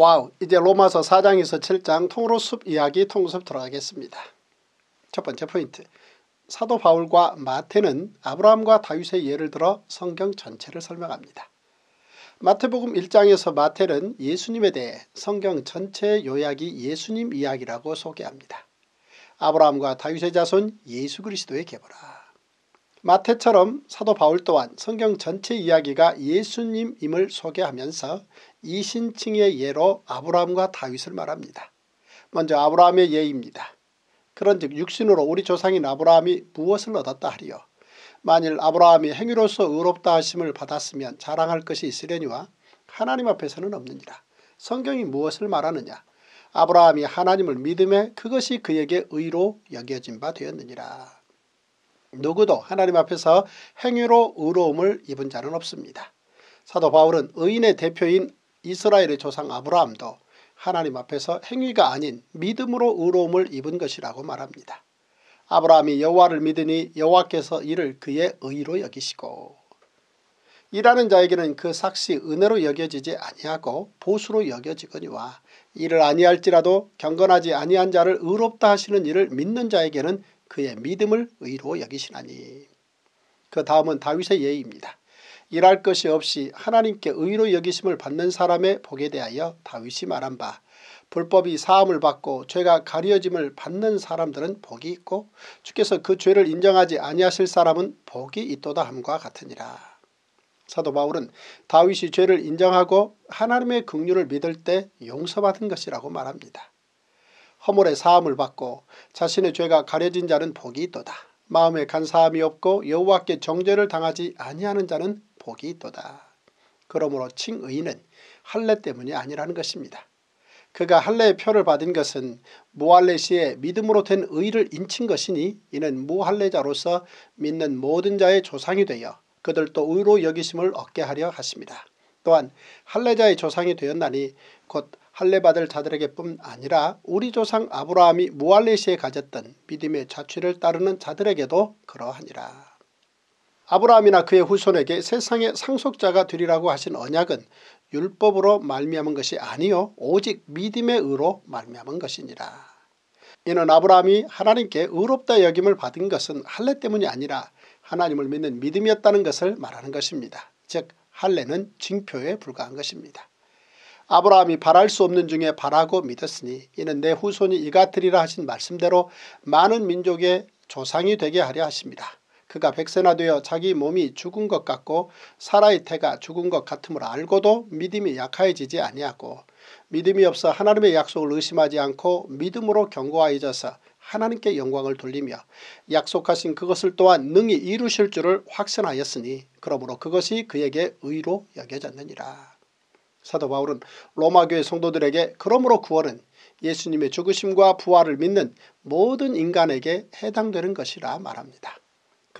와우 이제 로마서 4장에서 7장 통로숲 으 이야기 통섭 들어가겠습니다. 첫 번째 포인트 사도 바울과 마태는 아브라함과 다윗의 예를 들어 성경 전체를 설명합니다. 마태복음 1장에서 마태는 예수님에 대해 성경 전체의 요약이 예수님 이야기라고 소개합니다. 아브라함과 다윗의 자손 예수 그리스도의 계보라. 마태처럼 사도 바울 또한 성경 전체 이야기가 예수님임을 소개하면서 이 신칭의 예로 아브라함과 다윗을 말합니다. 먼저 아브라함의 예입니다. 그런즉 육신으로 우리 조상인 아브라함이 무엇을 얻었다 하리요. 만일 아브라함이 행위로서 의롭다 하심을 받았으면 자랑할 것이 있으려니와 하나님 앞에서는 없느니라. 성경이 무엇을 말하느냐. 아브라함이 하나님을 믿음에 그것이 그에게 의로 여겨진 바 되었느니라. 누구도 하나님 앞에서 행위로 의로움을 입은 자는 없습니다. 사도 바울은 의인의 대표인 이스라엘의 조상 아브라함도 하나님 앞에서 행위가 아닌 믿음으로 의로움을 입은 것이라고 말합니다. 아브라함이 여호와를 믿으니 여호와께서 이를 그의 의로 여기시고 일하는 자에게는 그 삭시 은혜로 여겨지지 아니하고 보수로 여겨지거니와 이를 아니할지라도 경건하지 아니한 자를 의롭다 하시는 이를 믿는 자에게는 그의 믿음을 의로 여기시나니. 그 다음은 다윗의 예입니다. 일할 것이 없이 하나님께 의로 여기심을 받는 사람의 복에 대하여 다윗이 말한 바 불법이 사함을 받고 죄가 가려짐을 받는 사람들은 복이 있고 주께서 그 죄를 인정하지 아니하실 사람은 복이 있도다 함과 같으니라. 사도 바울은 다윗이 죄를 인정하고 하나님의 긍휼을 믿을 때 용서받은 것이라고 말합니다. 허물의 사함을 받고 자신의 죄가 가려진 자는 복이 있도다. 마음에 간사함이 없고 여호와께 정죄를 당하지 아니하는 자는 복이 있도다. 그러므로 칭의는 할례 때문이 아니라는 것입니다. 그가 할례의 표를 받은 것은 무할례시에 믿음으로 된 의를 인친 것이니 이는 무할례자로서 믿는 모든 자의 조상이 되어 그들도 의로 여기심을 얻게 하려 하십니다. 또한 할례자의 조상이 되었나니 곧 할례받을 자들에게 뿐 아니라 우리 조상 아브라함이 무할례시에 가졌던 믿음의 자취를 따르는 자들에게도 그러하니라. 아브라함이나 그의 후손에게 세상의 상속자가 되리라고 하신 언약은 율법으로 말미암은 것이 아니요 오직 믿음의 의로 말미암은 것이니라. 이는 아브라함이 하나님께 의롭다 여김을 받은 것은 할례 때문이 아니라 하나님을 믿는 믿음이었다는 것을 말하는 것입니다. 즉 할례는 징표에 불과한 것입니다. 아브라함이 바랄 수 없는 중에 바라고 믿었으니 이는 내 후손이 이같으리라 하신 말씀대로 많은 민족의 조상이 되게 하려 하십니다. 그가 백세나 되어 자기 몸이 죽은 것 같고 사라의 태가 죽은 것 같음을 알고도 믿음이 약해지지 아니하고 믿음이 없어 하나님의 약속을 의심하지 않고 믿음으로 경고하여져서 하나님께 영광을 돌리며 약속하신 그것을 또한 능히 이루실 줄을 확신하였으니 그러므로 그것이 그에게 의로 여겨졌느니라. 사도 바울은 로마교회 성도들에게 그러므로 구원은 예수님의 죽으심과 부활을 믿는 모든 인간에게 해당되는 것이라 말합니다.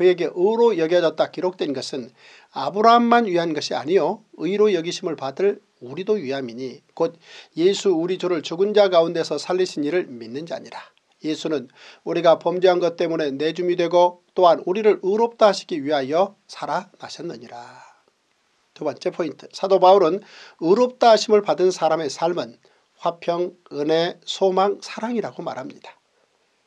그에게 의로 여겨졌다 기록된 것은 아브라함만 위한 것이 아니요 의로 여기심을 받을 우리도 위함이니 곧 예수 우리 주를 죽은 자 가운데서 살리신 이를 믿는 자니라. 예수는 우리가 범죄한 것 때문에 내줌이 되고 또한 우리를 의롭다 하시기 위하여 살아나셨느니라. 두 번째 포인트 사도 바울은 의롭다 하심을 받은 사람의 삶은 화평, 은혜, 소망, 사랑이라고 말합니다.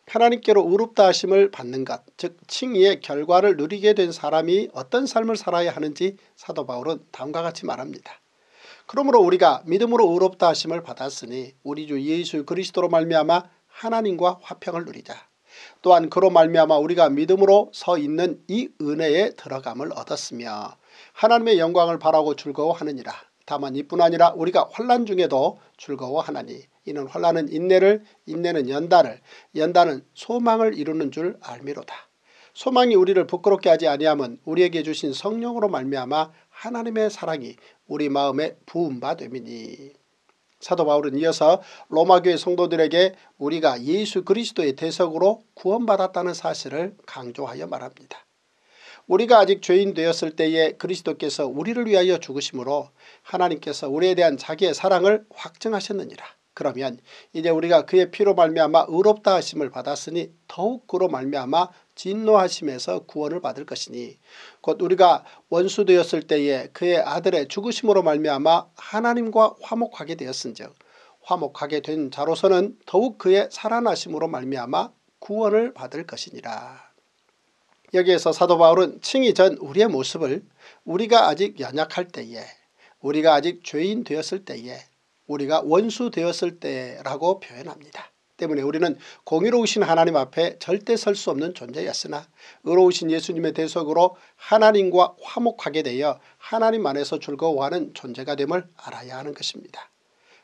하나님께로 의롭다 하심을 받는 것, 즉 칭의의 결과를 누리게 된 사람이 어떤 삶을 살아야 하는지 사도 바울은 다음과 같이 말합니다. 그러므로 우리가 믿음으로 의롭다 하심을 받았으니 우리 주 예수 그리스도로 말미암아 하나님과 화평을 누리자. 또한 그로 말미암아 우리가 믿음으로 서 있는 이 은혜에 들어감을 얻었으며 하나님의 영광을 바라고 즐거워하느니라. 다만 이뿐 아니라 우리가 환란 중에도 즐거워하나니 이는 환란은 인내를 인내는 연단을 연단은 소망을 이루는 줄 알미로다. 소망이 우리를 부끄럽게 하지 아니함은 우리에게 주신 성령으로 말미암아 하나님의 사랑이 우리 마음에 부음바 됨이니. 사도 바울은 이어서 로마교회 성도들에게 우리가 예수 그리스도의 대석으로 구원받았다는 사실을 강조하여 말합니다. 우리가 아직 죄인 되었을 때에 그리스도께서 우리를 위하여 죽으심으로 하나님께서 우리에 대한 자기의 사랑을 확증하셨느니라. 그러면 이제 우리가 그의 피로 말미암아 의롭다 하심을 받았으니 더욱 그로 말미암아 진노하심에서 구원을 받을 것이니 곧 우리가 원수되었을 때에 그의 아들의 죽으심으로 말미암아 하나님과 화목하게 되었은즉 화목하게 된 자로서는 더욱 그의 살아나심으로 말미암아 구원을 받을 것이니라. 여기에서 사도 바울은 칭이 전 우리의 모습을 우리가 아직 연약할 때에 우리가 아직 죄인 되었을 때에 우리가 원수 되었을 때라고 표현합니다. 때문에 우리는 공의로우신 하나님 앞에 절대 설 수 없는 존재였으나 의로우신 예수님의 대속으로 하나님과 화목하게 되어 하나님 안에서 즐거워하는 존재가 됨을 알아야 하는 것입니다.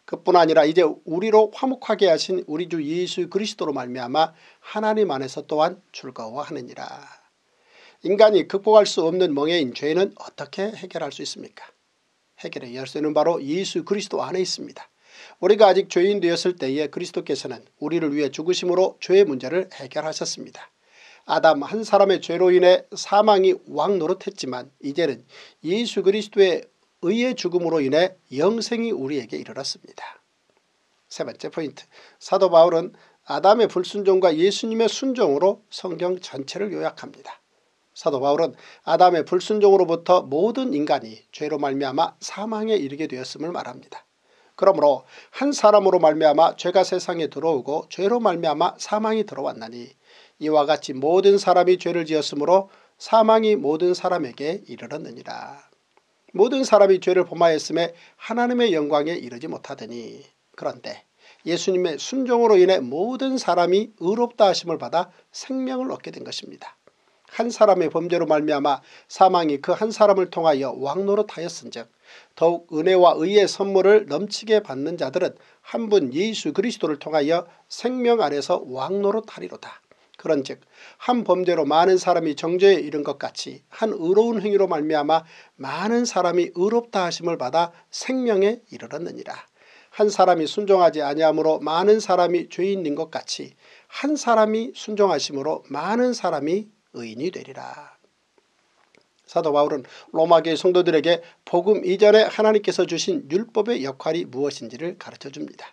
그뿐 아니라 이제 우리로 화목하게 하신 우리 주 예수 그리스도로 말미암아 하나님 안에서 또한 즐거워하느니라. 인간이 극복할 수 없는 멍에인 죄는 어떻게 해결할 수 있습니까? 해결의 열쇠는 바로 예수 그리스도 안에 있습니다. 우리가 아직 죄인 되었을 때에 그리스도께서는 우리를 위해 죽으심으로 죄의 문제를 해결하셨습니다. 아담 한 사람의 죄로 인해 사망이 왕 노릇했지만 이제는 예수 그리스도의 의의 죽음으로 인해 영생이 우리에게 이르렀습니다. 세 번째 포인트 사도 바울은 아담의 불순종과 예수님의 순종으로 성경 전체를 요약합니다. 사도 바울은 아담의 불순종으로부터 모든 인간이 죄로 말미암아 사망에 이르게 되었음을 말합니다. 그러므로 한 사람으로 말미암아 죄가 세상에 들어오고 죄로 말미암아 사망이 들어왔나니 이와 같이 모든 사람이 죄를 지었으므로 사망이 모든 사람에게 이르렀느니라. 모든 사람이 죄를 범하였음에 하나님의 영광에 이르지 못하더니 그런데 예수님의 순종으로 인해 모든 사람이 의롭다 하심을 받아 생명을 얻게 된 것입니다. 한 사람의 범죄로 말미암아 사망이 그 한 사람을 통하여 왕노릇하였은즉 더욱 은혜와 의의 선물을 넘치게 받는 자들은 한 분 예수 그리스도를 통하여 생명 안에서 왕노릇하리로다. 그런즉 한 범죄로 많은 사람이 정죄에 이른 것 같이 한 의로운 행위로 말미암아 많은 사람이 의롭다 하심을 받아 생명에 이르렀느니라. 한 사람이 순종하지 아니함으로 많은 사람이 죄인인 것 같이 한 사람이 순종하심으로 많은 사람이 의인이 되리라. 사도 바울은 로마교의 성도들에게 복음 이전에 하나님께서 주신 율법의 역할이 무엇인지를 가르쳐줍니다.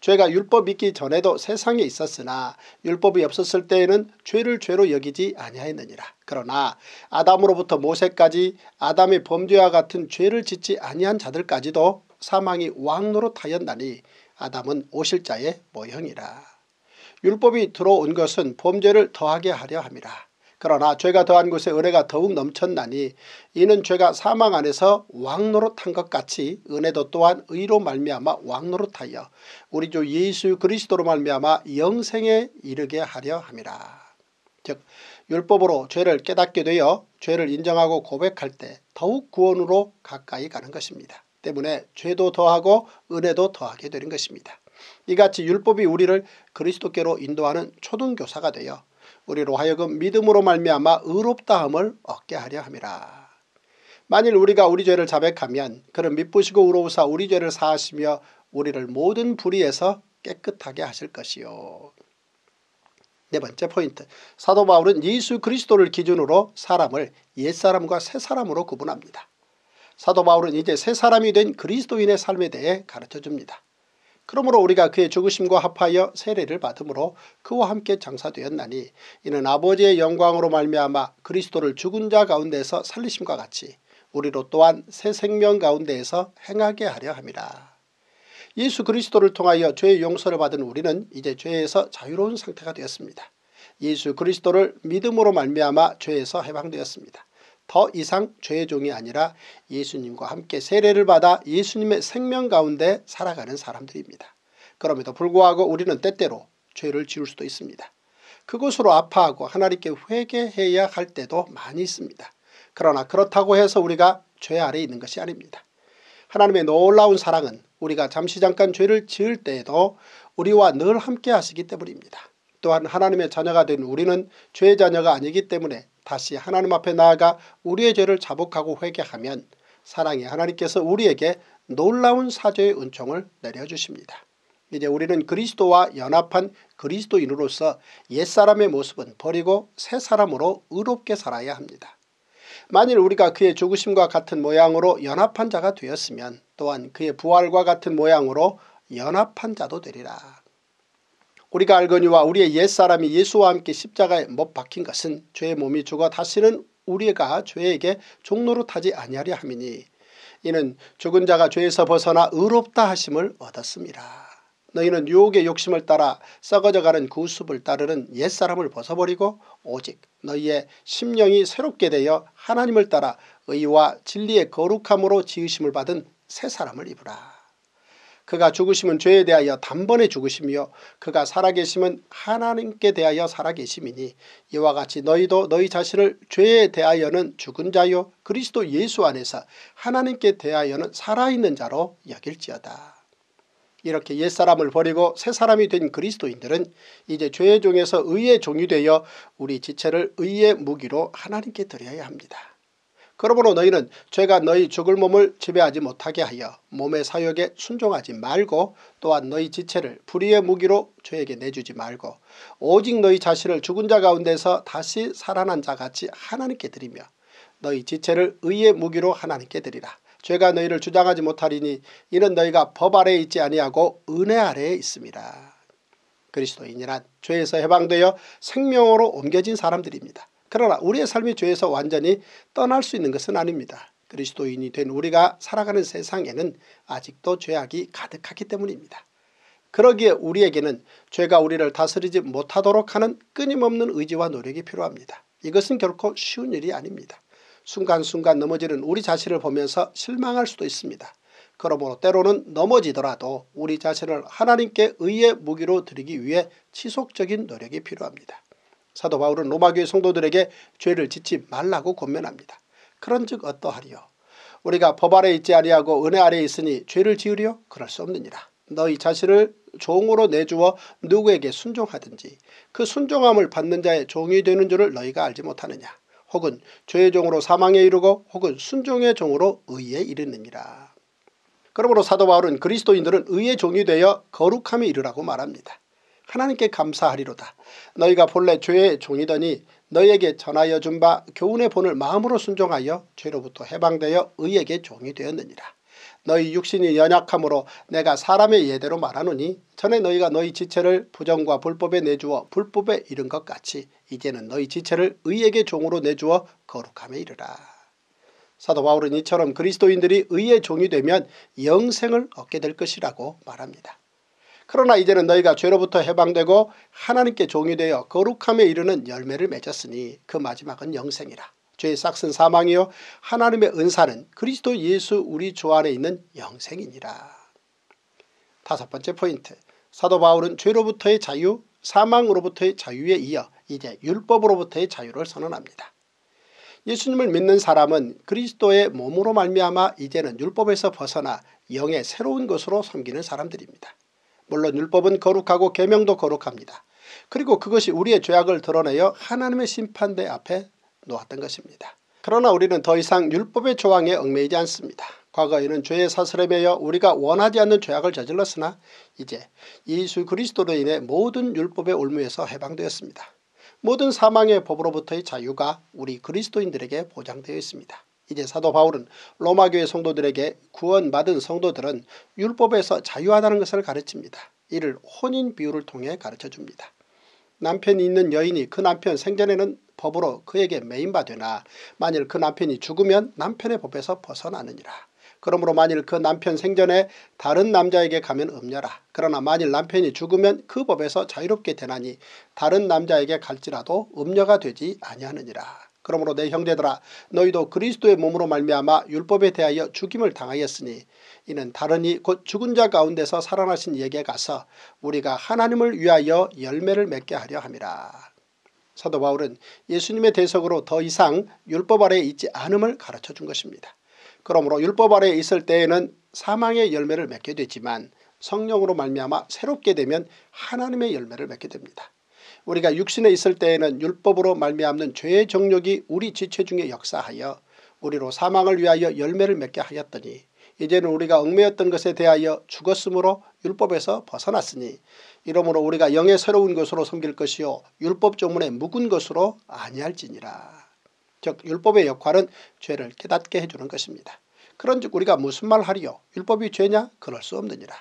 죄가 율법 있기 전에도 세상에 있었으나 율법이 없었을 때에는 죄를 죄로 여기지 아니하였느니라. 그러나 아담으로부터 모세까지 아담의 범죄와 같은 죄를 짓지 아니한 자들까지도 사망이 왕노로 타였나니 아담은 오실자의 모형이라. 율법이 들어온 것은 범죄를 더하게 하려 함이라. 그러나 죄가 더한 곳에 은혜가 더욱 넘쳤나니 이는 죄가 사망 안에서 왕노릇한 것 같이 은혜도 또한 의로 말미암아 왕노릇하여 우리 주 예수 그리스도로 말미암아 영생에 이르게 하려 함이라. 즉 율법으로 죄를 깨닫게 되어 죄를 인정하고 고백할 때 더욱 구원으로 가까이 가는 것입니다. 때문에 죄도 더하고 은혜도 더하게 되는 것입니다. 이같이 율법이 우리를 그리스도께로 인도하는 초등교사가 되어 우리로 하여금 믿음으로 말미암아 의롭다함을 얻게 하려 함이라. 만일 우리가 우리 죄를 자백하면 그는 믿부시고 우로우사 우리 죄를 사하시며 우리를 모든 불의에서 깨끗하게 하실 것이요. 네 번째 포인트. 사도 바울은 예수 그리스도를 기준으로 사람을 옛사람과 새사람으로 구분합니다. 사도 바울은 이제 새사람이 된 그리스도인의 삶에 대해 가르쳐줍니다. 그러므로 우리가 그의 죽으심과 합하여 세례를 받으므로 그와 함께 장사되었나니 이는 아버지의 영광으로 말미암아 그리스도를 죽은 자 가운데서 살리심과 같이 우리로 또한 새 생명 가운데에서 행하게 하려 합니다. 예수 그리스도를 통하여 죄의 용서를 받은 우리는 이제 죄에서 자유로운 상태가 되었습니다. 예수 그리스도를 믿음으로 말미암아 죄에서 해방되었습니다. 더 이상 죄의 종이 아니라 예수님과 함께 세례를 받아 예수님의 생명 가운데 살아가는 사람들입니다. 그럼에도 불구하고 우리는 때때로 죄를 지을 수도 있습니다. 그것으로 아파하고 하나님께 회개해야 할 때도 많이 있습니다. 그러나 그렇다고 해서 우리가 죄 아래 있는 것이 아닙니다. 하나님의 놀라운 사랑은 우리가 잠시 잠깐 죄를 지을 때에도 우리와 늘 함께 하시기 때문입니다. 또한 하나님의 자녀가 된 우리는 죄의 자녀가 아니기 때문에 다시 하나님 앞에 나아가 우리의 죄를 자복하고 회개하면 사랑의 하나님께서 우리에게 놀라운 사죄의 은총을 내려주십니다. 이제 우리는 그리스도와 연합한 그리스도인으로서 옛사람의 모습은 버리고 새사람으로 의롭게 살아야 합니다. 만일 우리가 그의 죽으심과 같은 모양으로 연합한 자가 되었으면 또한 그의 부활과 같은 모양으로 연합한 자도 되리라. 우리가 알거니와 우리의 옛사람이 예수와 함께 십자가에 못 박힌 것은 죄의 몸이 죽어 다시는 우리가 죄에게 종로로 타지 아니하려 함이니 이는 죽은 자가 죄에서 벗어나 의롭다 하심을 얻었습니다. 너희는 유혹의 욕심을 따라 썩어져가는 구습을 따르는 옛사람을 벗어버리고 오직 너희의 심령이 새롭게 되어 하나님을 따라 의와 진리의 거룩함으로 지으심을 받은 새 사람을 입으라. 그가 죽으심은 죄에 대하여 단번에 죽으심이요 그가 살아계심은 하나님께 대하여 살아계심이니 이와 같이 너희도 너희 자신을 죄에 대하여는 죽은 자요 그리스도 예수 안에서 하나님께 대하여는 살아있는 자로 여길지어다. 이렇게 옛사람을 버리고 새사람이 된 그리스도인들은 이제 죄의 종에서 의의 종이 되어 우리 지체를 의의 무기로 하나님께 드려야 합니다. 그러므로 너희는 죄가 너희 죽을 몸을 지배하지 못하게 하여 몸의 사욕에 순종하지 말고 또한 너희 지체를 불의의 무기로 죄에게 내주지 말고 오직 너희 자신을 죽은 자 가운데서 다시 살아난 자같이 하나님께 드리며 너희 지체를 의의 무기로 하나님께 드리라. 죄가 너희를 주장하지 못하리니 이는 너희가 법 아래에 있지 아니하고 은혜 아래에 있습니다. 그리스도인이란 죄에서 해방되어 생명으로 옮겨진 사람들입니다. 그러나 우리의 삶이 죄에서 완전히 떠날 수 있는 것은 아닙니다. 그리스도인이 된 우리가 살아가는 세상에는 아직도 죄악이 가득하기 때문입니다. 그러기에 우리에게는 죄가 우리를 다스리지 못하도록 하는 끊임없는 의지와 노력이 필요합니다. 이것은 결코 쉬운 일이 아닙니다. 순간순간 넘어지는 우리 자신을 보면서 실망할 수도 있습니다. 그러므로 때로는 넘어지더라도 우리 자신을 하나님께 의의 무기로 드리기 위해 지속적인 노력이 필요합니다. 사도 바울은 로마교회 성도들에게 죄를 짓지 말라고 권면합니다. 그런즉 어떠하리요? 우리가 법 아래 있지 아니하고 은혜 아래 있으니 죄를 지으리요? 그럴 수 없느니라. 너희 자신을 종으로 내주어 누구에게 순종하든지 그 순종함을 받는 자의 종이 되는 줄을 너희가 알지 못하느냐. 혹은 죄의 종으로 사망에 이르고 혹은 순종의 종으로 의에 이르느니라. 그러므로 사도 바울은 그리스도인들은 의의 종이 되어 거룩함에 이르라고 말합니다. 하나님께 감사하리로다. 너희가 본래 죄의 종이더니 너희에게 전하여 준 바 교훈의 본을 마음으로 순종하여 죄로부터 해방되어 의에게 종이 되었느니라. 너희 육신이 연약함으로 내가 사람의 예대로 말하노니 전에 너희가 너희 지체를 부정과 불법에 내주어 불법에 이른 것 같이 이제는 너희 지체를 의에게 종으로 내주어 거룩함에 이르라. 사도 바울은 이처럼 그리스도인들이 의의 종이 되면 영생을 얻게 될 것이라고 말합니다. 그러나 이제는 너희가 죄로부터 해방되고 하나님께 종이 되어 거룩함에 이르는 열매를 맺었으니 그 마지막은 영생이라. 죄의 싹은 사망이요 하나님의 은사는 그리스도 예수 우리 주 안에 있는 영생이니라. 다섯 번째 포인트. 사도 바울은 죄로부터의 자유, 사망으로부터의 자유에 이어 이제 율법으로부터의 자유를 선언합니다. 예수님을 믿는 사람은 그리스도의 몸으로 말미암아 이제는 율법에서 벗어나 영의 새로운 것으로 섬기는 사람들입니다. 물론 율법은 거룩하고 계명도 거룩합니다. 그리고 그것이 우리의 죄악을 드러내어 하나님의 심판대 앞에 놓았던 것입니다. 그러나 우리는 더 이상 율법의 조항에 얽매이지 않습니다. 과거에는 죄의 사슬에 매여 우리가 원하지 않는 죄악을 저질렀으나 이제 예수 그리스도로 인해 모든 율법의 올무에서 해방되었습니다. 모든 사망의 법으로부터의 자유가 우리 그리스도인들에게 보장되어 있습니다. 이제 사도 바울은 로마교회 성도들에게 구원받은 성도들은 율법에서 자유하다는 것을 가르칩니다. 이를 혼인 비유를 통해 가르쳐줍니다. 남편이 있는 여인이 그 남편 생전에는 법으로 그에게 매인바 되나 만일 그 남편이 죽으면 남편의 법에서 벗어나느니라. 그러므로 만일 그 남편 생전에 다른 남자에게 가면 음녀라. 그러나 만일 남편이 죽으면 그 법에서 자유롭게 되나니 다른 남자에게 갈지라도 음녀가 되지 아니하느니라. 그러므로 내 형제들아 너희도 그리스도의 몸으로 말미암아 율법에 대하여 죽임을 당하였으니 이는 다른 이곧 죽은 자 가운데서 살아나신 얘기에 가서 우리가 하나님을 위하여 열매를 맺게 하려 함이라. 사도 바울은 예수님의 대속으로 더 이상 율법 아래에 있지 않음을 가르쳐준 것입니다. 그러므로 율법 아래에 있을 때에는 사망의 열매를 맺게 되지만 성령으로 말미암아 새롭게 되면 하나님의 열매를 맺게 됩니다. 우리가 육신에 있을 때에는 율법으로 말미암는 죄의 정력이 우리 지체 중에 역사하여 우리로 사망을 위하여 열매를 맺게 하였더니 이제는 우리가 얽매였던 것에 대하여 죽었으므로 율법에서 벗어났으니 이러므로 우리가 영의 새로운 것으로 섬길 것이요 율법 조문에 묵은 것으로 아니할지니라. 즉 율법의 역할은 죄를 깨닫게 해주는 것입니다. 그런즉 우리가 무슨 말 하리요 율법이 죄냐 그럴 수 없느니라.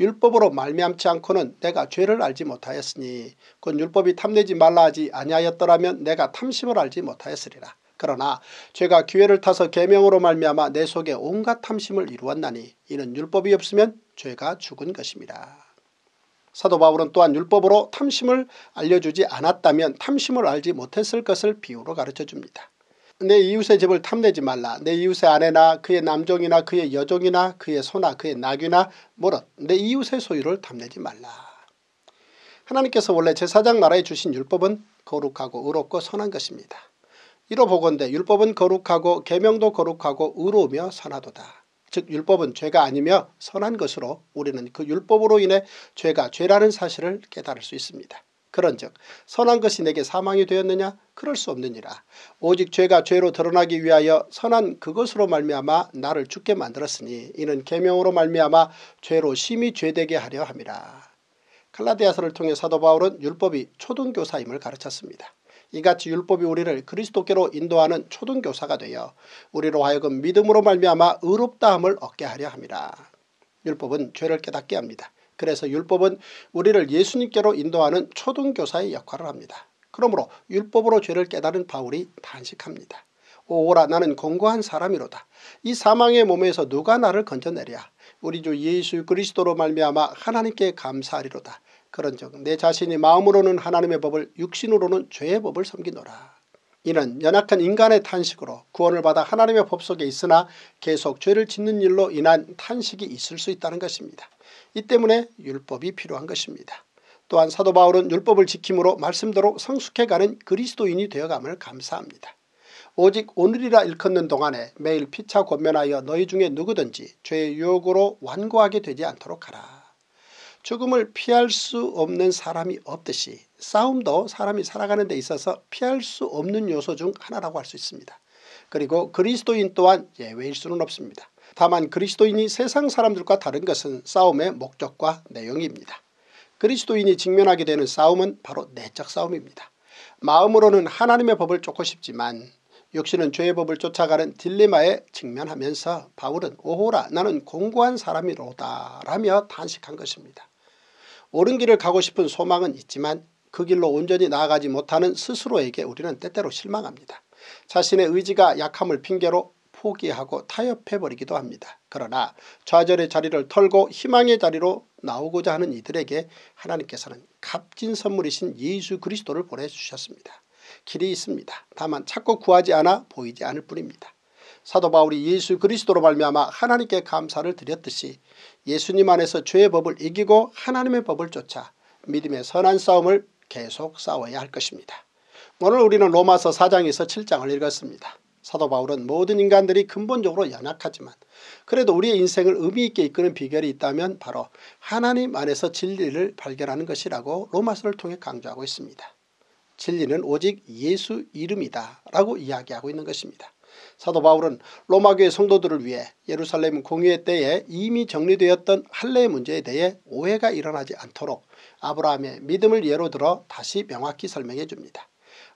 율법으로 말미암지 않고는 내가 죄를 알지 못하였으니 곧 율법이 탐내지 말라 하지 아니하였더라면 내가 탐심을 알지 못하였으리라. 그러나 죄가 기회를 타서 계명으로 말미암아 내 속에 온갖 탐심을 이루었나니 이는 율법이 없으면 죄가 죽은 것입니다. 사도 바울은 또한 율법으로 탐심을 알려주지 않았다면 탐심을 알지 못했을 것을 비유로 가르쳐줍니다. 내 이웃의 집을 탐내지 말라. 내 이웃의 아내나 그의 남종이나 그의 여종이나 그의 소나 그의 낙이나 뭐라 내 이웃의 소유를 탐내지 말라. 하나님께서 원래 제사장 나라에 주신 율법은 거룩하고 의롭고 선한 것입니다. 이로 보건대 율법은 거룩하고 계명도 거룩하고 의로우며 선하도다. 즉 율법은 죄가 아니며 선한 것으로 우리는 그 율법으로 인해 죄가 죄라는 사실을 깨달을 수 있습니다. 그런즉 선한 것이 내게 사망이 되었느냐 그럴 수 없느니라 오직 죄가 죄로 드러나기 위하여 선한 그것으로 말미암아 나를 죽게 만들었으니 이는 계명으로 말미암아 죄로 심히 죄되게 하려 함이라 칼라디아서를 통해 사도 바울은 율법이 초등교사임을 가르쳤습니다. 이같이 율법이 우리를 그리스도께로 인도하는 초등교사가 되어 우리로 하여금 믿음으로 말미암아 의롭다함을 얻게 하려 합니다. 율법은 죄를 깨닫게 합니다. 그래서 율법은 우리를 예수님께로 인도하는 초등교사의 역할을 합니다. 그러므로 율법으로 죄를 깨달은 바울이 단식합니다. 오라 나는 공고한 사람이로다. 이 사망의 몸에서 누가 나를 건져내랴. 우리 주 예수 그리스도로 말미암아 하나님께 감사하리로다. 그런즉 내 자신이 마음으로는 하나님의 법을 육신으로는 죄의 법을 섬기노라. 이는 연약한 인간의 탄식으로 구원을 받아 하나님의 법 속에 있으나 계속 죄를 짓는 일로 인한 탄식이 있을 수 있다는 것입니다. 이 때문에 율법이 필요한 것입니다. 또한 사도 바울은 율법을 지킴으로 말씀대로 성숙해가는 그리스도인이 되어감을 감사합니다. 오직 오늘이라 일컫는 동안에 매일 피차 권면하여 너희 중에 누구든지 죄의 유혹으로 완고하게 되지 않도록 하라. 죽음을 피할 수 없는 사람이 없듯이 싸움도 사람이 살아가는 데 있어서 피할 수 없는 요소 중 하나라고 할 수 있습니다. 그리고 그리스도인 또한 예외일 수는 없습니다. 다만 그리스도인이 세상 사람들과 다른 것은 싸움의 목적과 내용입니다. 그리스도인이 직면하게 되는 싸움은 바로 내적 싸움입니다. 마음으로는 하나님의 법을 쫓고 싶지만 역시는 죄의 법을 쫓아가는 딜레마에 직면하면서 바울은 오호라 나는 공고한 사람이로다 라며 탄식한 것입니다. 옳은 길을 가고 싶은 소망은 있지만 그 길로 온전히 나아가지 못하는 스스로에게 우리는 때때로 실망합니다. 자신의 의지가 약함을 핑계로 포기하고 타협해버리기도 합니다. 그러나 좌절의 자리를 털고 희망의 자리로 나오고자 하는 이들에게 하나님께서는 값진 선물이신 예수 그리스도를 보내주셨습니다. 길이 있습니다. 다만 찾고 구하지 않아 보이지 않을 뿐입니다. 사도 바울이 예수 그리스도로 말미암아 하나님께 감사를 드렸듯이 예수님 안에서 죄의 법을 이기고 하나님의 법을 쫓아 믿음의 선한 싸움을 계속 싸워야 할 것입니다. 오늘 우리는 로마서 4장에서 7장을 읽었습니다. 사도 바울은 모든 인간들이 근본적으로 연약하지만 그래도 우리의 인생을 의미 있게 이끄는 비결이 있다면 바로 하나님 안에서 진리를 발견하는 것이라고 로마서를 통해 강조하고 있습니다. 진리는 오직 예수 이름이다 라고 이야기하고 있는 것입니다. 사도 바울은 로마교의 성도들을 위해 예루살렘 공회 때에 이미 정리되었던 할례의 문제에 대해 오해가 일어나지 않도록 아브라함의 믿음을 예로 들어 다시 명확히 설명해 줍니다.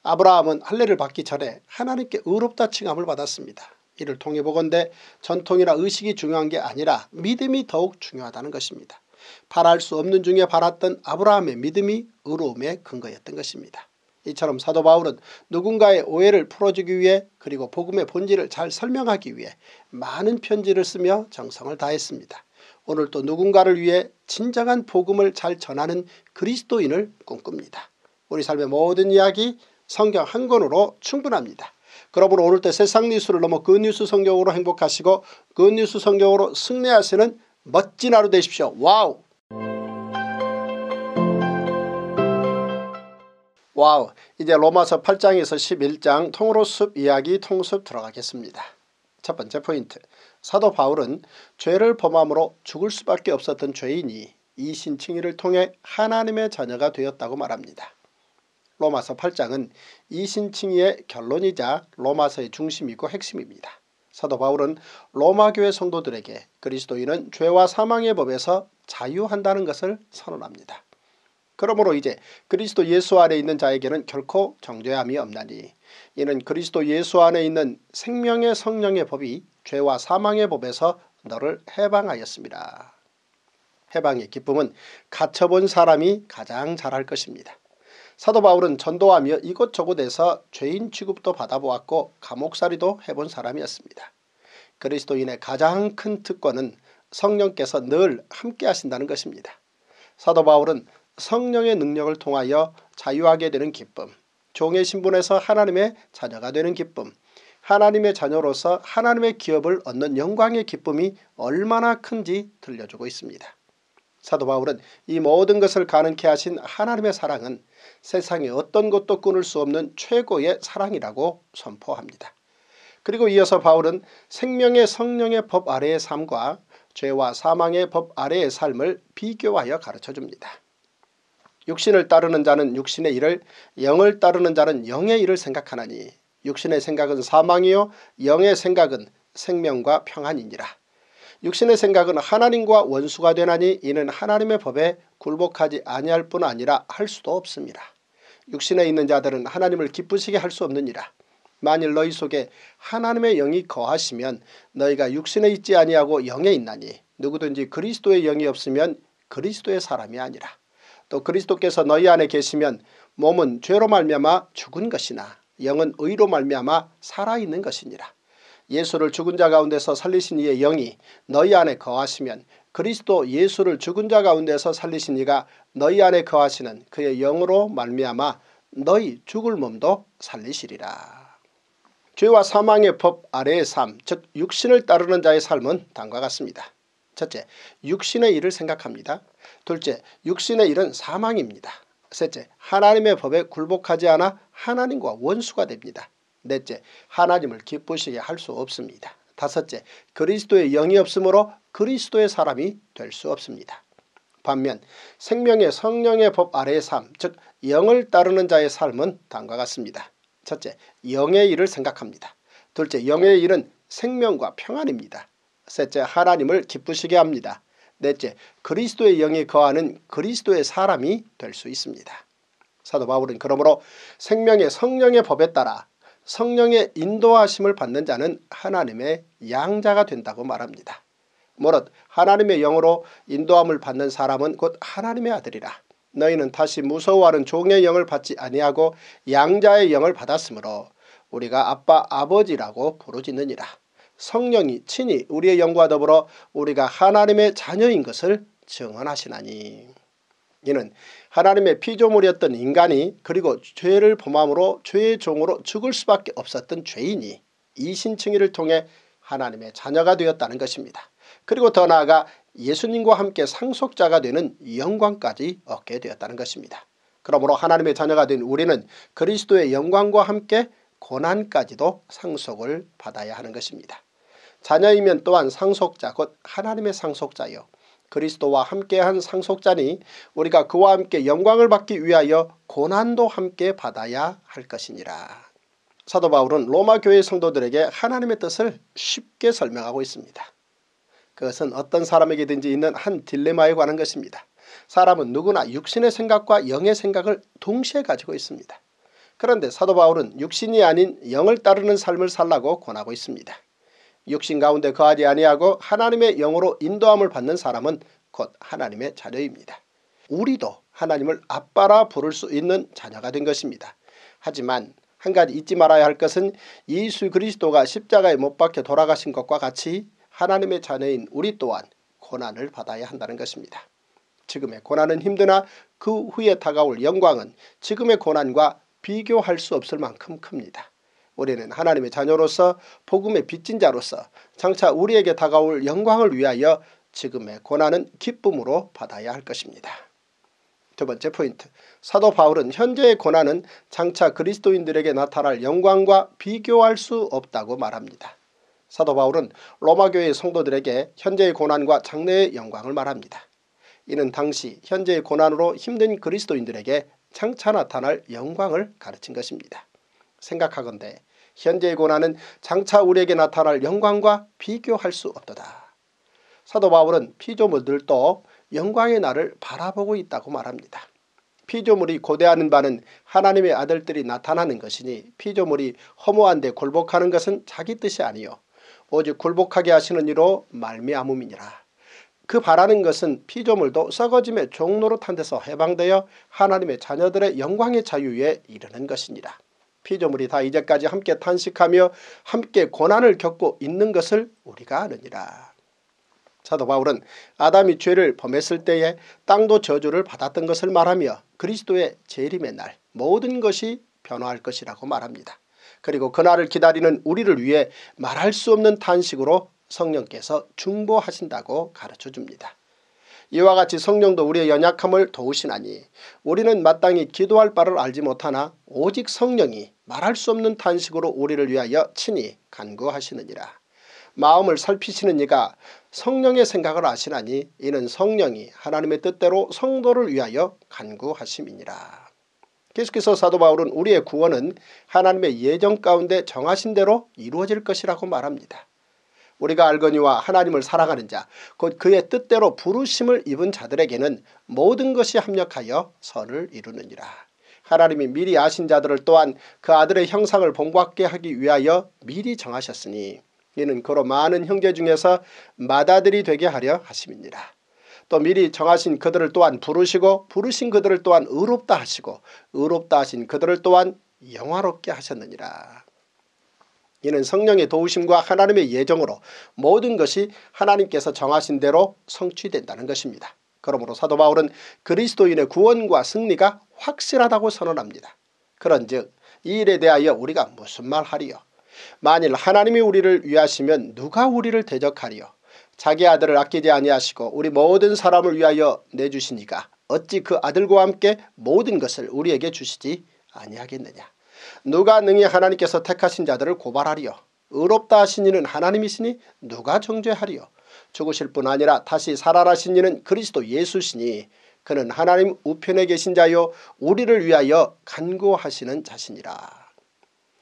아브라함은 할례를 받기 전에 하나님께 의롭다 칭함을 받았습니다. 이를 통해 보건대 전통이나 의식이 중요한 게 아니라 믿음이 더욱 중요하다는 것입니다. 바랄 수 없는 중에 바랐던 아브라함의 믿음이 의로움의 근거였던 것입니다. 이처럼 사도 바울은 누군가의 오해를 풀어주기 위해 그리고 복음의 본질을 잘 설명하기 위해 많은 편지를 쓰며 정성을 다했습니다. 오늘 또 누군가를 위해 진정한 복음을 잘 전하는 그리스도인을 꿈꿉니다. 우리 삶의 모든 이야기 성경 한 권으로 충분합니다. 그러므로 오늘 때 세상 뉴스를 넘어 굿뉴스 그 성경으로 행복하시고 굿뉴스 그 성경으로 승리하시는 멋진 하루 되십시오. 와우! 와우! 이제 로마서 8장에서 11장 통으로숲 이야기 통숲 들어가겠습니다. 첫 번째 포인트. 사도 바울은 죄를 범함으로 죽을 수밖에 없었던 죄인이 이 신칭의를 통해 하나님의 자녀가 되었다고 말합니다. 로마서 8장은 이 신칭의 결론이자 로마서의 중심이고 핵심입니다. 사도 바울은 로마교회 성도들에게 그리스도인은 죄와 사망의 법에서 자유한다는 것을 선언합니다. 그러므로 이제 그리스도 예수 안에 있는 자에게는 결코 정죄함이 없나니 이는 그리스도 예수 안에 있는 생명의 성령의 법이 죄와 사망의 법에서 너를 해방하였습니다. 해방의 기쁨은 갇혀본 사람이 가장 잘할 것입니다. 사도 바울은 전도하며 이곳저곳에서 죄인 취급도 받아보았고 감옥살이도 해본 사람이었습니다. 그리스도인의 가장 큰 특권은 성령께서 늘 함께 하신다는 것입니다. 사도 바울은 성령의 능력을 통하여 자유하게 되는 기쁨, 종의 신분에서 하나님의 자녀가 되는 기쁨, 하나님의 자녀로서 하나님의 기업을 얻는 영광의 기쁨이 얼마나 큰지 들려주고 있습니다. 사도 바울은 이 모든 것을 가능케 하신 하나님의 사랑은 세상에 어떤 것도 끊을 수 없는 최고의 사랑이라고 선포합니다. 그리고 이어서 바울은 생명의 성령의 법 아래의 삶과 죄와 사망의 법 아래의 삶을 비교하여 가르쳐줍니다. 육신을 따르는 자는 육신의 일을 영을 따르는 자는 영의 일을 생각하나니 육신의 생각은 사망이요 영의 생각은 생명과 평안이니라. 육신의 생각은 하나님과 원수가 되나니 이는 하나님의 법에 굴복하지 아니할 뿐 아니라 할 수도 없습니다. 육신에 있는 자들은 하나님을 기쁘시게 할 수 없느니라. 만일 너희 속에 하나님의 영이 거하시면 너희가 육신에 있지 아니하고 영에 있나니 누구든지 그리스도의 영이 없으면 그리스도의 사람이 아니라. 또 그리스도께서 너희 안에 계시면 몸은 죄로 말미암아 죽은 것이나 영은 의로 말미암아 살아있는 것이니라. 예수를 죽은 자 가운데서 살리신 이의 영이 너희 안에 거하시면 그리스도 예수를 죽은 자 가운데서 살리신 이가 너희 안에 거하시는 그의 영으로 말미암아 너희 죽을 몸도 살리시리라. 죄와 사망의 법 아래의 삶, 즉 육신을 따르는 자의 삶은 다음과 같습니다. 첫째, 육신의 일을 생각합니다. 둘째, 육신의 일은 사망입니다. 셋째, 하나님의 법에 굴복하지 않아 하나님과 원수가 됩니다. 넷째, 하나님을 기쁘시게 할 수 없습니다. 다섯째, 그리스도의 영이 없으므로 그리스도의 사람이 될 수 없습니다. 반면 생명의 성령의 법 아래의 삶, 즉 영을 따르는 자의 삶은 다음과 같습니다. 첫째, 영의 일을 생각합니다. 둘째, 영의 일은 생명과 평안입니다. 셋째, 하나님을 기쁘시게 합니다. 넷째, 그리스도의 영이 거하는 그리스도의 사람이 될 수 있습니다. 사도 바울은 그러므로 생명의 성령의 법에 따라 성령의 인도하심을 받는 자는 하나님의 양자가 된다고 말합니다. 무릇 하나님의 영으로 인도함을 받는 사람은 곧 하나님의 아들이라. 너희는 다시 무서워하는 종의 영을 받지 아니하고 양자의 영을 받았으므로 우리가 아빠 아버지라고 부르짖느니라. 성령이 친히 우리의 영과 더불어 우리가 하나님의 자녀인 것을 증언하시나니. 이는 하나님의 피조물이었던 인간이 그리고 죄를 범함으로 죄의 종으로 죽을 수밖에 없었던 죄인이 이 신층이를 통해 하나님의 자녀가 되었다는 것입니다. 그리고 더 나아가 예수님과 함께 상속자가 되는 영광까지 얻게 되었다는 것입니다. 그러므로 하나님의 자녀가 된 우리는 그리스도의 영광과 함께 고난까지도 상속을 받아야 하는 것입니다. 자녀이면 또한 상속자 곧 하나님의 상속자요 그리스도와 함께한 상속자니 우리가 그와 함께 영광을 받기 위하여 고난도 함께 받아야 할 것이니라. 사도 바울은 로마 교회 성도들에게 하나님의 뜻을 쉽게 설명하고 있습니다. 그것은 어떤 사람에게든지 있는 한 딜레마에 관한 것입니다. 사람은 누구나 육신의 생각과 영의 생각을 동시에 가지고 있습니다. 그런데 사도 바울은 육신이 아닌 영을 따르는 삶을 살라고 권하고 있습니다. 육신 가운데 거하지 아니하고 하나님의 영으로 인도함을 받는 사람은 곧 하나님의 자녀입니다. 우리도 하나님을 아빠라 부를 수 있는 자녀가 된 것입니다. 하지만 한 가지 잊지 말아야 할 것은 예수 그리스도가 십자가에 못 박혀 돌아가신 것과 같이 하나님의 자녀인 우리 또한 고난을 받아야 한다는 것입니다. 지금의 고난은 힘드나 그 후에 다가올 영광은 지금의 고난과 비교할 수 없을 만큼 큽니다. 우리는 하나님의 자녀로서 복음의 빚진 자로서 장차 우리에게 다가올 영광을 위하여 지금의 고난은 기쁨으로 받아야 할 것입니다. 두 번째 포인트 사도 바울은 현재의 고난은 장차 그리스도인들에게 나타날 영광과 비교할 수 없다고 말합니다. 사도 바울은 로마교회의 성도들에게 현재의 고난과 장래의 영광을 말합니다. 이는 당시 현재의 고난으로 힘든 그리스도인들에게 장차 나타날 영광을 가르친 것입니다. 생각하건대 현재의 고난은 장차 우리에게 나타날 영광과 비교할 수 없도다. 사도 바울은 피조물들도 영광의 날을 바라보고 있다고 말합니다. 피조물이 고대하는 바는 하나님의 아들들이 나타나는 것이니 피조물이 허무한데 굴복하는 것은 자기 뜻이 아니요 오직 굴복하게 하시는 이로 말미암음이니라. 그 바라는 것은 피조물도 썩어짐의 종로로 탄 데서 해방되어 하나님의 자녀들의 영광의 자유에 이르는 것입니다. 피조물이 다 이제까지 함께 탄식하며 함께 고난을 겪고 있는 것을 우리가 아느니라. 사도 바울은 아담이 죄를 범했을 때에 땅도 저주를 받았던 것을 말하며 그리스도의 재림의 날 모든 것이 변화할 것이라고 말합니다. 그리고 그날을 기다리는 우리를 위해 말할 수 없는 탄식으로 성령께서 중보하신다고 가르쳐줍니다. 이와 같이 성령도 우리의 연약함을 도우시나니 우리는 마땅히 기도할 바를 알지 못하나 오직 성령이 말할 수 없는 탄식으로 우리를 위하여 친히 간구하시느니라. 마음을 살피시는 이가 성령의 생각을 아시나니 이는 성령이 하나님의 뜻대로 성도를 위하여 간구하심이니라. 계속해서 사도 바울은 우리의 구원은 하나님의 예정 가운데 정하신 대로 이루어질 것이라고 말합니다. 우리가 알거니와 하나님을 사랑하는 자곧 그의 뜻대로 부르심을 입은 자들에게는 모든 것이 합력하여 선을 이루느니라. 하나님이 미리 아신 자들을 또한 그 아들의 형상을 본받게 하기 위하여 미리 정하셨으니 이는 그로 많은 형제 중에서 마다들이 되게 하려 하심이니라. 또 미리 정하신 그들을 또한 부르시고 부르신 그들을 또한 의롭다 하시고 의롭다 하신 그들을 또한 영화롭게 하셨느니라. 이는 성령의 도우심과 하나님의 예정으로 모든 것이 하나님께서 정하신 대로 성취된다는 것입니다. 그러므로 사도 바울은 그리스도인의 구원과 승리가 확실하다고 선언합니다. 그런즉 이 일에 대하여 우리가 무슨 말하리요? 만일 하나님이 우리를 위하시면 누가 우리를 대적하리요? 자기 아들을 아끼지 아니하시고 우리 모든 사람을 위하여 내주시니까 어찌 그 아들과 함께 모든 것을 우리에게 주시지 아니하겠느냐. 누가 능히 하나님께서 택하신 자들을 고발하리요. 의롭다 하신 이는 하나님이시니 누가 정죄하리요. 죽으실 뿐 아니라 다시 살아나신 이는 그리스도 예수시니 그는 하나님 우편에 계신 자요 우리를 위하여 간구하시는 자신이라.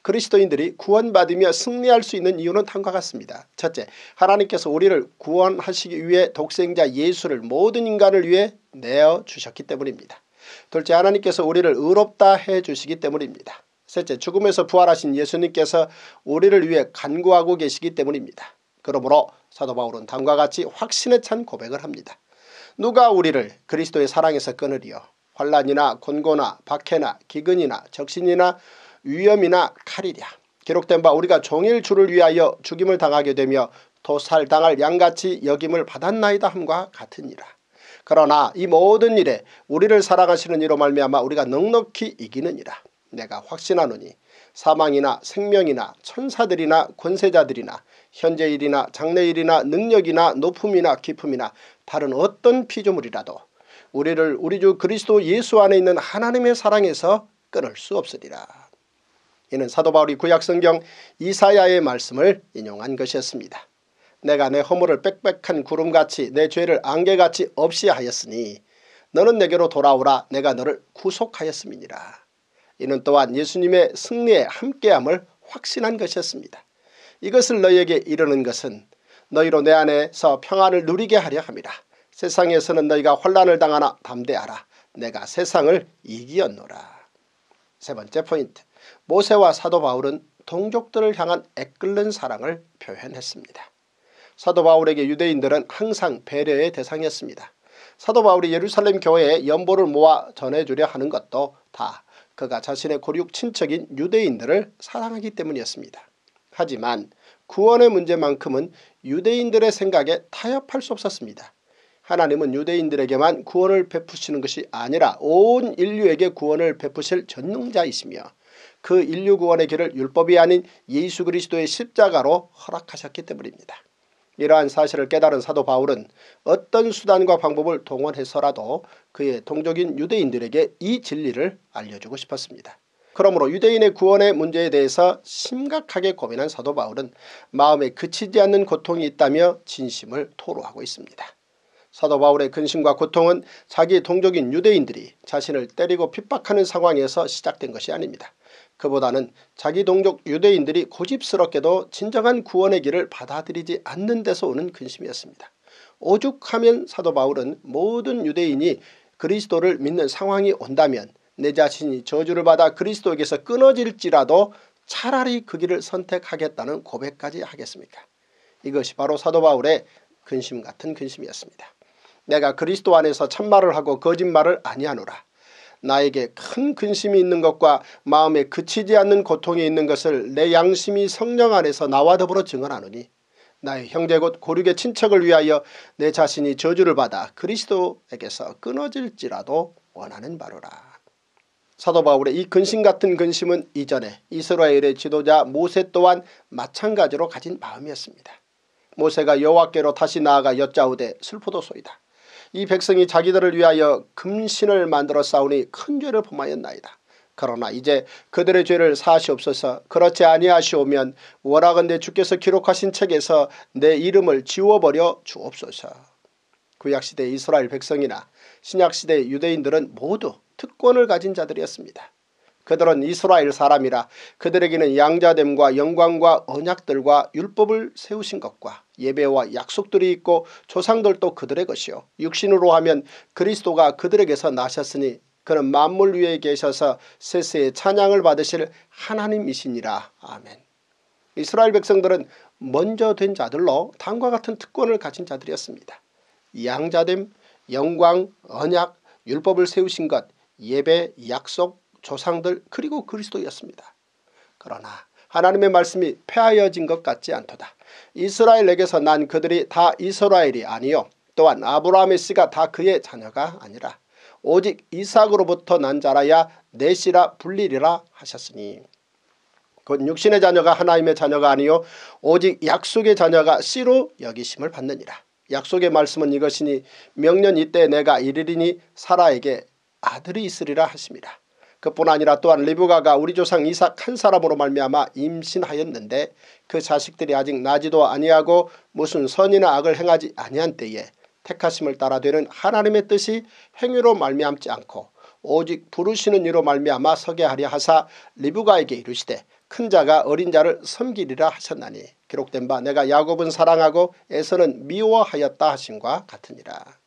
그리스도인들이 구원받으며 승리할 수 있는 이유는 다음과 같습니다. 첫째, 하나님께서 우리를 구원하시기 위해 독생자 예수를 모든 인간을 위해 내어주셨기 때문입니다. 둘째, 하나님께서 우리를 의롭다 해주시기 때문입니다. 셋째, 죽음에서 부활하신 예수님께서 우리를 위해 간구하고 계시기 때문입니다. 그러므로 사도 바울은 다음과 같이 확신에 찬 고백을 합니다. 누가 우리를 그리스도의 사랑에서 끊으리요? 환란이나 곤고나 박해나 기근이나 적신이나 위험이나 칼이랴. 기록된 바 우리가 종일 주를 위하여 죽임을 당하게 되며 도살당할 양같이 여김을 받았나이다 함과 같으니라. 그러나 이 모든 일에 우리를 사랑하시는 이로 말미암아 우리가 넉넉히 이기는 이라. 내가 확신하노니 사망이나 생명이나 천사들이나 권세자들이나 현재일이나 장래일이나 능력이나 높음이나 깊음이나 다른 어떤 피조물이라도 우리를 우리 주 그리스도 예수 안에 있는 하나님의 사랑에서 끊을 수 없으리라. 이는 사도바울이 구약성경 이사야의 말씀을 인용한 것이었습니다. 내가 내 허물을 빽빽한 구름같이 내 죄를 안개같이 없이 하였으니 너는 내게로 돌아오라 내가 너를 구속하였음이니라. 이는 또한 예수님의 승리에 함께함을 확신한 것이었습니다. 이것을 너희에게 이르는 것은 너희로 내 안에서 평안을 누리게 하려 합니다. 세상에서는 너희가 혼란을 당하나 담대하라. 내가 세상을 이기었노라. 세 번째 포인트. 모세와 사도 바울은 동족들을 향한 애끓는 사랑을 표현했습니다. 사도 바울에게 유대인들은 항상 배려의 대상이었습니다. 사도 바울이 예루살렘 교회에 연보를 모아 전해주려 하는 것도 다 그가 자신의 고륙 친척인 유대인들을 사랑하기 때문이었습니다. 하지만 구원의 문제만큼은 유대인들의 생각에 타협할 수 없었습니다. 하나님은 유대인들에게만 구원을 베푸시는 것이 아니라 온 인류에게 구원을 베푸실 전능자이시며 그 인류 구원의 길을 율법이 아닌 예수 그리스도의 십자가로 허락하셨기 때문입니다. 이러한 사실을 깨달은 사도 바울은 어떤 수단과 방법을 동원해서라도 그의 동족인 유대인들에게 이 진리를 알려주고 싶었습니다. 그러므로 유대인의 구원의 문제에 대해서 심각하게 고민한 사도 바울은 마음에 그치지 않는 고통이 있다며 진심을 토로하고 있습니다. 사도 바울의 근심과 고통은 자기 동족인 유대인들이 자신을 때리고 핍박하는 상황에서 시작된 것이 아닙니다. 그보다는 자기 동족 유대인들이 고집스럽게도 진정한 구원의 길을 받아들이지 않는 데서 오는 근심이었습니다. 오죽하면 사도 바울은 모든 유대인이 그리스도를 믿는 상황이 온다면 내 자신이 저주를 받아 그리스도에게서 끊어질지라도 차라리 그 길을 선택하겠다는 고백까지 하겠습니까? 이것이 바로 사도 바울의 근심 같은 근심이었습니다. 내가 그리스도 안에서 참말을 하고 거짓말을 아니하노라. 나에게 큰 근심이 있는 것과 마음에 그치지 않는 고통이 있는 것을 내 양심이 성령 안에서 나와 더불어 증언하노니 나의 형제 곧 고륙의 친척을 위하여 내 자신이 저주를 받아 그리스도에게서 끊어질지라도 원하는 바로라. 사도 바울의 이 근심 같은 근심은 이전에 이스라엘의 지도자 모세 또한 마찬가지로 가진 마음이었습니다. 모세가 여호와께로 다시 나아가 여짜오되 슬프도소이다. 이 백성이 자기들을 위하여 금신을 만들어 싸우니 큰 죄를 범하였나이다. 그러나 이제 그들의 죄를 사시옵소서 그렇지 아니하시오면 워라건대 주께서 기록하신 책에서 내 이름을 지워버려 주옵소서. 구약시대 이스라엘 백성이나 신약시대 유대인들은 모두 특권을 가진 자들이었습니다. 그들은 이스라엘 사람이라 그들에게는 양자됨과 영광과 언약들과 율법을 세우신 것과 예배와 약속들이 있고 조상들도 그들의 것이요 육신으로 하면 그리스도가 그들에게서 나셨으니 그는 만물 위에 계셔서 세세의 찬양을 받으실 하나님이시니라. 아멘. 이스라엘 백성들은 먼저 된 자들로 다음과 같은 특권을 가진 자들이었습니다. 양자됨, 영광, 언약, 율법을 세우신 것, 예배, 약속, 조상들 그리고 그리스도였습니다. 그러나 하나님의 말씀이 폐하여진 것 같지 않도다. 이스라엘에게서 난 그들이 다 이스라엘이 아니요 또한 아브라함의 씨가 다 그의 자녀가 아니라 오직 이삭으로부터 난 자라야 내시라 불리리라 하셨으니 곧 육신의 자녀가 하나님의 자녀가 아니요 오직 약속의 자녀가 씨로 여기심을 받느니라 약속의 말씀은 이것이니 명년 이때 내가 이르리니 사라에게 아들이 있으리라 하십니다 그뿐 아니라 또한 리브가가 우리 조상 이삭 한 사람으로 말미암아 임신하였는데 그 자식들이 아직 나지도 아니하고 무슨 선이나 악을 행하지 아니한 때에 택하심을 따라 되는 하나님의 뜻이 행위로 말미암지 않고 오직 부르시는 이로 말미암아 서게 하려 하사 리브가에게 이르시되 큰 자가 어린 자를 섬기리라 하셨나니 기록된 바 내가 야곱은 사랑하고 에서는 미워하였다 하신과 같으니라.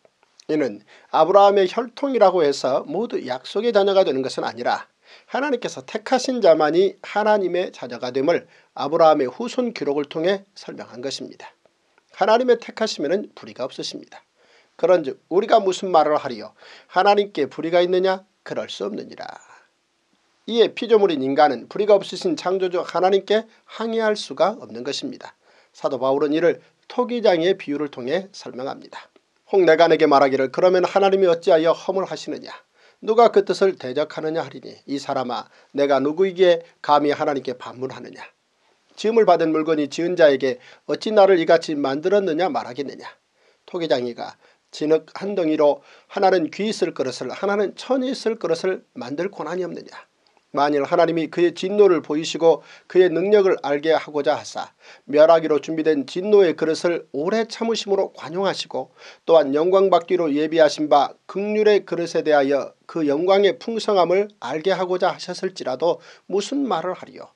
이는 아브라함의 혈통이라고 해서 모두 약속의 자녀가 되는 것은 아니라 하나님께서 택하신 자만이 하나님의 자녀가 됨을 아브라함의 후손 기록을 통해 설명한 것입니다. 하나님의 택하시면 불의가 없으십니다. 그런즉 우리가 무슨 말을 하리요 하나님께 불의가 있느냐 그럴 수 없느니라. 이에 피조물인 인간은 불의가 없으신 창조주 하나님께 항의할 수가 없는 것입니다. 사도 바울은 이를 토기장의 비유를 통해 설명합니다. 홍내가내게 말하기를 그러면 하나님이 어찌하여 허물 하시느냐 누가 그 뜻을 대적하느냐 하리니 이 사람아 내가 누구에게 감히 하나님께 반문하느냐 지음을 받은 물건이 지은 자에게 어찌 나를 이같이 만들었느냐 말하겠느냐 토기장이가 진흙 한 덩이로 하나는 귀 있을 그릇을 하나는 천이 있을 그릇을 만들 권한이 없느냐 만일 하나님이 그의 진노를 보이시고 그의 능력을 알게 하고자 하사 멸하기로 준비된 진노의 그릇을 오래 참으심으로 관용하시고 또한 영광받기로 예비하신 바 극률의 그릇에 대하여 그 영광의 풍성함을 알게 하고자 하셨을지라도 무슨 말을 하리요.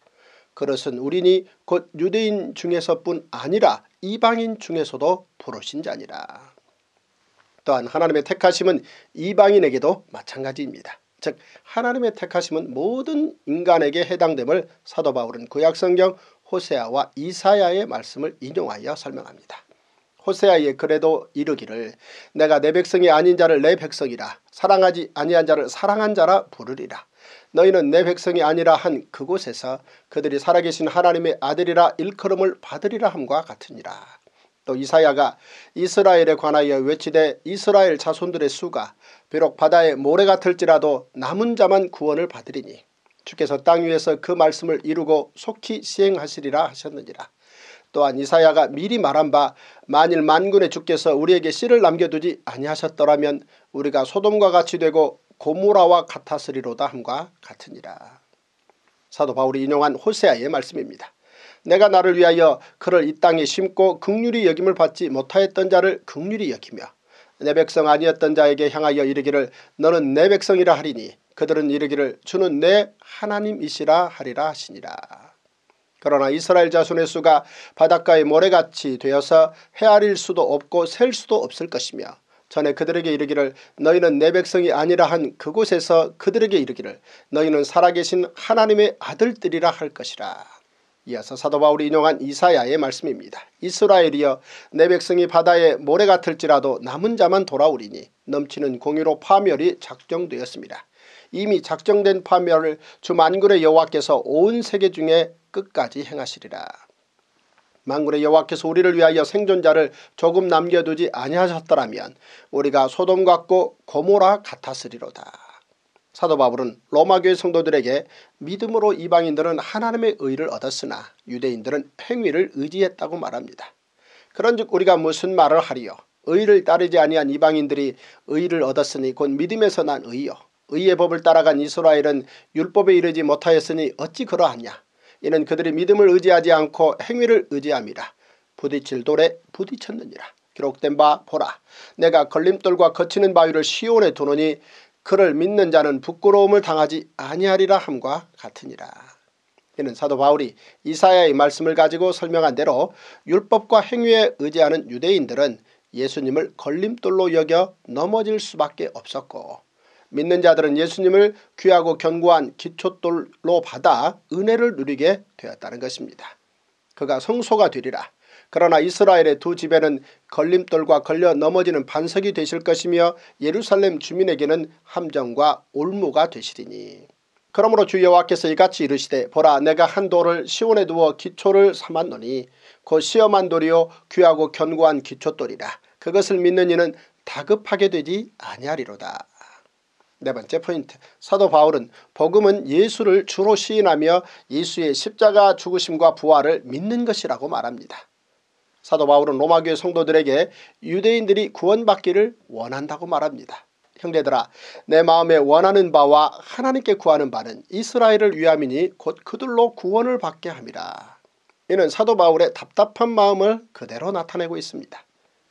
그릇은 우리니 곧 유대인 중에서뿐 아니라 이방인 중에서도 부르신 자니라. 또한 하나님의 택하심은 이방인에게도 마찬가지입니다. 즉 하나님의 택하심은 모든 인간에게 해당됨을 사도 바울은 구약성경 호세아와 이사야의 말씀을 인용하여 설명합니다. 호세아의 그래도 이르기를 내가 내 백성이 아닌 자를 내 백성이라 사랑하지 아니한 자를 사랑한 자라 부르리라 너희는 내 백성이 아니라 한 그곳에서 그들이 살아계신 하나님의 아들이라 일컬음을 받으리라 함과 같으니라 또 이사야가 이스라엘에 관하여 외치되 이스라엘 자손들의 수가 비록 바다의 모래가 틀지라도 남은 자만 구원을 받으리니 주께서 땅 위에서 그 말씀을 이루고 속히 시행하시리라 하셨느니라. 또한 이사야가 미리 말한 바 만일 만군의 주께서 우리에게 씨를 남겨두지 아니하셨더라면 우리가 소돔과 같이 되고 고모라와 같았으리로다 함과 같으니라. 사도 바울이 인용한 호세아의 말씀입니다. 내가 나를 위하여 그를 이 땅에 심고 극률이 여김을 받지 못하였던 자를 극률이 여기며 내 백성 아니었던 자에게 향하여 이르기를 너는 내 백성이라 하리니 그들은 이르기를 주는 내 하나님이시라 하리라 하시니라. 그러나 이스라엘 자손의 수가 바닷가의 모래같이 되어서 헤아릴 수도 없고 셀 수도 없을 것이며 전에 그들에게 이르기를 너희는 내 백성이 아니라 한 그곳에서 그들에게 이르기를 너희는 살아계신 하나님의 아들들이라 할 것이라. 이어서 사도 바울이 인용한 이사야의 말씀입니다. 이스라엘이여 내 백성이 바다에 모래 같을지라도 남은 자만 돌아오리니 넘치는 공의로 파멸이 작정되었습니다. 이미 작정된 파멸을 주 만군의 여호와께서 온 세계 중에 끝까지 행하시리라. 만군의 여호와께서 우리를 위하여 생존자를 조금 남겨두지 아니하셨더라면 우리가 소돔 같고 고모라 같았으리로다. 사도 바울은 로마교회 성도들에게 믿음으로 이방인들은 하나님의 의를 얻었으나 유대인들은 행위를 의지했다고 말합니다. 그런즉 우리가 무슨 말을 하리요 의를 따르지 아니한 이방인들이 의를 얻었으니 곧 믿음에서 난 의요 의의 법을 따라간 이스라엘은 율법에 이르지 못하였으니 어찌 그러하냐 이는 그들이 믿음을 의지하지 않고 행위를 의지함이라 부딪힐 돌에 부딪혔느니라 기록된 바 보라 내가 걸림돌과 거치는 바위를 시온에 두노니 그를 믿는 자는 부끄러움을 당하지 아니하리라 함과 같으니라. 이는 사도 바울이 이사야의 말씀을 가지고 설명한 대로 율법과 행위에 의지하는 유대인들은 예수님을 걸림돌로 여겨 넘어질 수밖에 없었고 믿는 자들은 예수님을 귀하고 견고한 기초돌로 받아 은혜를 누리게 되었다는 것입니다. 그가 성소가 되리라. 그러나 이스라엘의 두 집에는 걸림돌과 걸려 넘어지는 반석이 되실 것이며 예루살렘 주민에게는 함정과 올무가 되시리니. 그러므로 주 여호와께서 이같이 이르시되 보라 내가 한 돌을 시온에 두어 기초를 삼았노니 곧 시험한 돌이요 귀하고 견고한 기초돌이라 그것을 믿는 이는 다급하게 되지 아니하리로다. 네 번째 포인트 사도 바울은 복음은 예수를 주로 시인하며 예수의 십자가 죽으심과 부활을 믿는 것이라고 말합니다. 사도 바울은 로마교회 성도들에게 유대인들이 구원받기를 원한다고 말합니다. 형제들아 내 마음에 원하는 바와 하나님께 구하는 바는 이스라엘을 위함이니 곧 그들로 구원을 받게 함이라. 이는 사도 바울의 답답한 마음을 그대로 나타내고 있습니다.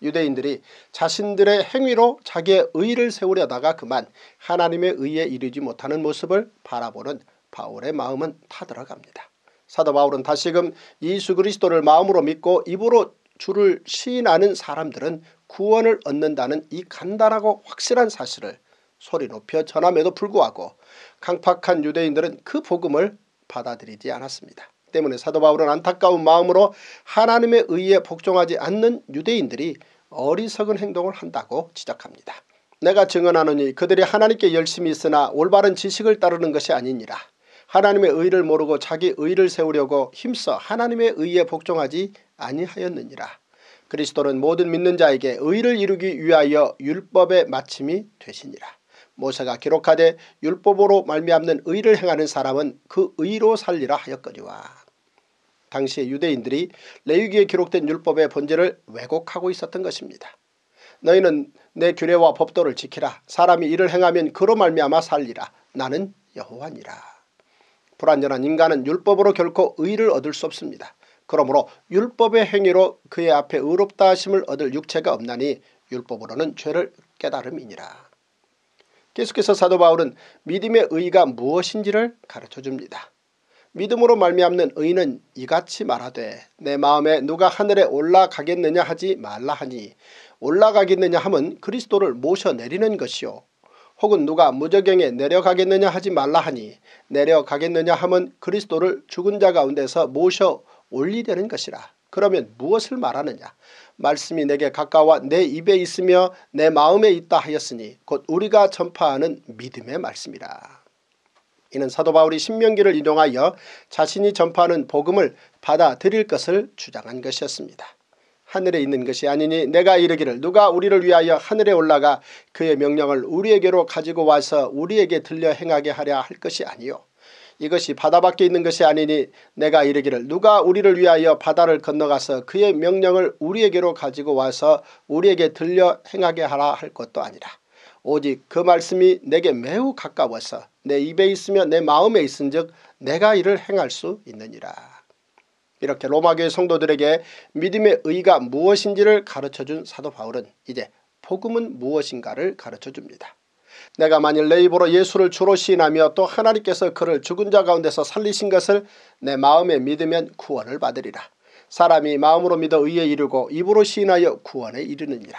유대인들이 자신들의 행위로 자기의 의를 세우려다가 그만 하나님의 의에 이르지 못하는 모습을 바라보는 바울의 마음은 타들어갑니다. 사도 바울은 다시금 예수 그리스도를 마음으로 믿고 입으로 주를 시인하는 사람들은 구원을 얻는다는 이 간단하고 확실한 사실을 소리 높여 전함에도 불구하고 강팍한 유대인들은 그 복음을 받아들이지 않았습니다. 때문에 사도 바울은 안타까운 마음으로 하나님의 의에 복종하지 않는 유대인들이 어리석은 행동을 한다고 지적합니다. 내가 증언하노니 그들이 하나님께 열심히 있으나 올바른 지식을 따르는 것이 아니니라. 하나님의 의를 모르고 자기 의를 세우려고 힘써 하나님의 의에 복종하지 아니하였느니라. 그리스도는 모든 믿는 자에게 의를 이루기 위하여 율법의 마침이 되시니라. 모세가 기록하되 율법으로 말미암는 의를 행하는 사람은 그 의로 살리라 하였거니와. 당시의 유대인들이 레위기에 기록된 율법의 본질을 왜곡하고 있었던 것입니다. 너희는 내 규례와 법도를 지키라. 사람이 이를 행하면 그로 말미암아 살리라. 나는 여호와니라. 불완전한 인간은 율법으로 결코 의를 얻을 수 없습니다. 그러므로 율법의 행위로 그의 앞에 의롭다 하심을 얻을 육체가 없나니 율법으로는 죄를 깨달음이니라. 계속해서 사도 바울은 믿음의 의가 무엇인지를 가르쳐줍니다. 믿음으로 말미암는 의는 이같이 말하되 내 마음에 누가 하늘에 올라가겠느냐 하지 말라 하니 올라가겠느냐 함은 그리스도를 모셔 내리는 것이요 혹은 누가 무저경에 내려가겠느냐 하지 말라 하니 내려가겠느냐 함은 그리스도를 죽은 자 가운데서 모셔 올리되는 것이라. 그러면 무엇을 말하느냐 말씀이 내게 가까워 내 입에 있으며 내 마음에 있다 하였으니 곧 우리가 전파하는 믿음의 말씀이라. 이는 사도 바울이 신명기를 인용하여 자신이 전파하는 복음을 받아들일 것을 주장한 것이었습니다. 하늘에 있는 것이 아니니 내가 이르기를 누가 우리를 위하여 하늘에 올라가 그의 명령을 우리에게로 가지고 와서 우리에게 들려 행하게 하랴 할 것이 아니요 이것이 바다 밖에 있는 것이 아니니 내가 이르기를 누가 우리를 위하여 바다를 건너가서 그의 명령을 우리에게로 가지고 와서 우리에게 들려 행하게 하라 할 것도 아니라 오직 그 말씀이 내게 매우 가까워서 내 입에 있으며 내 마음에 있은 즉 내가 이를 행할 수 있느니라. 이렇게 로마교의 성도들에게 믿음의 의가 무엇인지를 가르쳐준 사도 바울은 이제 복음은 무엇인가를 가르쳐줍니다. 내가 만일 내 입으로 예수를 주로 시인하며 또 하나님께서 그를 죽은 자 가운데서 살리신 것을 내 마음에 믿으면 구원을 받으리라. 사람이 마음으로 믿어 의에 이르고 입으로 시인하여 구원에 이르느니라.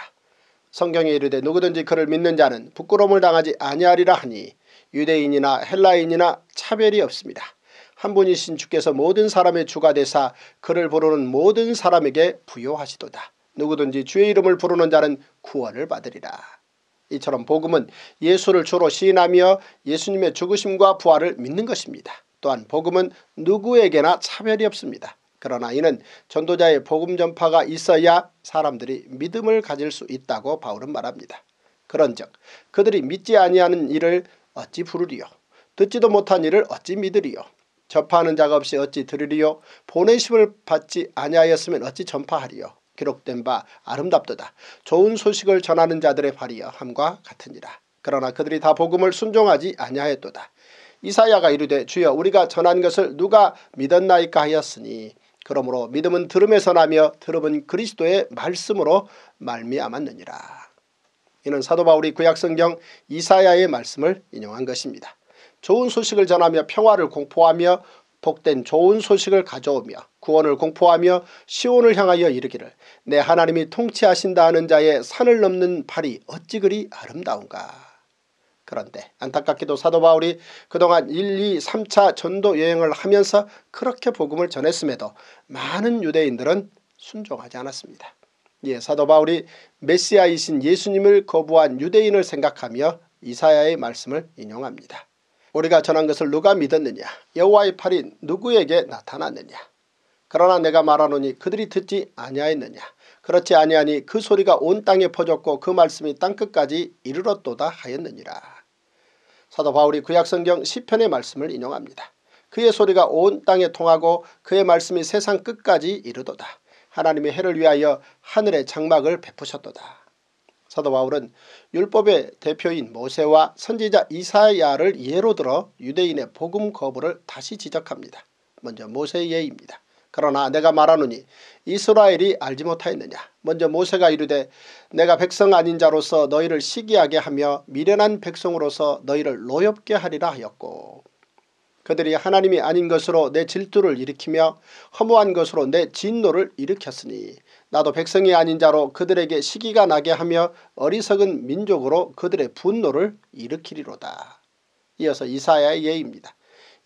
성경에 이르되 누구든지 그를 믿는 자는 부끄러움을 당하지 아니하리라 하니 유대인이나 헬라인이나 차별이 없습니다. 한 분이신 주께서 모든 사람의 주가 되사 그를 부르는 모든 사람에게 부여하시도다. 누구든지 주의 이름을 부르는 자는 구원을 받으리라. 이처럼 복음은 예수를 주로 시인하며 예수님의 죽으심과 부활을 믿는 것입니다. 또한 복음은 누구에게나 차별이 없습니다. 그러나 이는 전도자의 복음 전파가 있어야 사람들이 믿음을 가질 수 있다고 바울은 말합니다. 그런즉 그들이 믿지 아니하는 일을 어찌 부르리요 듣지도 못한 일을 어찌 믿으리요 접하는 자가 없이 어찌 들으리요 보내심을 받지 아니하였으면 어찌 전파하리요 기록된 바 아름답도다. 좋은 소식을 전하는 자들의 발이여 함과 같으니라. 그러나 그들이 다 복음을 순종하지 아니하였도다. 이사야가 이르되 주여 우리가 전한 것을 누가 믿었나이까 하였으니 그러므로 믿음은 들음에서 나며 들음은 그리스도의 말씀으로 말미암았느니라. 이는 사도 바울이 구약성경 이사야의 말씀을 인용한 것입니다. 좋은 소식을 전하며 평화를 공포하며 복된 좋은 소식을 가져오며 구원을 공포하며 시온을 향하여 이르기를 내 하나님이 통치하신다 하는 자의 산을 넘는 발이 어찌 그리 아름다운가. 그런데 안타깝게도 사도 바울이 그동안 1, 2, 3차 전도 여행을 하면서 그렇게 복음을 전했음에도 많은 유대인들은 순종하지 않았습니다. 예, 사도 바울이 메시아이신 예수님을 거부한 유대인을 생각하며 이사야의 말씀을 인용합니다. 우리가 전한 것을 누가 믿었느냐 여호와의 팔이 누구에게 나타났느냐 그러나 내가 말하노니 그들이 듣지 아니하였느냐 그렇지 아니하니 그 소리가 온 땅에 퍼졌고 그 말씀이 땅끝까지 이르렀도다 하였느니라. 사도 바울이 구약성경 10편의 말씀을 인용합니다. 그의 소리가 온 땅에 통하고 그의 말씀이 세상 끝까지 이르도다. 하나님의 해를 위하여 하늘의 장막을 베푸셨도다. 사도 바울은 율법의 대표인 모세와 선지자 이사야를 예로 들어 유대인의 복음 거부를 다시 지적합니다. 먼저 모세의 예입니다. 그러나 내가 말하노니 이스라엘이 알지 못하였느냐. 먼저 모세가 이르되 내가 백성 아닌 자로서 너희를 시기하게 하며 미련한 백성으로서 너희를 노엽게 하리라 하였고 그들이 하나님이 아닌 것으로 내 질투를 일으키며 허무한 것으로 내 진노를 일으켰으니 나도 백성이 아닌 자로 그들에게 시기가 나게 하며 어리석은 민족으로 그들의 분노를 일으키리로다. 이어서 이사야의 예입니다.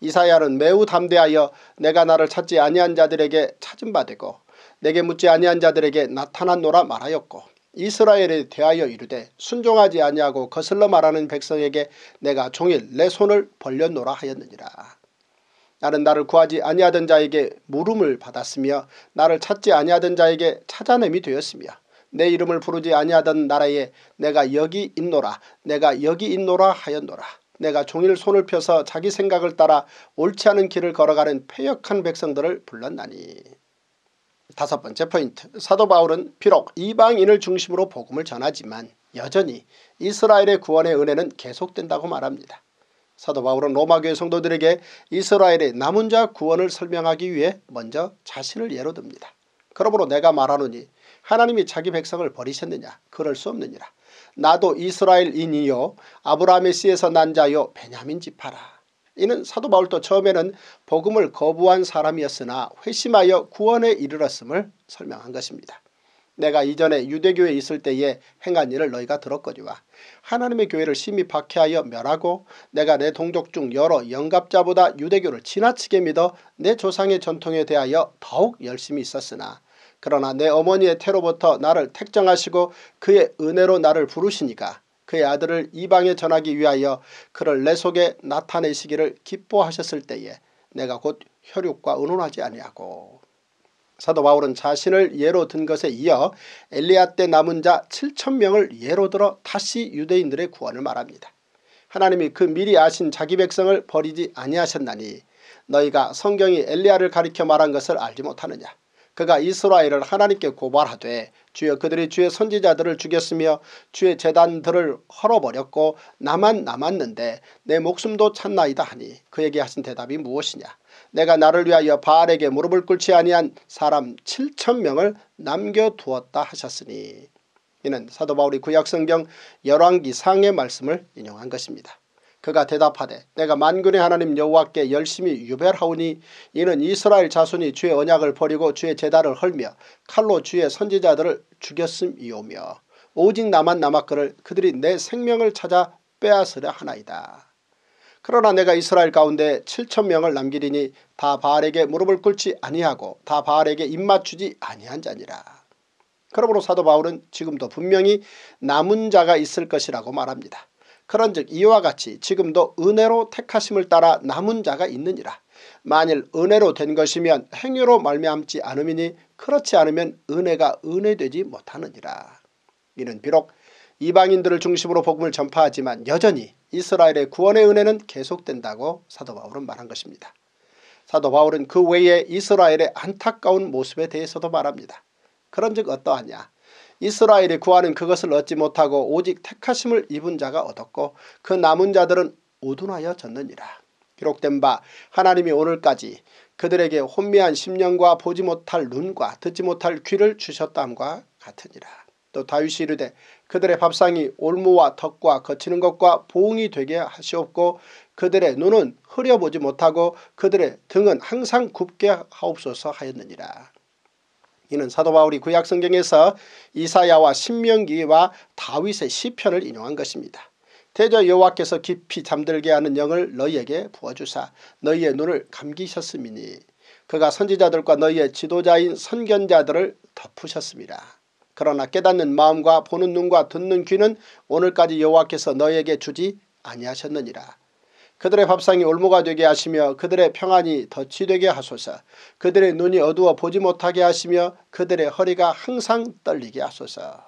이사야는 매우 담대하여 내가 나를 찾지 아니한 자들에게 찾은 바 되고 내게 묻지 아니한 자들에게 나타난노라 말하였고 이스라엘에 대하여 이르되 순종하지 아니하고 거슬러 말하는 백성에게 내가 종일 내 손을 벌렸노라 하였느니라. 나는 나를 구하지 아니하던 자에게 물음을 받았으며 나를 찾지 아니하던 자에게 찾아냄이 되었으며 내 이름을 부르지 아니하던 나라에 내가 여기 있노라 내가 여기 있노라 하였노라 내가 종일 손을 펴서 자기 생각을 따라 옳지 않은 길을 걸어가는 패역한 백성들을 불렀나니. 다섯 번째 포인트 사도 바울은 비록 이방인을 중심으로 복음을 전하지만 여전히 이스라엘의 구원의 은혜는 계속된다고 말합니다. 사도 바울은 로마교회 성도들에게 이스라엘의 남은 자 구원을 설명하기 위해 먼저 자신을 예로 듭니다. 그러므로 내가 말하노니 하나님이 자기 백성을 버리셨느냐 그럴 수 없느니라. 나도 이스라엘인이요 아브라함의 씨에서 난 자요 베냐민 지파라. 이는 사도 바울도 처음에는 복음을 거부한 사람이었으나 회심하여 구원에 이르렀음을 설명한 것입니다. 내가 이전에 유대교에 있을 때에 행한 일을 너희가 들었거니와 하나님의 교회를 심히 박해하여 멸하고 내가 내 동족 중 여러 영갑자보다 유대교를 지나치게 믿어 내 조상의 전통에 대하여 더욱 열심히 있었으나 그러나 내 어머니의 태로부터 나를 택정하시고 그의 은혜로 나를 부르시니까 그의 아들을 이방에 전하기 위하여 그를 내 속에 나타내시기를 기뻐하셨을 때에 내가 곧 혈육과 의논하지 아니하고 사도 바울은 자신을 예로 든 것에 이어 엘리야 때 남은 자 7천명을 예로 들어 다시 유대인들의 구원을 말합니다. 하나님이 그 미리 아신 자기 백성을 버리지 아니하셨나니 너희가 성경이 엘리야를 가리켜 말한 것을 알지 못하느냐. 그가 이스라엘을 하나님께 고발하되 주여 그들이 주의 선지자들을 죽였으며 주의 재단들을 헐어버렸고 나만 남았는데 내 목숨도 찾나이다 하니 그에게 하신 대답이 무엇이냐. 내가 나를 위하여 바알에게 무릎을 꿇지 아니한 사람 7천명을 남겨두었다 하셨으니 이는 사도 바울이 구약성경 열왕기상의 말씀을 인용한 것입니다. 그가 대답하되 내가 만군의 하나님 여호와께 열심히 유별하오니 이는 이스라엘 자손이 주의 언약을 버리고 주의 제단을 헐며 칼로 주의 선지자들을 죽였음이오며 오직 나만 남았거를 그들이 내 생명을 찾아 빼앗으려 하나이다. 그러나 내가 이스라엘 가운데 7천 명을 남기리니 다 바알에게 무릎을 꿇지 아니하고 다 바알에게 입맞추지 아니한 자니라. 그러므로 사도 바울은 지금도 분명히 남은 자가 있을 것이라고 말합니다. 그런즉 이와 같이 지금도 은혜로 택하심을 따라 남은 자가 있느니라. 만일 은혜로 된 것이면 행위로 말미암지 않음이니 그렇지 않으면 은혜가 은혜되지 못하느니라. 이는 비록 이방인들을 중심으로 복음을 전파하지만 여전히 이스라엘의 구원의 은혜는 계속된다고 사도 바울은 말한 것입니다. 사도 바울은 그 외에 이스라엘의 안타까운 모습에 대해서도 말합니다. 그런즉 어떠하냐 이스라엘이 구하는 그것을 얻지 못하고 오직 택하심을 입은 자가 얻었고 그 남은 자들은 오둔하여 졌느니라. 기록된 바 하나님이 오늘까지 그들에게 혼미한 심령과 보지 못할 눈과 듣지 못할 귀를 주셨다함과 같으니라. 또 다윗이 이르되 그들의 밥상이 올무와 덕과 거치는 것과 보응이 되게 하시옵고 그들의 눈은 흐려보지 못하고 그들의 등은 항상 굽게 하옵소서 하였느니라. 이는 사도 바울이 구약 성경에서 이사야와 신명기와 다윗의 시편을 인용한 것입니다. 대저 여호와께서 깊이 잠들게 하는 영을 너희에게 부어주사 너희의 눈을 감기셨음이니 그가 선지자들과 너희의 지도자인 선견자들을 덮으셨습니다. 그러나 깨닫는 마음과 보는 눈과 듣는 귀는 오늘까지 여호와께서 너에게 주지 아니하셨느니라. 그들의 밥상이 올무가 되게 하시며 그들의 평안이 덫이 되게 하소서. 그들의 눈이 어두워 보지 못하게 하시며 그들의 허리가 항상 떨리게 하소서.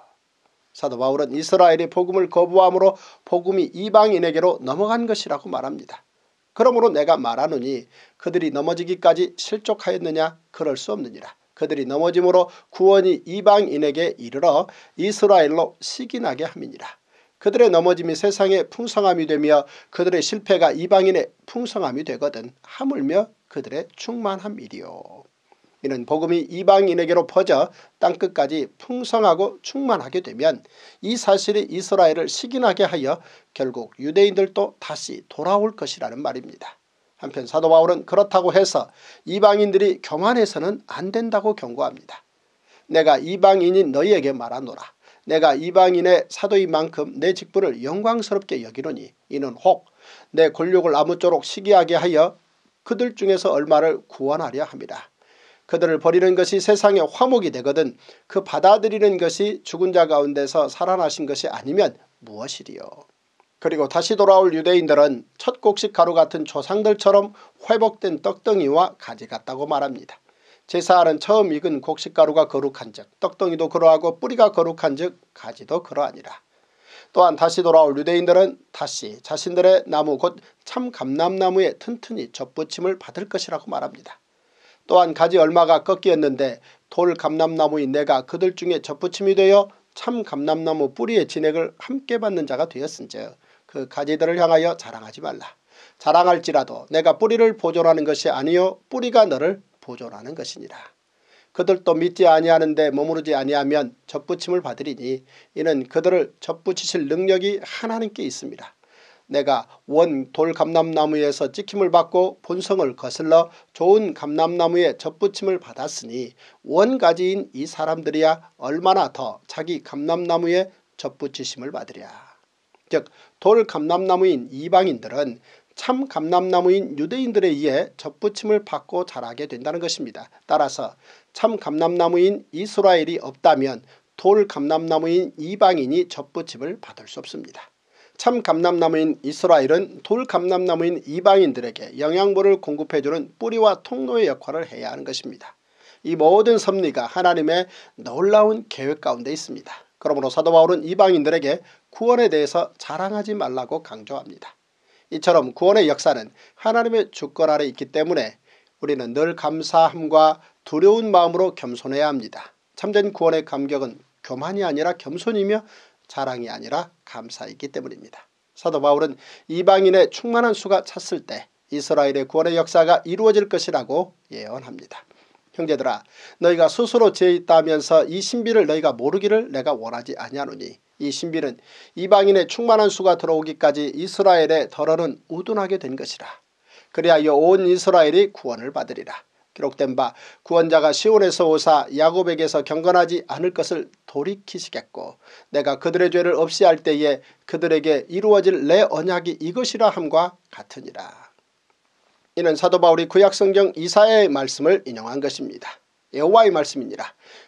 사도 바울은 이스라엘이 복음을 거부함으로 복음이 이방인에게로 넘어간 것이라고 말합니다. 그러므로 내가 말하느니 그들이 넘어지기까지 실족하였느냐 그럴 수 없느니라. 그들이 넘어짐으로 구원이 이방인에게 이르러 이스라엘로 시기나게 함이니라. 그들의 넘어짐이 세상의 풍성함이 되며 그들의 실패가 이방인의 풍성함이 되거든 하물며 그들의 충만함이리요. 이는 복음이 이방인에게로 퍼져 땅끝까지 풍성하고 충만하게 되면 이 사실이 이스라엘을 시기나게 하여 결국 유대인들도 다시 돌아올 것이라는 말입니다. 한편 사도 바울은 그렇다고 해서 이방인들이 교만해서는 안 된다고 경고합니다. 내가 이방인인 너희에게 말하노라. 내가 이방인의 사도인 만큼 내 직분을 영광스럽게 여기노니 이는 혹 내 권력을 아무쪼록 시기하게 하여 그들 중에서 얼마를 구원하려 합니다. 그들을 버리는 것이 세상의 화목이 되거든 그 받아들이는 것이 죽은 자 가운데서 살아나신 것이 아니면 무엇이리요. 그리고 다시 돌아올 유대인들은 첫 곡식 가루 같은 조상들처럼 회복된 떡덩이와 가지 같다고 말합니다. 제사하는 처음 익은 곡식 가루가 거룩한 즉 떡덩이도 그러하고 뿌리가 거룩한 즉 가지도 그러하니라. 또한 다시 돌아올 유대인들은 다시 자신들의 나무 곧 참감람나무에 튼튼히 접붙임을 받을 것이라고 말합니다. 또한 가지 얼마가 꺾이었는데 돌 감람나무인 내가 그들 중에 접붙임이 되어 참감람나무 뿌리의 진액을 함께 받는 자가 되었은즉 그 가지들을 향하여 자랑하지 말라. 자랑할지라도 내가 뿌리를 보존하는 것이 아니요 뿌리가 너를 보존하는 것이니라. 그들도 믿지 아니하는데 머무르지 아니하면 접붙임을 받으리니 이는 그들을 접붙이실 능력이 하나님께 있습니다. 내가 원돌 감람나무에서 찍힘을 받고 본성을 거슬러 좋은 감람나무에 접붙임을 받았으니 원가지인 이 사람들이야 얼마나 더 자기 감람나무에 접붙이심을 받으랴. 즉 돌감람나무인 이방인들은 참 감람나무인 유대인들에 의해 접붙임을 받고 자라게 된다는 것입니다. 따라서 참 감람나무인 이스라엘이 없다면 돌 감람나무인 이방인이 접붙임을 받을 수 없습니다. 참 감람나무인 이스라엘은 돌 감람나무인 이방인들에게 영양분을 공급해주는 뿌리와 통로의 역할을 해야 하는 것입니다. 이 모든 섭리가 하나님의 놀라운 계획 가운데 있습니다. 그러므로 사도 바울은 이방인들에게 구원에 대해서 자랑하지 말라고 강조합니다. 이처럼 구원의 역사는 하나님의 주권 아래 있기 때문에 우리는 늘 감사함과 두려운 마음으로 겸손해야 합니다. 참된 구원의 감격은 교만이 아니라 겸손이며 자랑이 아니라 감사이기 때문입니다. 사도 바울은 이방인의 충만한 수가 찼을 때 이스라엘의 구원의 역사가 이루어질 것이라고 예언합니다. 형제들아 너희가 스스로 죄 있다면서 이 신비를 너희가 모르기를 내가 원하지 아니하노니 이 신비는 이방인의 충만한 수가 들어오기까지 이스라엘의 덜어는 우둔하게 된 것이라. 그리하여 온 이스라엘이 구원을 받으리라. 기록된 바 구원자가 시온에서 오사 야곱에게서 경건하지 않을 것을 돌이키시겠고 내가 그들의 죄를 없이 할 때에 그들에게 이루어질 내 언약이 이것이라 함과 같으니라. 이는 사도 바울이 구약성경 이사야의 말씀을 인용한 것입니다. 여호와의 말씀이니라.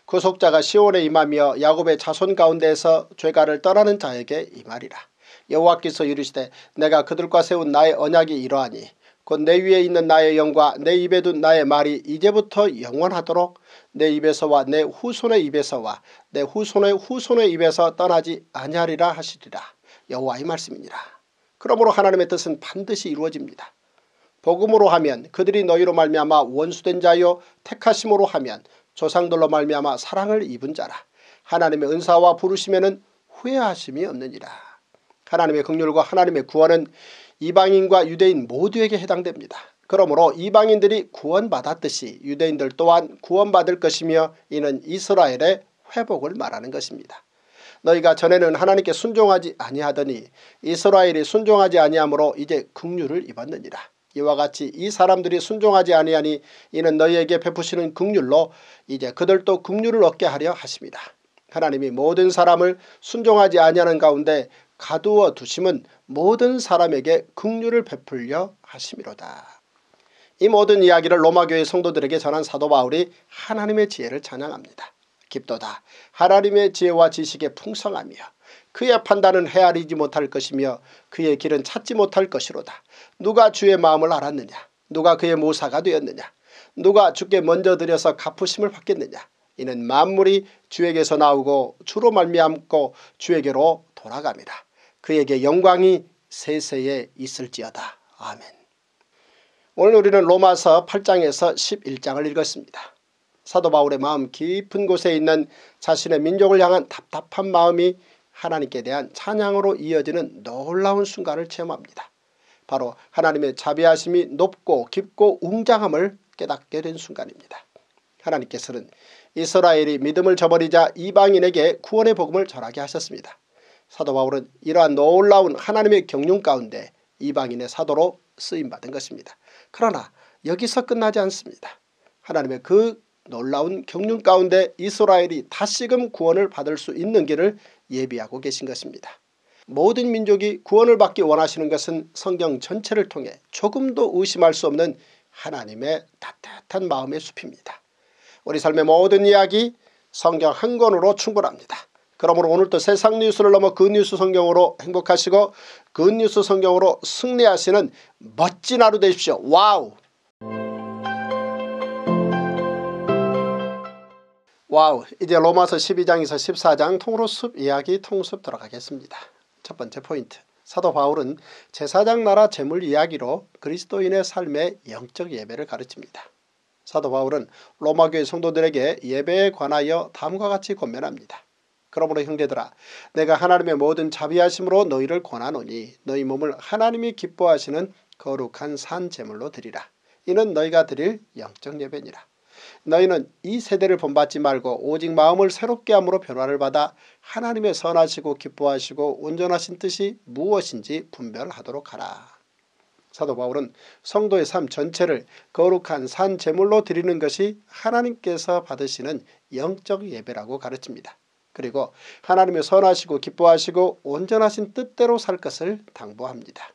구속자가 그 시온에 임하며 야곱의 자손 가운데에서 죄가를 떠나는 자에게 이말이라. 여호와께서 이르시되 내가 그들과 세운 나의 언약이 이러하니 곧 내 위에 있는 나의 영과 내 입에 둔 나의 말이 이제부터 영원하도록 내 입에서와 내 후손의 입에서와 내 후손의 후손의 입에서 떠나지 아니하리라 하시리라. 여호와의 말씀이니라. 그러므로 하나님의 뜻은 반드시 이루어집니다. 복음으로 하면 그들이 너희로 말미암아 원수된 자요 택하심으로 하면 조상들로 말미암아 사랑을 입은 자라. 하나님의 은사와 부르심에는 후회하심이 없느니라. 하나님의 긍휼과 하나님의 구원은 이방인과 유대인 모두에게 해당됩니다. 그러므로 이방인들이 구원받았듯이 유대인들 또한 구원받을 것이며 이는 이스라엘의 회복을 말하는 것입니다. 너희가 전에는 하나님께 순종하지 아니하더니 이스라엘이 순종하지 아니하므로 이제 긍휼을 입었느니라. 이와 같이 이 사람들이 순종하지 아니하니 이는 너희에게 베푸시는 긍휼로 이제 그들도 긍휼을 얻게 하려 하십니다. 하나님이 모든 사람을 순종하지 아니하는 가운데 가두어 두심은 모든 사람에게 긍휼을 베풀려 하심이로다. 이 모든 이야기를 로마교회 성도들에게 전한 사도 바울이 하나님의 지혜를 찬양합니다. 깊도다. 하나님의 지혜와 지식의 풍성함이여. 그의 판단은 헤아리지 못할 것이며 그의 길은 찾지 못할 것이로다. 누가 주의 마음을 알았느냐 누가 그의 모사가 되었느냐 누가 주께 먼저 드려서 갚으심을 받겠느냐 이는 만물이 주에게서 나오고 주로 말미암고 주에게로 돌아갑니다. 그에게 영광이 세세에 있을지어다. 아멘. 오늘 우리는 로마서 8장에서 11장을 읽었습니다. 사도 바울의 마음 깊은 곳에 있는 자신의 민족을 향한 답답한 마음이 하나님께 대한 찬양으로 이어지는 놀라운 순간을 체험합니다. 바로 하나님의 자비하심이 높고 깊고 웅장함을 깨닫게 된 순간입니다. 하나님께서는 이스라엘이 믿음을 저버리자 이방인에게 구원의 복음을 전하게 하셨습니다. 사도 바울은 이러한 놀라운 하나님의 경륜 가운데 이방인의 사도로 쓰임받은 것입니다. 그러나 여기서 끝나지 않습니다. 하나님의 그 놀라운 경륜 가운데 이스라엘이 다시금 구원을 받을 수 있는 길을 예비하고 계신 것입니다. 모든 민족이 구원을 받기 원하시는 것은 성경 전체를 통해 조금도 의심할 수 없는 하나님의 따뜻한 마음의 숲입니다. 우리 삶의 모든 이야기 성경 한 권으로 충분합니다. 그러므로 오늘도 세상 뉴스를 넘어 그뉴스 성경으로 행복하시고 그뉴스 성경으로 승리하시는 멋진 하루 되십시오. 와우! 와우 이제 로마서 12장에서 14장 통로숲 으 이야기 통숲 들어가겠습니다. 첫 번째 포인트. 사도 바울은 제사장 나라 재물 이야기로 그리스도인의 삶의 영적 예배를 가르칩니다. 사도 바울은 로마교회 성도들에게 예배에 관하여 다음과 같이 권면합니다. 그러므로 형제들아 내가 하나님의 모든 자비하심으로 너희를 권하노니 너희 몸을 하나님이 기뻐하시는 거룩한 산 제물로 드리라. 이는 너희가 드릴 영적 예배니라. 너희는 이 세대를 본받지 말고 오직 마음을 새롭게 함으로 변화를 받아 하나님의 선하시고 기뻐하시고 온전하신 뜻이 무엇인지 분별하도록 하라. 사도 바울은 성도의 삶 전체를 거룩한 산 제물로 드리는 것이 하나님께서 받으시는 영적 예배라고 가르칩니다. 그리고 하나님의 선하시고 기뻐하시고 온전하신 뜻대로 살 것을 당부합니다.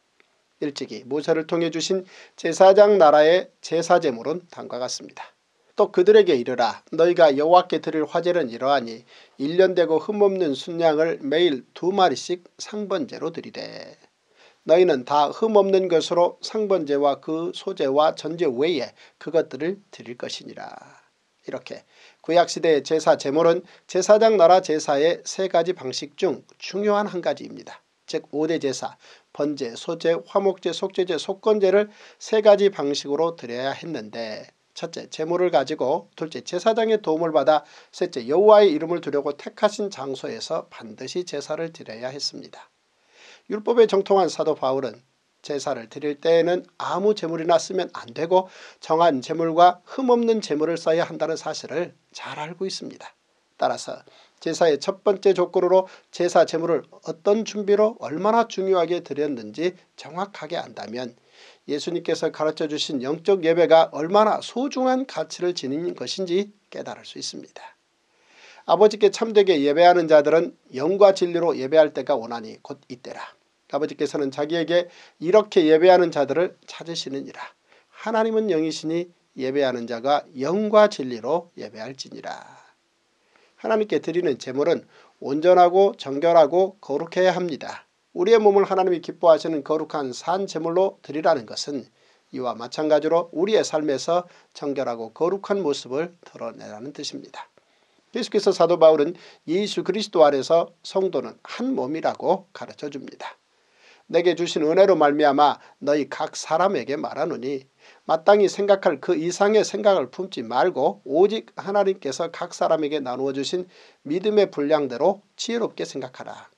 일찍이 모세를 통해 주신 제사장 나라의 제사제물은 다음과 같습니다. 또 그들에게 이르라 너희가 여호와께 드릴 화제는 이러하니 1년되고 흠없는 순양을 매일 두 마리씩 상번제로 드리되 너희는 다 흠없는 것으로 상번제와 그 소제와 전제 외에 그것들을 드릴 것이니라. 이렇게 구약시대의 제사 제물은 제사장 나라 제사의 세 가지 방식 중 중요한 한 가지입니다. 즉 5대 제사, 번제, 소제, 화목제, 속제제, 속건제를 세 가지 방식으로 드려야 했는데 첫째 재물을 가지고 둘째 제사장의 도움을 받아 셋째 여호와의 이름을 두려고 택하신 장소에서 반드시 제사를 드려야 했습니다. 율법에 정통한 사도 바울은 제사를 드릴 때에는 아무 재물이나 쓰면 안 되고 정한 재물과 흠없는 재물을 써야 한다는 사실을 잘 알고 있습니다. 따라서 제사의 첫 번째 조건으로 제사 재물을 어떤 준비로 얼마나 중요하게 드렸는지 정확하게 안다면 예수님께서 가르쳐 주신 영적 예배가 얼마나 소중한 가치를 지닌 것인지 깨달을 수 있습니다. 아버지께 참되게 예배하는 자들은 영과 진리로 예배할 때가 오나니 곧 이때라. 아버지께서는 자기에게 이렇게 예배하는 자들을 찾으시느니라. 하나님은 영이시니 예배하는 자가 영과 진리로 예배할지니라. 하나님께 드리는 제물은 온전하고 정결하고 거룩해야 합니다. 우리의 몸을 하나님이 기뻐하시는 거룩한 산 제물로 드리라는 것은 이와 마찬가지로 우리의 삶에서 청결하고 거룩한 모습을 드러내라는 뜻입니다. 예수께서 사도 바울은 예수 그리스도 아래서 성도는 한 몸이라고 가르쳐줍니다. 내게 주신 은혜로 말미암아 너희 각 사람에게 말하노니 마땅히 생각할 그 이상의 생각을 품지 말고 오직 하나님께서 각 사람에게 나누어 주신 믿음의 분량대로 지혜롭게 생각하라.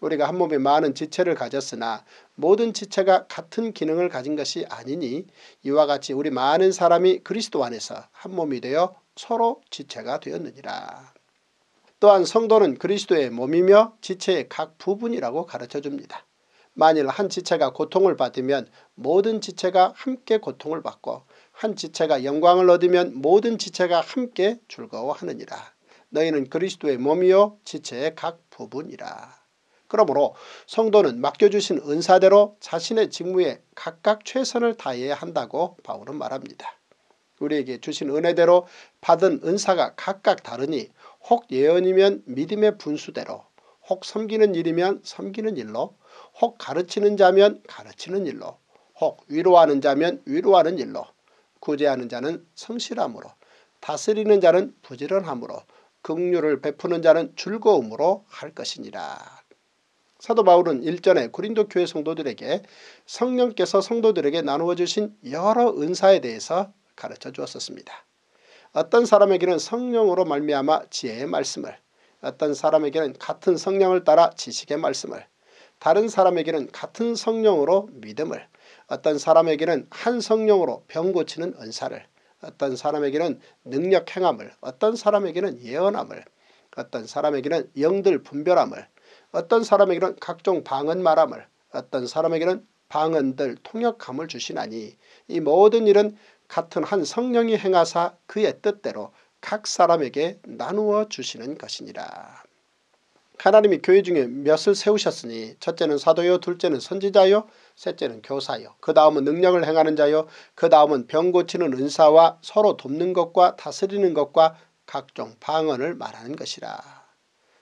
우리가 한 몸에 많은 지체를 가졌으나 모든 지체가 같은 기능을 가진 것이 아니니 이와 같이 우리 많은 사람이 그리스도 안에서 한 몸이 되어 서로 지체가 되었느니라. 또한 성도는 그리스도의 몸이며 지체의 각 부분이라고 가르쳐줍니다. 만일 한 지체가 고통을 받으면 모든 지체가 함께 고통을 받고 한 지체가 영광을 얻으면 모든 지체가 함께 즐거워하느니라. 너희는 그리스도의 몸이요 지체의 각 부분이라. 그러므로 성도는 맡겨주신 은사대로 자신의 직무에 각각 최선을 다해야 한다고 바울은 말합니다. 우리에게 주신 은혜대로 받은 은사가 각각 다르니 혹 예언이면 믿음의 분수대로 혹 섬기는 일이면 섬기는 일로 혹 가르치는 자면 가르치는 일로 혹 위로하는 자면 위로하는 일로 구제하는 자는 성실함으로 다스리는 자는 부지런함으로 긍휼을 베푸는 자는 즐거움으로 할 것이니라. 사도 바울은 일전에 고린도 교회 성도들에게 성령께서 성도들에게 나누어 주신 여러 은사에 대해서 가르쳐 주었었습니다. 어떤 사람에게는 성령으로 말미암아 지혜의 말씀을 어떤 사람에게는 같은 성령을 따라 지식의 말씀을 다른 사람에게는 같은 성령으로 믿음을 어떤 사람에게는 한 성령으로 병 고치는 은사를 어떤 사람에게는 능력 행함을 어떤 사람에게는 예언함을 어떤 사람에게는 영들 분별함을 어떤 사람에게는 각종 방언말함을 어떤 사람에게는 방언들 통역함을 주시나니 이 모든 일은 같은 한 성령이 행하사 그의 뜻대로 각 사람에게 나누어 주시는 것이니라. 하나님이 교회 중에 몇을 세우셨으니 첫째는 사도요 둘째는 선지자요 셋째는 교사요 그 다음은 능력을 행하는 자요 그 다음은 병 고치는 은사와 서로 돕는 것과 다스리는 것과 각종 방언을 말하는 것이라.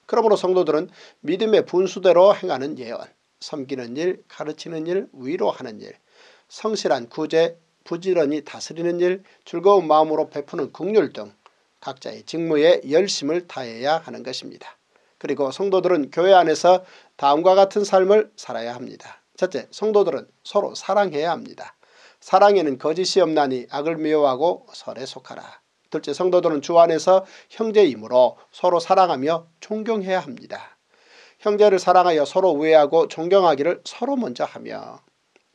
그러므로 성도들은 믿음의 분수대로 행하는 예언, 섬기는 일, 가르치는 일, 위로하는 일, 성실한 구제, 부지런히 다스리는 일, 즐거운 마음으로 베푸는 국휼등 각자의 직무에 열심을 다해야 하는 것입니다. 그리고 성도들은 교회 안에서 다음과 같은 삶을 살아야 합니다. 첫째, 성도들은 서로 사랑해야 합니다. 사랑에는 거짓이 없나니 악을 미워하고 설에 속하라. 둘째 성도들은 주 안에서 형제이므로 서로 사랑하며 존경해야 합니다. 형제를 사랑하여 서로 우애하고 존경하기를 서로 먼저 하며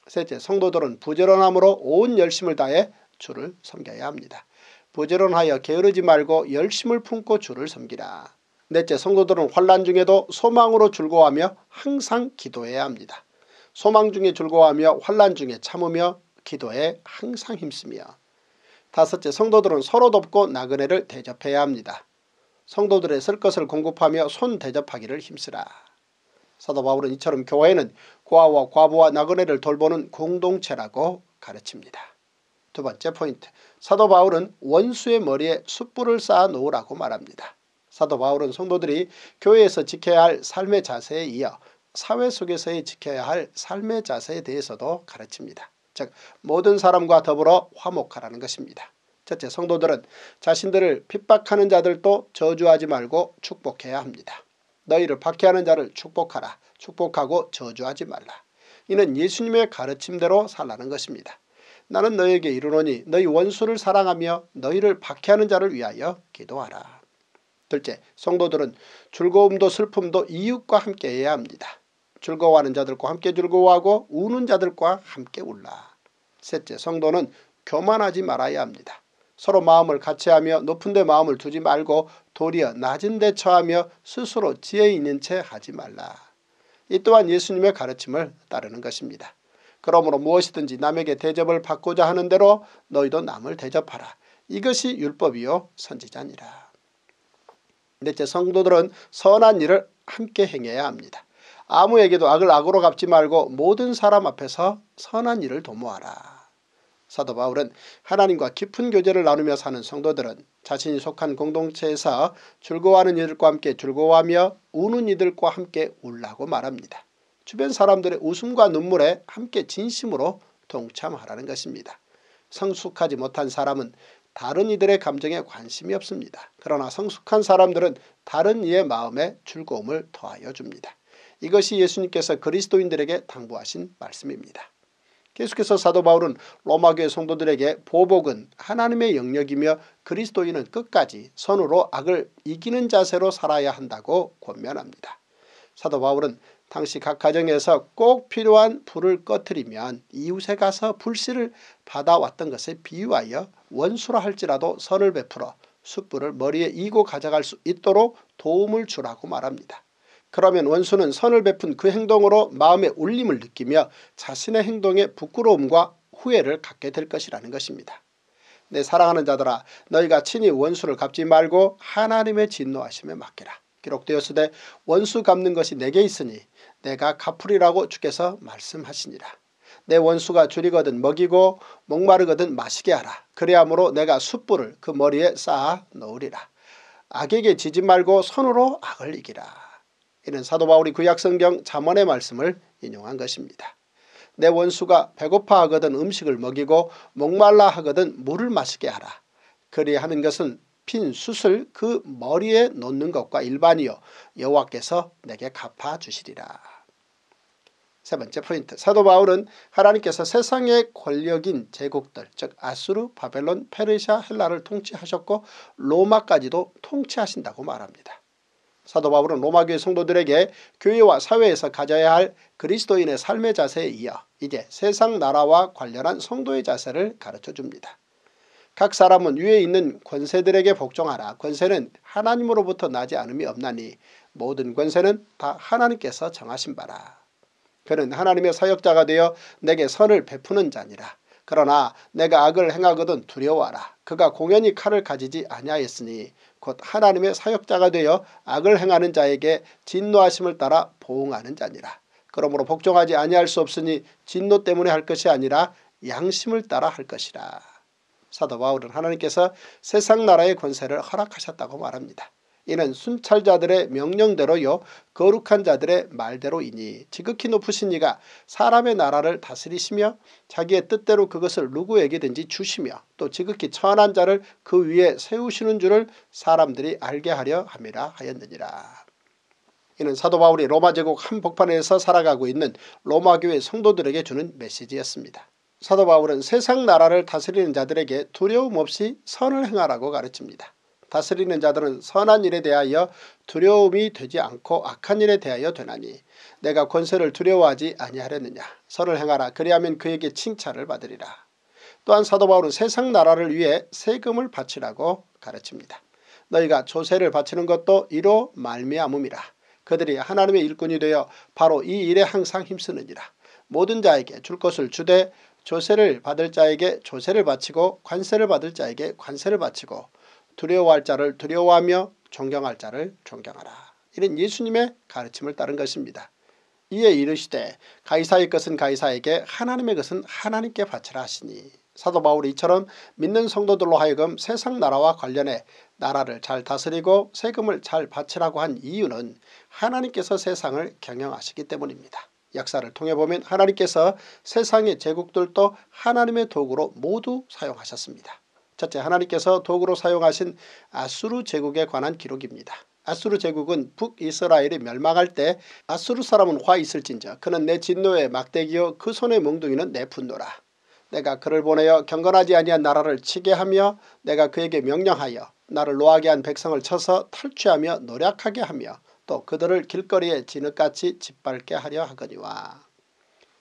셋째 성도들은 부지런함으로 온 열심을 다해 주를 섬겨야 합니다. 부지런하여 게으르지 말고 열심을 품고 주를 섬기라. 넷째 성도들은 환란 중에도 소망으로 즐거워하며 항상 기도해야 합니다. 소망 중에 즐거워하며 환란 중에 참으며 기도에 항상 힘쓰며 다섯째 성도들은 서로 돕고 나그네를 대접해야 합니다. 성도들의 쓸 것을 공급하며 손 대접하기를 힘쓰라. 사도 바울은 이처럼 교회는 고아와 과부와 나그네를 돌보는 공동체라고 가르칩니다. 두 번째 포인트. 사도 바울은 원수의 머리에 숯불을 쌓아 놓으라고 말합니다. 사도 바울은 성도들이 교회에서 지켜야 할 삶의 자세에 이어 사회 속에서의 지켜야 할 삶의 자세에 대해서도 가르칩니다. 즉 모든 사람과 더불어 화목하라는 것입니다. 첫째 성도들은 자신들을 핍박하는 자들도 저주하지 말고 축복해야 합니다. 너희를 박해하는 자를 축복하라. 축복하고 저주하지 말라. 이는 예수님의 가르침대로 살라는 것입니다. 나는 너에게 이르노니 너희 원수를 사랑하며 너희를 박해하는 자를 위하여 기도하라. 둘째, 성도들은 즐거움도 슬픔도 이웃과 함께해야 합니다. 즐거워하는 자들과 함께 즐거워하고 우는 자들과 함께 울라. 셋째 성도는 교만하지 말아야 합니다. 서로 마음을 같이하며 높은 데 마음을 두지 말고 도리어 낮은 데 처하며 스스로 지혜 있는 채 하지 말라. 이 또한 예수님의 가르침을 따르는 것입니다. 그러므로 무엇이든지 남에게 대접을 받고자 하는 대로 너희도 남을 대접하라. 이것이 율법이요 선지자니라. 넷째 성도들은 선한 일을 함께 행해야 합니다. 아무에게도 악을 악으로 갚지 말고 모든 사람 앞에서 선한 일을 도모하라. 사도 바울은 하나님과 깊은 교제를 나누며 사는 성도들은 자신이 속한 공동체에서 즐거워하는 이들과 함께 즐거워하며 우는 이들과 함께 울라고 말합니다. 주변 사람들의 웃음과 눈물에 함께 진심으로 동참하라는 것입니다. 성숙하지 못한 사람은 다른 이들의 감정에 관심이 없습니다. 그러나 성숙한 사람들은 다른 이의 마음에 즐거움을 더하여 줍니다. 이것이 예수님께서 그리스도인들에게 당부하신 말씀입니다. 계속해서 사도 바울은 로마교회 성도들에게 보복은 하나님의 영역이며 그리스도인은 끝까지 선으로 악을 이기는 자세로 살아야 한다고 권면합니다. 사도 바울은 당시 각 가정에서 꼭 필요한 불을 꺼트리면 이웃에 가서 불씨를 받아왔던 것에 비유하여 원수라 할지라도 선을 베풀어 숯불을 머리에 이고 가져갈 수 있도록 도움을 주라고 말합니다. 그러면 원수는 선을 베푼 그 행동으로 마음의 울림을 느끼며 자신의 행동에 부끄러움과 후회를 갖게 될 것이라는 것입니다. 내 사랑하는 자들아 너희가 친히 원수를 갚지 말고 하나님의 진노하심에 맡기라. 기록되었으되 원수 갚는 것이 내게 있으니 내가 갚으리라고 주께서 말씀하시니라. 내 원수가 줄이거든 먹이고 목마르거든 마시게 하라. 그리함으로 내가 숯불을 그 머리에 쌓아 놓으리라. 악에게 지지 말고 손으로 악을 이기라. 이는 사도 바울이 구약성경 자언의 말씀을 인용한 것입니다. 내 원수가 배고파 하거든 음식을 먹이고 목말라 하거든 물을 마시게 하라. 그리하는 것은 핀 숯을 그 머리에 놓는 것과 일반이요 여호와께서 내게 갚아주시리라. 세 번째 포인트 사도 바울은 하나님께서 세상의 권력인 제국들 즉 아수르, 바벨론, 페르시아, 헬라를 통치하셨고 로마까지도 통치하신다고 말합니다. 사도 바울은 로마교회 성도들에게 교회와 사회에서 가져야 할 그리스도인의 삶의 자세에 이어 이제 세상 나라와 관련한 성도의 자세를 가르쳐줍니다. 각 사람은 위에 있는 권세들에게 복종하라. 권세는 하나님으로부터 나지 않음이 없나니 모든 권세는 다 하나님께서 정하신 바라. 그는 하나님의 사역자가 되어 내게 선을 베푸는 자니라. 그러나 내가 악을 행하거든 두려워하라. 그가 공연히 칼을 가지지 아니하였으니 곧 하나님의 사역자가 되어 악을 행하는 자에게 진노하심을 따라 보응하는 자니라. 그러므로 복종하지 아니할 수 없으니 진노 때문에 할 것이 아니라 양심을 따라 할 것이라. 사도 바울은 하나님께서 세상 나라의 권세를 허락하셨다고 말합니다. 이는 순찰자들의 명령대로요 거룩한 자들의 말대로이니 지극히 높으신 이가 사람의 나라를 다스리시며 자기의 뜻대로 그것을 누구에게든지 주시며 또 지극히 천한 자를 그 위에 세우시는 줄을 사람들이 알게 하려 함이라 하였느니라. 이는 사도 바울이 로마 제국 한복판에서 살아가고 있는 로마교회 성도들에게 주는 메시지였습니다. 사도 바울은 세상 나라를 다스리는 자들에게 두려움 없이 선을 행하라고 가르칩니다. 다스리는 자들은 선한 일에 대하여 두려움이 되지 않고 악한 일에 대하여 되나니 내가 권세를 두려워하지 아니하려느냐 선을 행하라 그리하면 그에게 칭찬을 받으리라. 또한 사도 바울은 세상 나라를 위해 세금을 바치라고 가르칩니다. 너희가 조세를 바치는 것도 이로 말미암음이라. 그들이 하나님의 일꾼이 되어 바로 이 일에 항상 힘쓰느니라. 모든 자에게 줄 것을 주되 조세를 받을 자에게 조세를 바치고 관세를 받을 자에게 관세를 바치고 두려워할 자를 두려워하며 존경할 자를 존경하라. 이는 예수님의 가르침을 따른 것입니다. 이에 이르시되 가이사의 것은 가이사에게 하나님의 것은 하나님께 바치라 하시니 사도 바울이 이처럼 믿는 성도들로 하여금 세상 나라와 관련해 나라를 잘 다스리고 세금을 잘 바치라고 한 이유는 하나님께서 세상을 경영하시기 때문입니다. 역사를 통해 보면 하나님께서 세상의 제국들도 하나님의 도구로 모두 사용하셨습니다. 첫째 하나님께서 도구로 사용하신 아수르 제국에 관한 기록입니다. 아수르 제국은 북이스라엘이 멸망할 때 아수르 사람은 화 있을진저 그는 내 진노의 막대기요 그 손의 몽둥이는 내 분노라. 내가 그를 보내어 경건하지 아니한 나라를 치게 하며 내가 그에게 명령하여 나를 노하게 한 백성을 쳐서 탈취하며 노력하게 하며 또 그들을 길거리에 진흙같이 짓밟게 하려 하거니와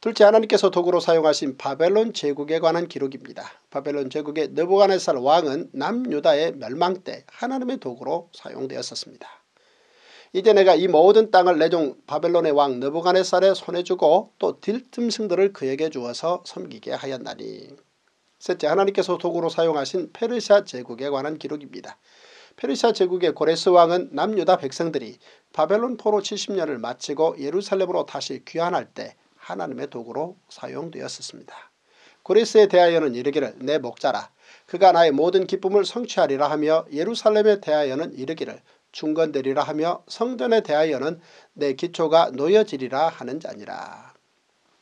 둘째 하나님께서 도구로 사용하신 바벨론 제국에 관한 기록입니다. 바벨론 제국의 느부갓네살 왕은 남유다의 멸망 때 하나님의 도구로 사용되었었습니다. 이제 내가 이 모든 땅을 내 종 바벨론의 왕 느부갓네살의 손에 주고 또 들뜸승들을 그에게 주어서 섬기게 하였나니. 셋째 하나님께서 도구로 사용하신 페르시아 제국에 관한 기록입니다. 페르시아 제국의 고레스 왕은 남유다 백성들이 바벨론 포로 70년을 마치고 예루살렘으로 다시 귀환할 때 하나님의 도구로 사용되었었습니다. 그리스에 대하여는 이르기를 내 목자라 그가 나의 모든 기쁨을 성취하리라 하며 예루살렘에 대하여는 이르기를 중건되리라 하며 성전에 대하여는 내 기초가 놓여지리라 하는 자니라.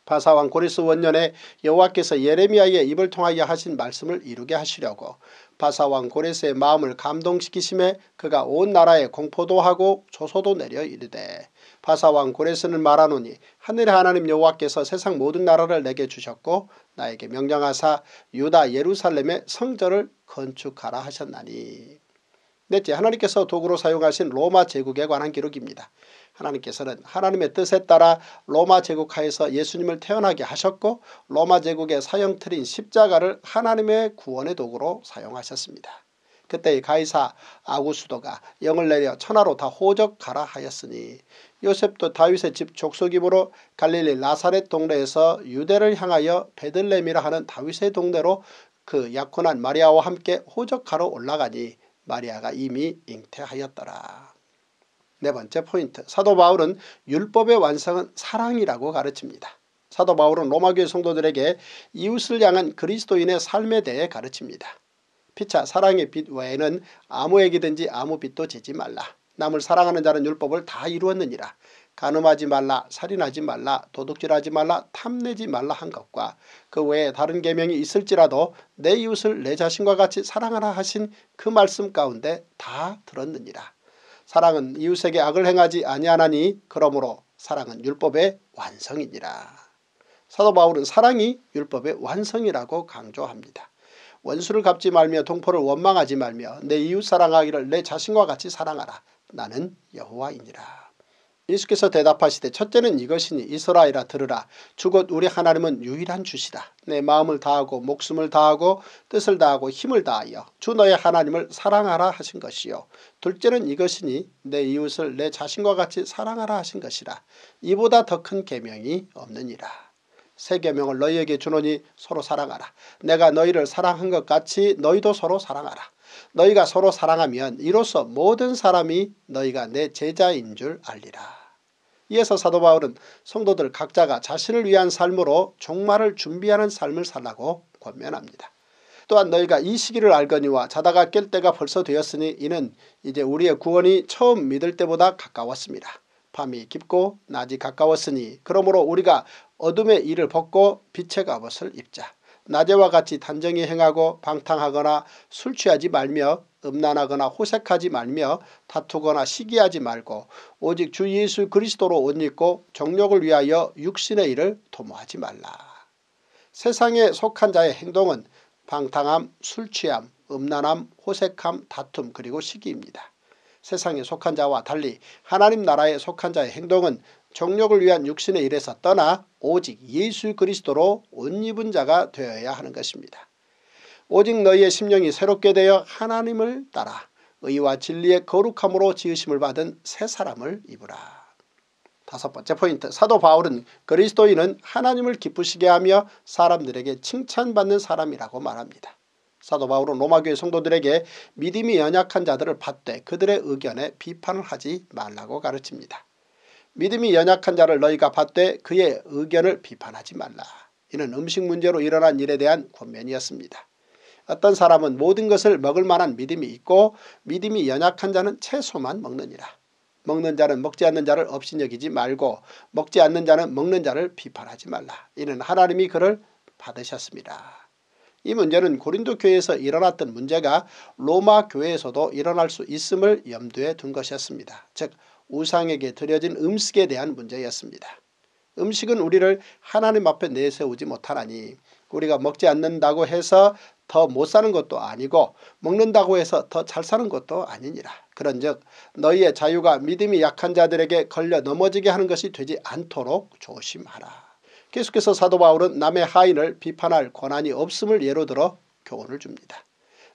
바사왕 고리스 원년에 여호와께서 예레미야의 입을 통하여 하신 말씀을 이루게 하시려고 바사왕 고리스의 마음을 감동시키심에 그가 온 나라에 공포도 하고 조소도 내려 이르되 바사왕 고레스는 말하노니 하늘의 하나님 여호와께서 세상 모든 나라를 내게 주셨고 나에게 명령하사 유다 예루살렘의 성전을 건축하라 하셨나니. 넷째 하나님께서 도구로 사용하신 로마 제국에 관한 기록입니다. 하나님께서는 하나님의 뜻에 따라 로마 제국 하에서 예수님을 태어나게 하셨고 로마 제국의 사형틀인 십자가를 하나님의 구원의 도구로 사용하셨습니다. 그때의 가이사 아구수도가 영을 내려 천하로 다 호적가라 하였으니 요셉도 다윗의 집 족속이므로 갈릴리 나사렛 동네에서 유대를 향하여 베들렘이라 하는 다윗의 동네로 그 약혼한 마리아와 함께 호적하러 올라가니 마리아가 이미 잉태하였더라. 네 번째 포인트 사도 바울은 율법의 완성은 사랑이라고 가르칩니다. 사도 바울은 로마교회 성도들에게 이웃을 향한 그리스도인의 삶에 대해 가르칩니다. 피차 사랑의 빛 외에는 아무에게든지 아무 빛도 지지 말라. 남을 사랑하는 자는 율법을 다 이루었느니라. 간음하지 말라, 살인하지 말라, 도둑질하지 말라, 탐내지 말라 한 것과 그 외에 다른 계명이 있을지라도 내 이웃을 내 자신과 같이 사랑하라 하신 그 말씀 가운데 다 들었느니라. 사랑은 이웃에게 악을 행하지 아니하나니 그러므로 사랑은 율법의 완성이니라. 사도 바울은 사랑이 율법의 완성이라고 강조합니다. 원수를 갚지 말며 동포를 원망하지 말며 내 이웃 사랑하기를 내 자신과 같이 사랑하라. 나는 여호와이니라. 예수께서 대답하시되 첫째는 이것이니 이스라엘아 들으라 주곧 우리 하나님은 유일한 주시다. 내 마음을 다하고 목숨을 다하고 뜻을 다하고 힘을 다하여 주 너의 하나님을 사랑하라 하신 것이요. 둘째는 이것이니 내 이웃을 내 자신과 같이 사랑하라 하신 것이라. 이보다 더 큰 계명이 없느니라. 세 계명을 너희에게 주노니 서로 사랑하라. 내가 너희를 사랑한 것 같이 너희도 서로 사랑하라. 너희가 서로 사랑하면 이로써 모든 사람이 너희가 내 제자인 줄 알리라. 이에서 사도 바울은 성도들 각자가 자신을 위한 삶으로 종말을 준비하는 삶을 살라고 권면합니다. 또한 너희가 이 시기를 알거니와 자다가 깰 때가 벌써 되었으니 이는 이제 우리의 구원이 처음 믿을 때보다 가까웠습니다. 밤이 깊고 낮이 가까웠으니 그러므로 우리가 어둠의 일을 벗고 빛의 갑옷을 입자. 낮에와 같이 단정히 행하고 방탕하거나 술 취하지 말며 음란하거나 호색하지 말며 다투거나 시기하지 말고 오직 주 예수 그리스도로 옷 입고 정욕을 위하여 육신의 일을 도모하지 말라. 세상에 속한 자의 행동은 방탕함, 술 취함, 음란함, 호색함, 다툼 그리고 시기입니다. 세상에 속한 자와 달리 하나님 나라에 속한 자의 행동은 정력을 위한 육신의 일에서 떠나 오직 예수 그리스도로 옷 입은 자가 되어야 하는 것입니다. 오직 너희의 심령이 새롭게 되어 하나님을 따라 의와 진리의 거룩함으로 지으심을 받은 새 사람을 입으라. 다섯 번째 포인트 사도 바울은 그리스도인은 하나님을 기쁘시게 하며 사람들에게 칭찬받는 사람이라고 말합니다. 사도 바울은 로마교회 성도들에게 믿음이 연약한 자들을 받되 그들의 의견에 비판을 하지 말라고 가르칩니다. 믿음이 연약한 자를 너희가 봤되 그의 의견을 비판하지 말라. 이는 음식 문제로 일어난 일에 대한 권면이었습니다. 어떤 사람은 모든 것을 먹을 만한 믿음이 있고 믿음이 연약한 자는 채소만 먹느니라. 먹는 자는 먹지 않는 자를 업신여기지 말고 먹지 않는 자는 먹는 자를 비판하지 말라. 이는 하나님이 그를 받으셨습니다. 이 문제는 고린도 교회에서 일어났던 문제가 로마 교회에서도 일어날 수 있음을 염두에 둔 것이었습니다. 즉 우상에게 드려진 음식에 대한 문제였습니다. 음식은 우리를 하나님 앞에 내세우지 못하나니 우리가 먹지 않는다고 해서 더 못 사는 것도 아니고 먹는다고 해서 더 잘 사는 것도 아니니라. 그런즉 너희의 자유가 믿음이 약한 자들에게 걸려 넘어지게 하는 것이 되지 않도록 조심하라. 계속해서 사도 바울은 남의 하인을 비판할 권한이 없음을 예로 들어 교훈을 줍니다.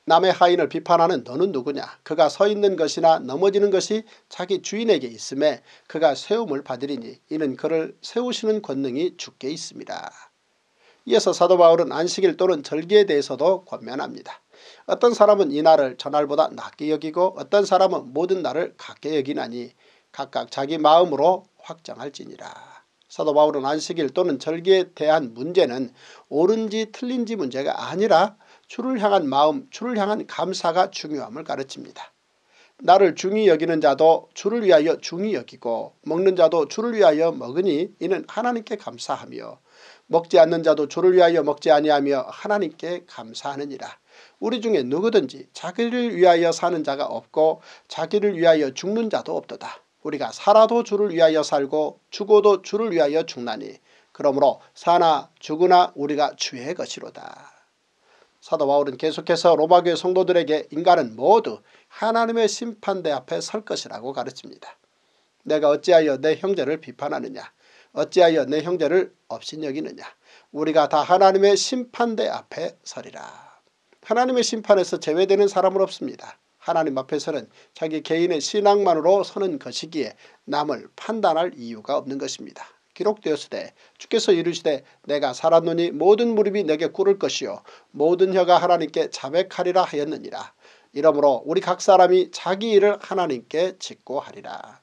남의 하인을 비판하는 너는 누구냐 그가 서 있는 것이나 넘어지는 것이 자기 주인에게 있음에 그가 세움을 받으리니 이는 그를 세우시는 권능이 죽게 있습니다. 이어서 사도 바울은 안식일 또는 절기에 대해서도 권면합니다. 어떤 사람은 이 날을 전날보다 낮게 여기고 어떤 사람은 모든 날을 같게 여기나니 각각 자기 마음으로 확정할지니라. 사도 바울은 안식일 또는 절기에 대한 문제는 옳은지 틀린지 문제가 아니라 주를 향한 마음 주를 향한 감사가 중요함을 가르칩니다. 나를 중히 여기는 자도 주를 위하여 중히 여기고 먹는 자도 주를 위하여 먹으니 이는 하나님께 감사하며 먹지 않는 자도 주를 위하여 먹지 아니하며 하나님께 감사하느니라. 우리 중에 누구든지 자기를 위하여 사는 자가 없고 자기를 위하여 죽는 자도 없도다. 우리가 살아도 주를 위하여 살고 죽어도 주를 위하여 죽나니 그러므로 사나 죽으나 우리가 주의 것이로다. 사도 바울은 계속해서 로마교회 성도들에게 인간은 모두 하나님의 심판대 앞에 설 것이라고 가르칩니다. 내가 어찌하여 내 형제를 비판하느냐 어찌하여 내 형제를 업신여기느냐 우리가 다 하나님의 심판대 앞에 서리라. 하나님의 심판에서 제외되는 사람은 없습니다. 하나님 앞에서는 자기 개인의 신앙만으로 서는 것이기에 남을 판단할 이유가 없는 것입니다. 기록되었으되 주께서 이르시되 내가 살았노니 모든 무릎이 내게 꿇을 것이요 모든 혀가 하나님께 자백하리라 하였느니라. 이러므로 우리 각 사람이 자기 일을 하나님께 짓고하리라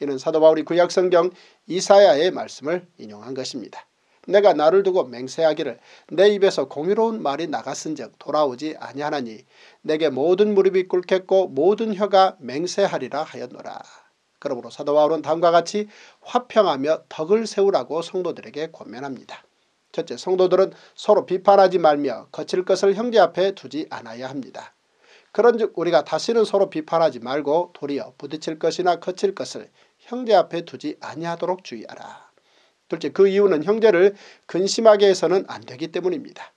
이는 사도 바울이 구약성경 이사야의 말씀을 인용한 것입니다. 내가 나를 두고 맹세하기를 내 입에서 공의로운 말이 나갔은즉 돌아오지 아니하나니 내게 모든 무릎이 꿇겠고 모든 혀가 맹세하리라 하였노라. 그러므로 사도 바울은 다음과 같이 화평하며 덕을 세우라고 성도들에게 권면합니다. 첫째, 성도들은 서로 비판하지 말며 거칠 것을 형제 앞에 두지 않아야 합니다. 그런즉 우리가 다시는 서로 비판하지 말고 도리어 부딪힐 것이나 거칠 것을 형제 앞에 두지 아니하도록 주의하라. 둘째, 그 이유는 형제를 근심하게 해서는 안 되기 때문입니다.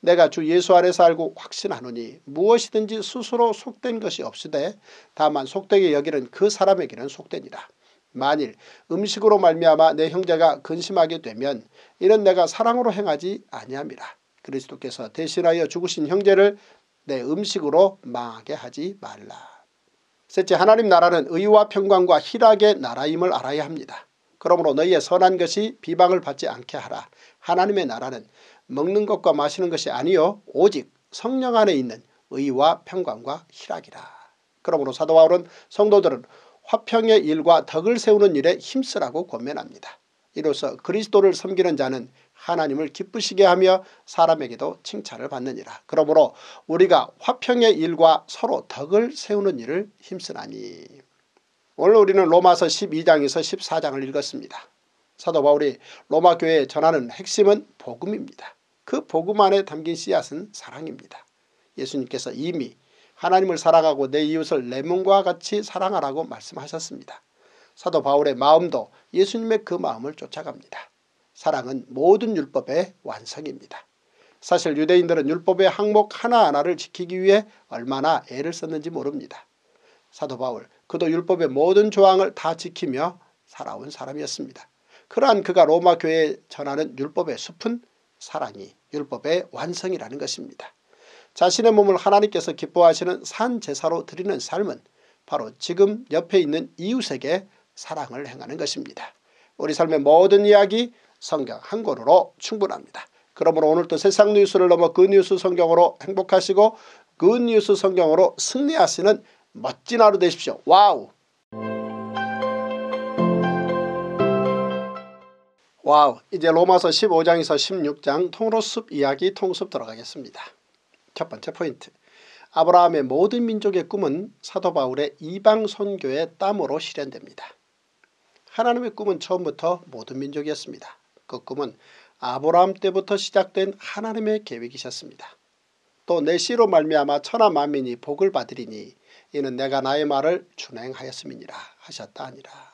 내가 주 예수 아래 알고 확신하노니 무엇이든지 스스로 속된 것이 없으되 다만 속되게 여기는 그 사람에게는 속되니라. 만일 음식으로 말미암아 내 형제가 근심하게 되면 이는 내가 사랑으로 행하지 아니함이라. 그리스도께서 대신하여 죽으신 형제를 내 음식으로 망하게 하지 말라. 셋째 하나님 나라는 의와 평강과 희락의 나라임을 알아야 합니다. 그러므로 너희의 선한 것이 비방을 받지 않게 하라. 하나님의 나라는 먹는 것과 마시는 것이 아니요 오직 성령 안에 있는 의와 평강과 희락이라. 그러므로 사도 바울은 성도들은 화평의 일과 덕을 세우는 일에 힘쓰라고 권면합니다. 이로써 그리스도를 섬기는 자는 하나님을 기쁘시게 하며 사람에게도 칭찬을 받느니라. 그러므로 우리가 화평의 일과 서로 덕을 세우는 일을 힘쓰나니. 오늘 우리는 로마서 12장에서 14장을 읽었습니다. 사도 바울이 로마 교회에 전하는 핵심은 복음입니다. 그 복음 안에 담긴 씨앗은 사랑입니다. 예수님께서 이미 하나님을 사랑하고 내 이웃을 내 몸과 같이 사랑하라고 말씀하셨습니다. 사도 바울의 마음도 예수님의 그 마음을 쫓아갑니다. 사랑은 모든 율법의 완성입니다. 사실 유대인들은 율법의 항목 하나하나를 지키기 위해 얼마나 애를 썼는지 모릅니다. 사도 바울 그도 율법의 모든 조항을 다 지키며 살아온 사람이었습니다. 그러한 그가 로마 교회에 전하는 율법의 숲은 사랑이 율법의 완성이라는 것입니다. 자신의 몸을 하나님께서 기뻐하시는 산 제사로 드리는 삶은 바로 지금 옆에 있는 이웃에게 사랑을 행하는 것입니다. 우리 삶의 모든 이야기 성경 한 권으로 충분합니다. 그러므로 오늘도 세상 뉴스를 넘어 그뉴스 성경으로 행복하시고 그뉴스 성경으로 승리하시는 멋진 하루 되십시오. 와우! 와우 이제 로마서 15장에서 16장 통로숲 이야기 통숲 들어가겠습니다. 첫 번째 포인트 아브라함의 모든 민족의 꿈은 사도 바울의 이방 선교의 땀으로 실현됩니다. 하나님의 꿈은 처음부터 모든 민족이었습니다. 그 꿈은 아브라함 때부터 시작된 하나님의 계획이셨습니다. 또 내 씨로 말미암아 천하 만민이 복을 받으리니 이는 내가 나의 말을 준행하였음이니라 하셨다 하니라.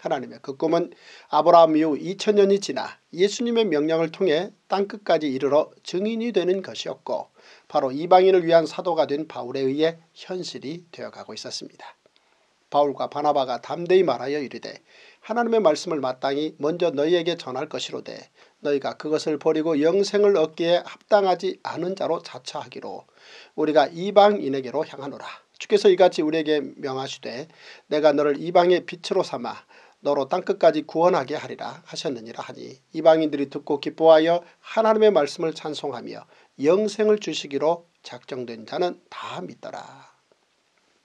하나님의 그 꿈은 아브라함 이후 2000년이 지나 예수님의 명령을 통해 땅끝까지 이르러 증인이 되는 것이었고 바로 이방인을 위한 사도가 된 바울에 의해 현실이 되어가고 있었습니다. 바울과 바나바가 담대히 말하여 이르되 하나님의 말씀을 마땅히 먼저 너희에게 전할 것이로되 너희가 그것을 버리고 영생을 얻기에 합당하지 않은 자로 자처하기로 우리가 이방인에게로 향하노라. 주께서 이같이 우리에게 명하시되 내가 너를 이방의 빛으로 삼아 너로 땅끝까지 구원하게 하리라 하셨느니라 하니 이방인들이 듣고 기뻐하여 하나님의 말씀을 찬송하며 영생을 주시기로 작정된 자는 다 믿더라.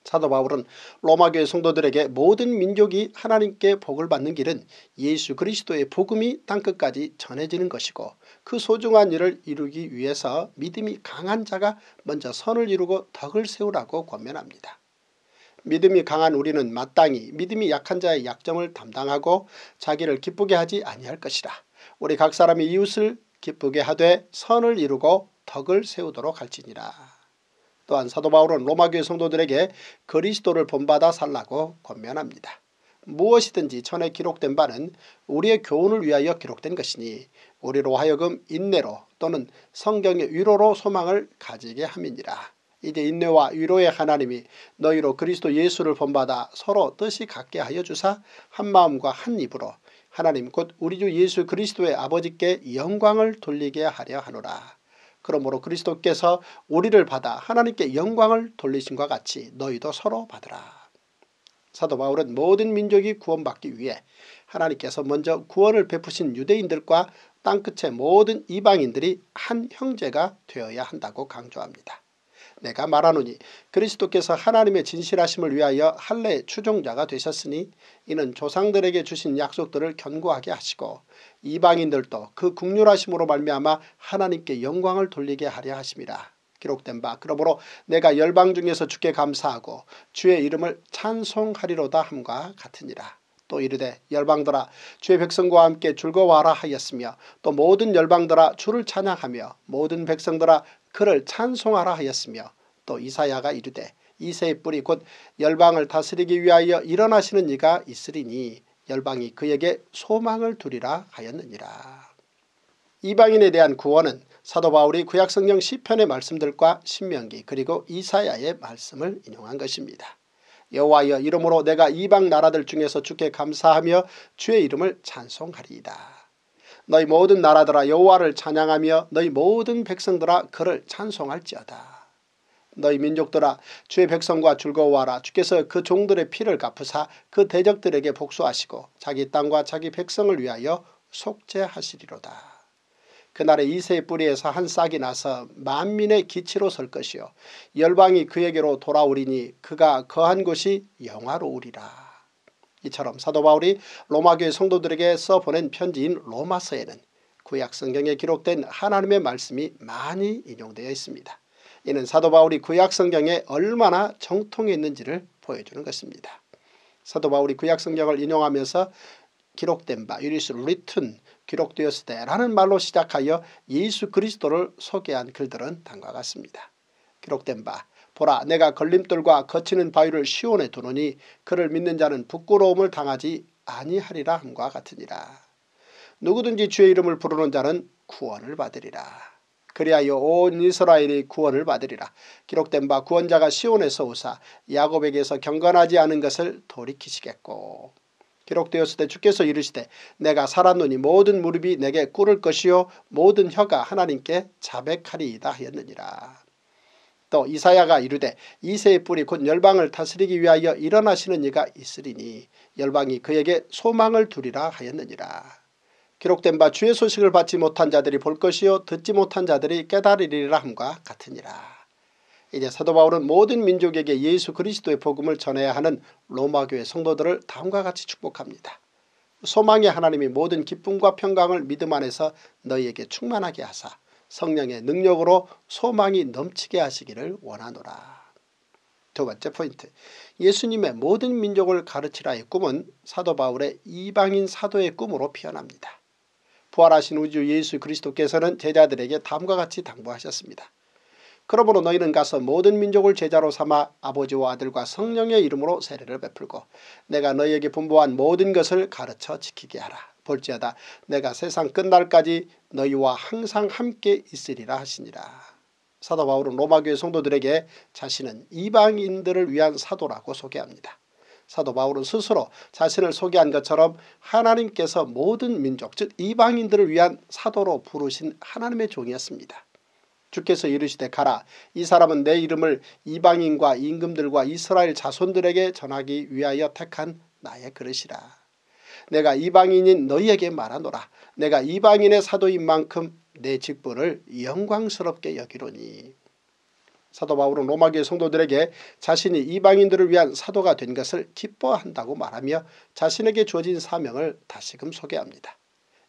사도 바울은 로마교회 성도들에게 모든 민족이 하나님께 복을 받는 길은 예수 그리스도의 복음이 땅끝까지 전해지는 것이고 그 소중한 일을 이루기 위해서 믿음이 강한 자가 먼저 선을 이루고 덕을 세우라고 권면합니다. 믿음이 강한 우리는 마땅히 믿음이 약한 자의 약점을 담당하고 자기를 기쁘게 하지 아니할 것이라. 우리 각 사람이 이웃을 기쁘게 하되 선을 이루고 덕을 세우도록 할지니라. 또한 사도 바울은 로마교회 성도들에게 그리스도를 본받아 살라고 권면합니다. 무엇이든지 전에 기록된 바는 우리의 교훈을 위하여 기록된 것이니 우리로 하여금 인내로 또는 성경의 위로로 소망을 가지게 함이니라. 이제 인내와 위로의 하나님이 너희로 그리스도 예수를 본받아 서로 뜻이 같게 하여 주사 한 마음과 한 입으로 하나님 곧 우리 주 예수 그리스도의 아버지께 영광을 돌리게 하려 하노라. 그러므로 그리스도께서 우리를 받아 하나님께 영광을 돌리신과 같이 너희도 서로 받으라. 사도 바울은 모든 민족이 구원받기 위해 하나님께서 먼저 구원을 베푸신 유대인들과 땅끝의 모든 이방인들이 한 형제가 되어야 한다고 강조합니다. 내가 말하노니 그리스도께서 하나님의 진실하심을 위하여 할례 추종자가 되셨으니 이는 조상들에게 주신 약속들을 견고하게 하시고 이방인들도 그 국률하심으로 말미암아 하나님께 영광을 돌리게 하려 하십니라 기록된 바 그러므로 내가 열방 중에서 주께 감사하고 주의 이름을 찬송하리로다 함과 같으니라. 또 이르되 열방들아 주의 백성과 함께 즐거워하라 하였으며 또 모든 열방들아 주를 찬양하며 모든 백성들아 그를 찬송하라 하였으며 또 이사야가 이르되 이새의 뿌리 곧 열방을 다스리기 위하여 일어나시는 이가 있으리니 열방이 그에게 소망을 두리라 하였느니라. 이방인에 대한 구원은 사도 바울이 구약성경 시편의 말씀들과 신명기 그리고 이사야의 말씀을 인용한 것입니다. 여호와여 이름으로 내가 이방 나라들 중에서 주께 감사하며 주의 이름을 찬송하리이다. 너희 모든 나라들아 여호와를 찬양하며 너희 모든 백성들아 그를 찬송할지어다. 너희 민족들아 주의 백성과 즐거워하라 주께서 그 종들의 피를 갚으사 그 대적들에게 복수하시고 자기 땅과 자기 백성을 위하여 속죄하시리로다. 그날에 이세의 뿌리에서 한 싹이 나서 만민의 기치로 설 것이요 열방이 그에게로 돌아오리니 그가 거한 곳이 영화로우리라. 이처럼 사도 바울이 로마교회 성도들에게 써보낸 편지인 로마서에는 구약 성경에 기록된 하나님의 말씀이 많이 인용되어 있습니다. 이는 사도 바울이 구약 성경에 얼마나 정통이 있는지를 보여주는 것입니다. 사도 바울이 구약 성경을 인용하면서 기록된 바 유리스 리튼 기록되었을 때라는 말로 시작하여 예수 그리스도를 소개한 글들은 다음과 같습니다. 기록된 바 보라 내가 걸림돌과 거치는 바위를 시온에 두노니 그를 믿는 자는 부끄러움을 당하지 아니하리라 함과 같으니라. 누구든지 주의 이름을 부르는 자는 구원을 받으리라. 그리하여 온 이스라엘이 구원을 받으리라. 기록된 바 구원자가 시온에서 오사 야곱에게서 경건하지 않은 것을 돌이키시겠고. 기록되었을 때 주께서 이르시되 내가 살았노니 모든 무릎이 내게 꿇을 것이요 모든 혀가 하나님께 자백하리이다 하였느니라. 또 이사야가 이르되 이세의 뿔이 곧 열방을 다스리기 위하여 일어나시는 이가 있으리니 열방이 그에게 소망을 두리라 하였느니라. 기록된 바 주의 소식을 받지 못한 자들이 볼 것이요 듣지 못한 자들이 깨달으리라 함과 같으니라. 이제 사도 바울은 모든 민족에게 예수 그리스도의 복음을 전해야 하는 로마교회 성도들을 다음과 같이 축복합니다. 소망의 하나님이 모든 기쁨과 평강을 믿음 안에서 너희에게 충만하게 하사 성령의 능력으로 소망이 넘치게 하시기를 원하노라. 두 번째 포인트 예수님의 모든 민족을 가르치라의 꿈은 사도 바울의 이방인 사도의 꿈으로 피어납니다. 부활하신 우주 예수 그리스도께서는 제자들에게 다음과 같이 당부하셨습니다. 그러므로 너희는 가서 모든 민족을 제자로 삼아 아버지와 아들과 성령의 이름으로 세례를 베풀고 내가 너희에게 분부한 모든 것을 가르쳐 지키게 하라. 볼지어다 내가 세상 끝날까지 너희와 항상 함께 있으리라 하시니라. 사도 바울은 로마교회 성도들에게 자신은 이방인들을 위한 사도라고 소개합니다. 사도 바울은 스스로 자신을 소개한 것처럼 하나님께서 모든 민족 즉 이방인들을 위한 사도로 부르신 하나님의 종이었습니다. 주께서 이르시되 가라 이 사람은 내 이름을 이방인과 임금들과 이스라엘 자손들에게 전하기 위하여 택한 나의 그릇이라. 내가 이방인인 너희에게 말하노라. 내가 이방인의 사도인 만큼 내 직분을 영광스럽게 여기로니. 사도 바울은 로마교의 성도들에게 자신이 이방인들을 위한 사도가 된 것을 기뻐한다고 말하며 자신에게 주어진 사명을 다시금 소개합니다.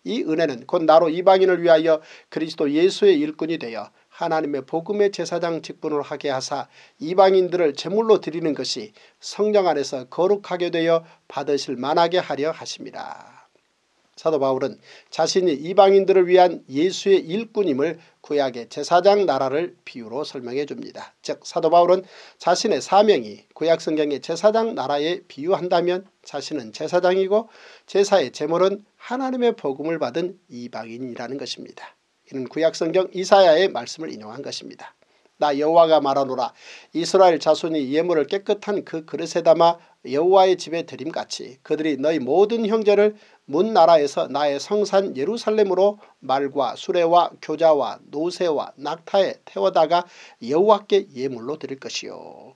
이 은혜는 곧 나로 이방인을 위하여 그리스도 예수의 일꾼이 되어 하나님의 복음의 제사장 직분을 하게 하사 이방인들을 제물로 드리는 것이 성령 안에서 거룩하게 되어 받으실 만하게 하려 하십니다. 사도 바울은 자신이 이방인들을 위한 예수의 일꾼임을 구약의 제사장 나라를 비유로 설명해 줍니다. 즉 사도 바울은 자신의 사명이 구약 성경의 제사장 나라에 비유한다면 자신은 제사장이고 제사의 제물은 하나님의 복음을 받은 이방인이라는 것입니다. 이는 구약성경 이사야의 말씀을 인용한 것입니다. 나 여호와가 말하노라 이스라엘 자손이 예물을 깨끗한 그 그릇에 담아 여호와의 집에 드림같이 그들이 너희 모든 형제를 문 나라에서 나의 성산 예루살렘으로 말과 수레와 교자와 노새와 낙타에 태워다가 여호와께 예물로 드릴 것이요.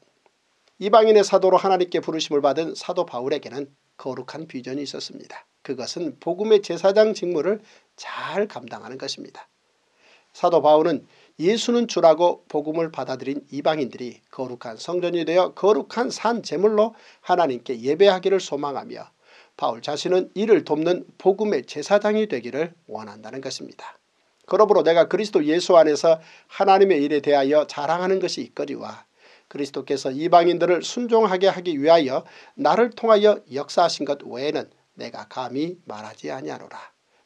이방인의 사도로 하나님께 부르심을 받은 사도 바울에게는 거룩한 비전이 있었습니다. 그것은 복음의 제사장 직무를 잘 감당하는 것입니다. 사도 바울은 예수는 주라고 복음을 받아들인 이방인들이 거룩한 성전이 되어 거룩한 산 제물로 하나님께 예배하기를 소망하며 바울 자신은 이를 돕는 복음의 제사장이 되기를 원한다는 것입니다. 그러므로 내가 그리스도 예수 안에서 하나님의 일에 대하여 자랑하는 것이 있거리와 그리스도께서 이방인들을 순종하게 하기 위하여 나를 통하여 역사하신 것 외에는 내가 감히 말하지 아니하노라.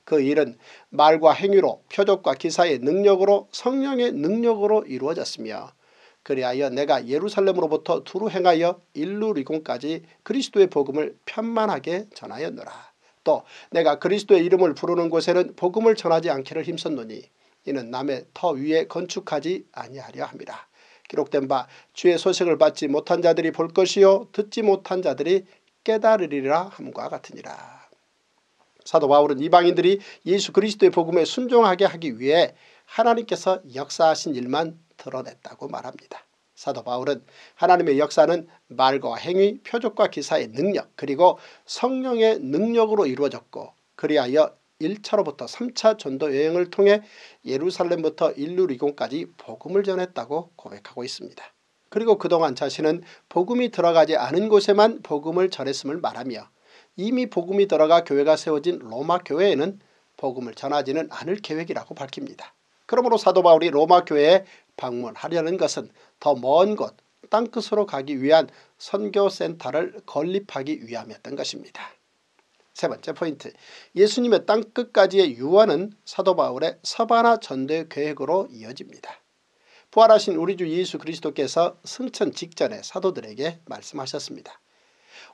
그 일은 말과 행위로 표적과 기사의 능력으로 성령의 능력으로 이루어졌으며 그리하여 내가 예루살렘으로부터 두루 행하여 일루리곤까지 그리스도의 복음을 편만하게 전하였노라. 또 내가 그리스도의 이름을 부르는 곳에는 복음을 전하지 않기를 힘썼노니 이는 남의 터 위에 건축하지 아니하려 합니다. 기록된 바 주의 소식을 받지 못한 자들이 볼 것이요 듣지 못한 자들이 깨달으리라 함과 같으니라. 사도 바울은 이방인들이 예수 그리스도의 복음에 순종하게 하기 위해 하나님께서 역사하신 일만 드러냈다고 말합니다. 사도 바울은 하나님의 역사는 말과 행위, 표적과 기사의 능력 그리고 성령의 능력으로 이루어졌고 그리하여 1차로부터 3차 전도 여행을 통해 예루살렘부터 일루리곤까지 복음을 전했다고 고백하고 있습니다. 그리고 그동안 자신은 복음이 들어가지 않은 곳에만 복음을 전했음을 말하며 이미 복음이 들어가 교회가 세워진 로마 교회에는 복음을 전하지는 않을 계획이라고 밝힙니다. 그러므로 사도 바울이 로마 교회에 방문하려는 것은 더 먼 곳 땅끝으로 가기 위한 선교센터를 건립하기 위함이었던 것입니다. 세 번째 포인트 예수님의 땅끝까지의 유언은 사도 바울의 서바나 전대 계획으로 이어집니다. 부활하신 우리 주 예수 그리스도께서 승천 직전에 사도들에게 말씀하셨습니다.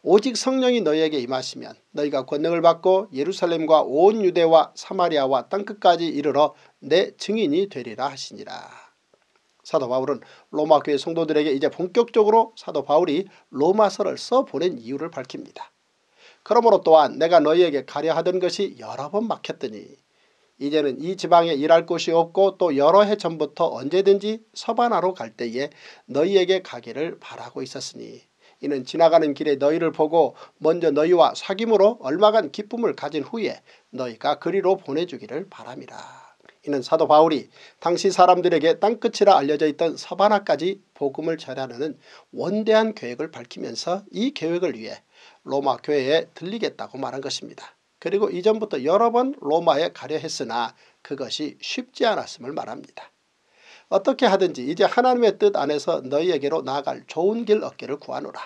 오직 성령이 너희에게 임하시면 너희가 권능을 받고 예루살렘과 온 유대와 사마리아와 땅끝까지 이르러 내 증인이 되리라 하시니라. 사도 바울은 로마 교회 성도들에게 이제 본격적으로 사도 바울이 로마서를 써보낸 이유를 밝힙니다. 그러므로 또한 내가 너희에게 가려하던 것이 여러 번 막혔더니 이제는 이 지방에 일할 곳이 없고 또 여러 해 전부터 언제든지 서바나로 갈 때에 너희에게 가기를 바라고 있었으니 이는 지나가는 길에 너희를 보고 먼저 너희와 사귐으로 얼마간 기쁨을 가진 후에 너희가 그리로 보내주기를 바랍이라 이는 사도 바울이 당시 사람들에게 땅끝이라 알려져 있던 서바나까지 복음을 전하는 원대한 계획을 밝히면서 이 계획을 위해 로마 교회에 들리겠다고 말한 것입니다. 그리고 이전부터 여러 번 로마에 가려 했으나 그것이 쉽지 않았음을 말합니다. 어떻게 하든지 이제 하나님의 뜻 안에서 너희에게로 나아갈 좋은 길 얻기를 구하노라.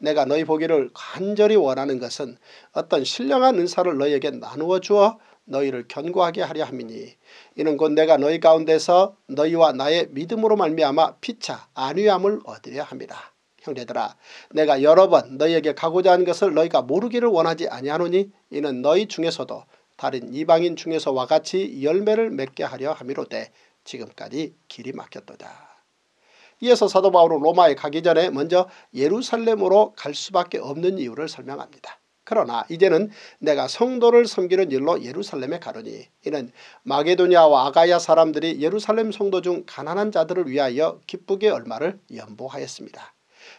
내가 너희 보기를 간절히 원하는 것은 어떤 신령한 은사를 너희에게 나누어 주어 너희를 견고하게 하려 함이니 이는 곧 내가 너희 가운데서 너희와 나의 믿음으로 말미암아 피차 안위함을 얻으려 함이라. 형제들아 내가 여러 번 너희에게 가고자 한 것을 너희가 모르기를 원하지 아니하노니 이는 너희 중에서도 다른 이방인 중에서와 같이 열매를 맺게 하려 함이로되 지금까지 길이 막혔도다. 이어서 사도 바울은 로마에 가기 전에 먼저 예루살렘으로 갈 수밖에 없는 이유를 설명합니다. 그러나 이제는 내가 성도를 섬기는 일로 예루살렘에 가르니 이는 마게도니아와 아가야 사람들이 예루살렘 성도 중 가난한 자들을 위하여 기쁘게 얼마를 연보하였습니다.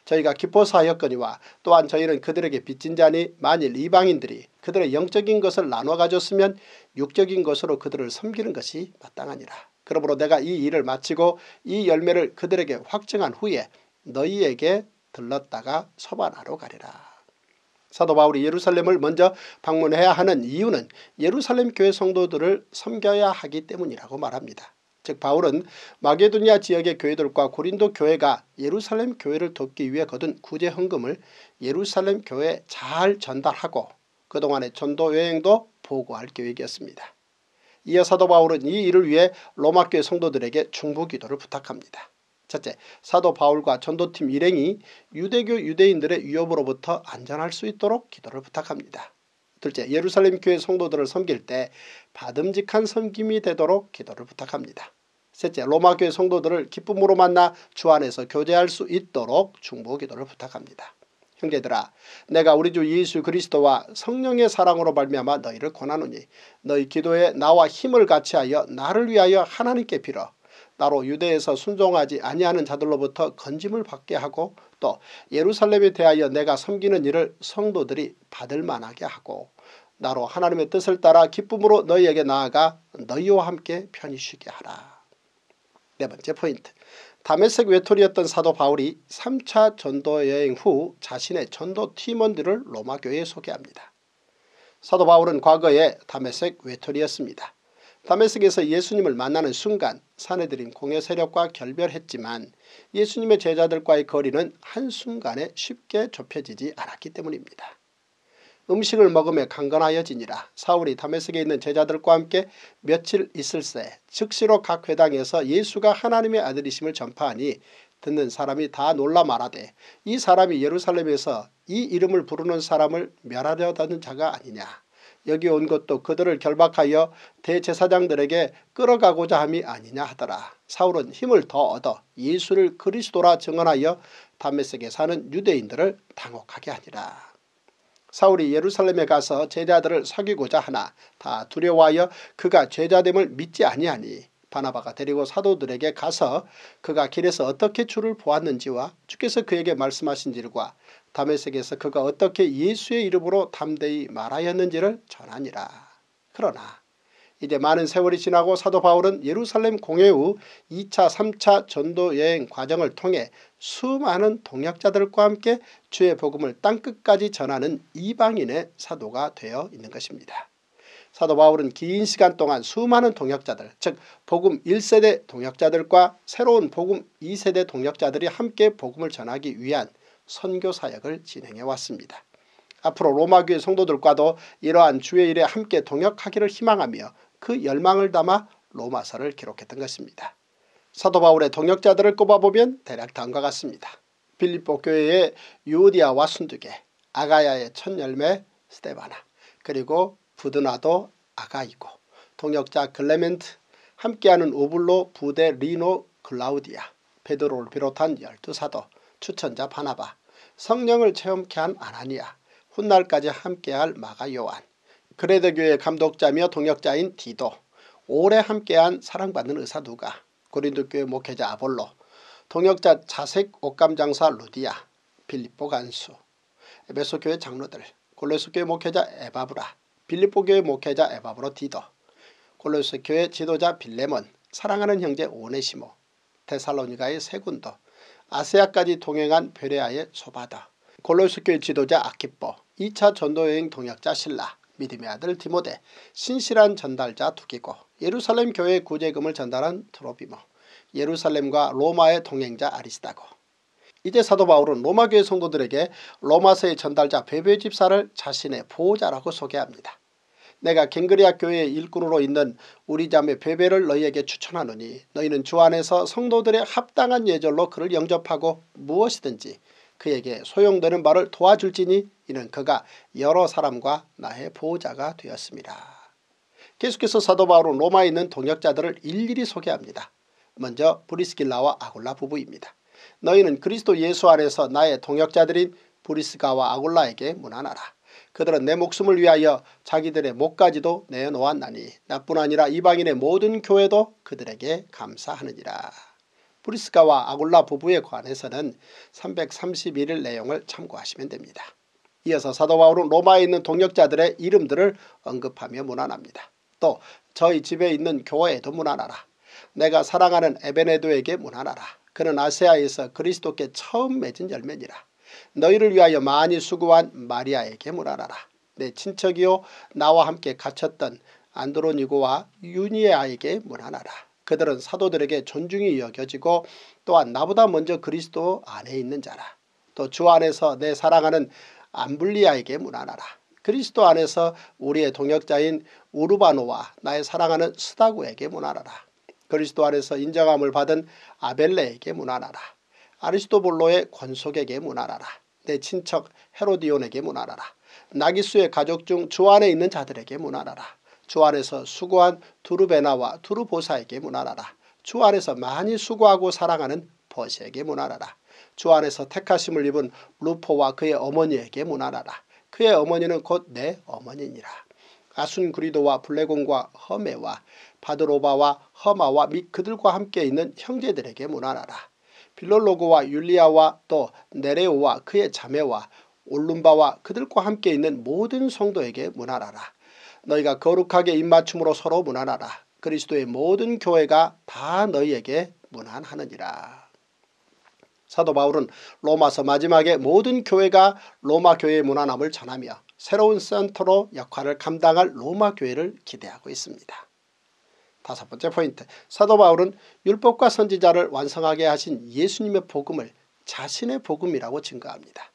저희가 기뻐사하였거니와 또한 저희는 그들에게 빚진 자니 만일 이방인들이 그들의 영적인 것을 나눠 가졌으면 육적인 것으로 그들을 섬기는 것이 마땅하니라. 그러므로 내가 이 일을 마치고 이 열매를 그들에게 확증한 후에 너희에게 들렀다가 소반하러 가리라. 사도 바울이 예루살렘을 먼저 방문해야 하는 이유는 예루살렘 교회 성도들을 섬겨야 하기 때문이라고 말합니다. 즉 바울은 마게도니아 지역의 교회들과 고린도 교회가 예루살렘 교회를 돕기 위해 거둔 구제 헌금을 예루살렘 교회에 잘 전달하고 그동안의 전도 여행도 보고할 계획이었습니다. 이어 사도 바울은 이 일을 위해 로마교회 성도들에게 중보 기도를 부탁합니다. 첫째, 사도 바울과 전도팀 일행이 유대교 유대인들의 위협으로부터 안전할 수 있도록 기도를 부탁합니다. 둘째, 예루살렘 교회 성도들을 섬길 때 바듬직한 섬김이 되도록 기도를 부탁합니다. 셋째, 로마 교회 성도들을 기쁨으로 만나 주 안에서 교제할 수 있도록 중보 기도를 부탁합니다. 형제들아 내가 우리 주 예수 그리스도와 성령의 사랑으로 발미암아 너희를 권하노니 너희 기도에 나와 힘을 같이하여 나를 위하여 하나님께 빌어 나로 유대에서 순종하지 아니하는 자들로부터 건짐을 받게 하고 또 예루살렘에 대하여 내가 섬기는 일을 성도들이 받을 만하게 하고 나로 하나님의 뜻을 따라 기쁨으로 너희에게 나아가 너희와 함께 편히 쉬게 하라. 네 번째 포인트. 다메섹 외톨이였던 사도 바울이 3차 전도 여행 후 자신의 전도 팀원들을 로마 교회에 소개합니다. 사도 바울은 과거에 다메섹 외톨이였습니다. 다메섹에서 예수님을 만나는 순간 사내들인 공예 세력과 결별했지만 예수님의 제자들과의 거리는 한순간에 쉽게 좁혀지지 않았기 때문입니다. 음식을 먹음에 강건하여지니라. 사울이 담메섹에 있는 제자들과 함께 며칠 있을세 즉시로 각 회당에서 예수가 하나님의 아들이심을 전파하니 듣는 사람이 다 놀라 말하되 이 사람이 예루살렘에서 이 이름을 부르는 사람을 멸하려다는 자가 아니냐. 여기 온 것도 그들을 결박하여 대제사장들에게 끌어가고자 함이 아니냐 하더라. 사울은 힘을 더 얻어 예수를 그리스도라 증언하여 담메색에 사는 유대인들을 당혹하게 하니라. 사울이 예루살렘에 가서 제자들을 사귀고자 하나 다 두려워하여 그가 제자됨을 믿지 아니하니 바나바가 데리고 사도들에게 가서 그가 길에서 어떻게 주를 보았는지와 주께서 그에게 말씀하신지를과 담에색에서 그가 어떻게 예수의 이름으로 담대히 말하였는지를 전하니라. 그러나 이제 많은 세월이 지나고 사도 바울은 예루살렘 공회 후 2차 3차 전도여행 과정을 통해 수많은 동역자들과 함께 주의 복음을 땅끝까지 전하는 이방인의 사도가 되어 있는 것입니다. 사도 바울은 긴 시간 동안 수많은 동역자들 즉 복음 1세대 동역자들과 새로운 복음 2세대 동역자들이 함께 복음을 전하기 위한 선교사역을 진행해왔습니다. 앞으로 로마교회 성도들과도 이러한 주의 일에 함께 동역하기를 희망하며 그 열망을 담아 로마서를 기록했던 것입니다. 사도 바울의 동역자들을 꼽아보면 대략 다음과 같습니다. 빌립보 교회의 유디아와 순두개, 아가야의 첫 열매 스테바나, 그리고 부드나도 아가이고, 동역자 글레멘트, 함께하는 오블로 부대 리노 글라우디아, 베드로를 비롯한 열두 사도, 추천자 바나바, 성령을 체험케 한 아나니아, 훗날까지 함께할 마가 요한, 그레드 교회 감독자며 동역자인 디도, 오래 함께한 사랑받는 의사 누가, 고린도 교회 목회자 아볼로, 동역자 자색 옷감 장사 루디아, 빌립보 간수, 에베소 교회 장로들, 골로스 교회 목회자 에바브라, 빌립보 교회 목회자 에바브로 디도, 골로스 교회 지도자 빌레몬, 사랑하는 형제 오네시모, 테살로니가의 세군도, 아세아까지 동행한 베레아의 소바다, 골로스 교회 지도자 아키뽀, 2차 전도여행 동역자 신라, 믿음의 아들 디모데, 신실한 전달자 두기고, 예루살렘 교회 구제금을 전달한 트로피모, 예루살렘과 로마의 동행자 아리스다고. 이제 사도 바울은 로마교회 성도들에게 로마서의 전달자 베베 집사를 자신의 보호자라고 소개합니다. 내가 갱그리아 교회의 일꾼으로 있는 우리 자매 베베를 너희에게 추천하노니 너희는 주 안에서 성도들의 합당한 예절로 그를 영접하고 무엇이든지 그에게 소용되는 바를 도와줄지니 이는 그가 여러 사람과 나의 보호자가 되었습니다. 계속해서 사도 바울은 로마에 있는 동역자들을 일일이 소개합니다. 먼저 브리스길라와 아굴라 부부입니다. 너희는 그리스도 예수 안에서 나의 동역자들인 브리스가와 아굴라에게 문안하라. 그들은 내 목숨을 위하여 자기들의 목까지도 내놓았나니 나뿐 아니라 이방인의 모든 교회도 그들에게 감사하느니라. 브리스가와 아굴라 부부에 관해서는 331일 내용을 참고하시면 됩니다. 이어서 사도 바울은 로마에 있는 동역자들의 이름들을 언급하며 문안합니다. 또 저희 집에 있는 교회에도 문안하라. 내가 사랑하는 에베네도에게 문안하라. 그는 아세아에서 그리스도께 처음 맺은 열매니라. 너희를 위하여 많이 수고한 마리아에게 문안하라. 내 친척이요 나와 함께 갇혔던 안드로니고와 유니아에게 문안하라. 그들은 사도들에게 존중이 여겨지고 또한 나보다 먼저 그리스도 안에 있는 자라. 또 주 안에서 내 사랑하는 안블리아에게 문안하라. 그리스도 안에서 우리의 동역자인 우르바노와 나의 사랑하는 스다구에게 문안하라. 그리스도 안에서 인정함을 받은 아벨레에게 문안하라. 아리스토볼로의 권속에게 문안하라. 내 친척 헤로디온에게 문안하라. 나기수의 가족 중주 안에 있는 자들에게 문안하라. 주 안에서 수고한 두루베나와 두루보사에게 문안하라. 주 안에서 많이 수고하고 사랑하는 버시에게 문안하라. 주 안에서 택하심을 입은 루포와 그의 어머니에게 문안하라. 그의 어머니는 곧 내 어머니니라. 아순 그리도와 블레곤과 허메와 바드로바와 허마와 및 그들과 함께 있는 형제들에게 문안하라. 빌롤로고와 율리아와 또 네레오와 그의 자매와 올룸바와 그들과 함께 있는 모든 성도에게 문안하라. 너희가 거룩하게 입맞춤으로 서로 문안하라. 그리스도의 모든 교회가 다 너희에게 문안하느니라. 사도 바울은 로마서 마지막에 모든 교회가 로마 교회의 문화남을 전하며 새로운 센터로 역할을 감당할 로마 교회를 기대하고 있습니다. 다섯 번째 포인트 사도 바울은 율법과 선지자를 완성하게 하신 예수님의 복음을 자신의 복음이라고 증거합니다.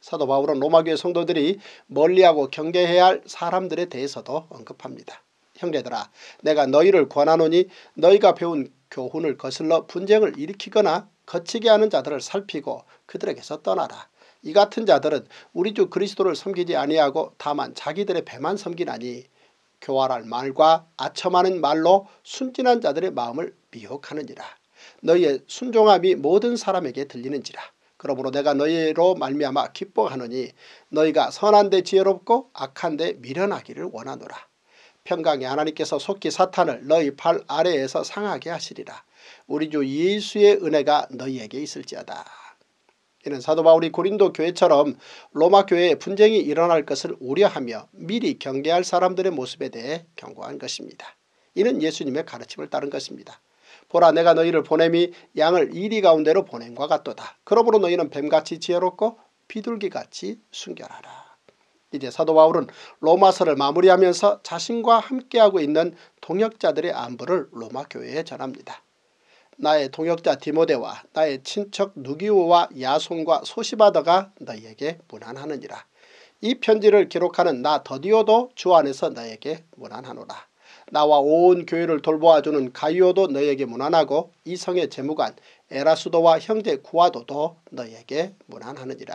사도 바울은 로마교회 성도들이 멀리하고 경계해야 할 사람들에 대해서도 언급합니다. 형제들아 내가 너희를 권하노니 너희가 배운 교훈을 거슬러 분쟁을 일으키거나 거치게 하는 자들을 살피고 그들에게서 떠나라. 이 같은 자들은 우리 주 그리스도를 섬기지 아니하고 다만 자기들의 배만 섬기나니 교활할 말과 아첨하는 말로 순진한 자들의 마음을 미혹하느니라. 너희의 순종함이 모든 사람에게 들리는지라. 그러므로 내가 너희로 말미암아 기뻐하느니 너희가 선한데 지혜롭고 악한데 미련하기를 원하노라. 평강의 하나님께서 속히 사탄을 너희 팔 아래에서 상하게 하시리라. 우리 주 예수의 은혜가 너희에게 있을지어다. 이는 사도 바울이 고린도 교회처럼 로마 교회에 분쟁이 일어날 것을 우려하며 미리 경계할 사람들의 모습에 대해 경고한 것입니다. 이는 예수님의 가르침을 따른 것입니다. 보라 내가 너희를 보냄이 양을 이리 가운데로 보냄과 같도다. 그러므로 너희는 뱀같이 지혜롭고 비둘기같이 순결하라. 이제 사도 바울은 로마서를 마무리하면서 자신과 함께하고 있는 동역자들의 안부를 로마 교회에 전합니다. 나의 동역자 디모데와 나의 친척 누기오와 야손과 소시바더가 너희에게 문안하느니라. 이 편지를 기록하는 나 더디오도 주 안에서 너에게 희 문안하노라. 나와 온 교회를 돌보아주는 가이오도 너에게 희 문안하고 이성의 재무관 에라수도와 형제 구아도도 너에게 희 문안하느니라.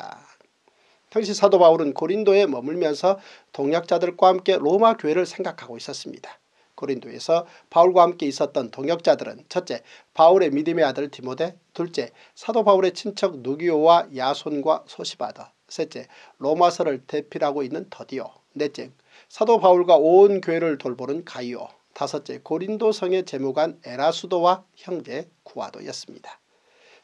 당시 사도 바울은 고린도에 머물면서 동역자들과 함께 로마 교회를 생각하고 있었습니다. 고린도에서 바울과 함께 있었던 동역자들은 첫째 바울의 믿음의 아들 디모데 둘째 사도 바울의 친척 누기오와 야손과 소시바다 셋째 로마서를 대필하고 있는 더디오 넷째 사도 바울과 온 교회를 돌보는 가이오 다섯째 고린도 성의 재무관 에라수도와 형제 구아도였습니다.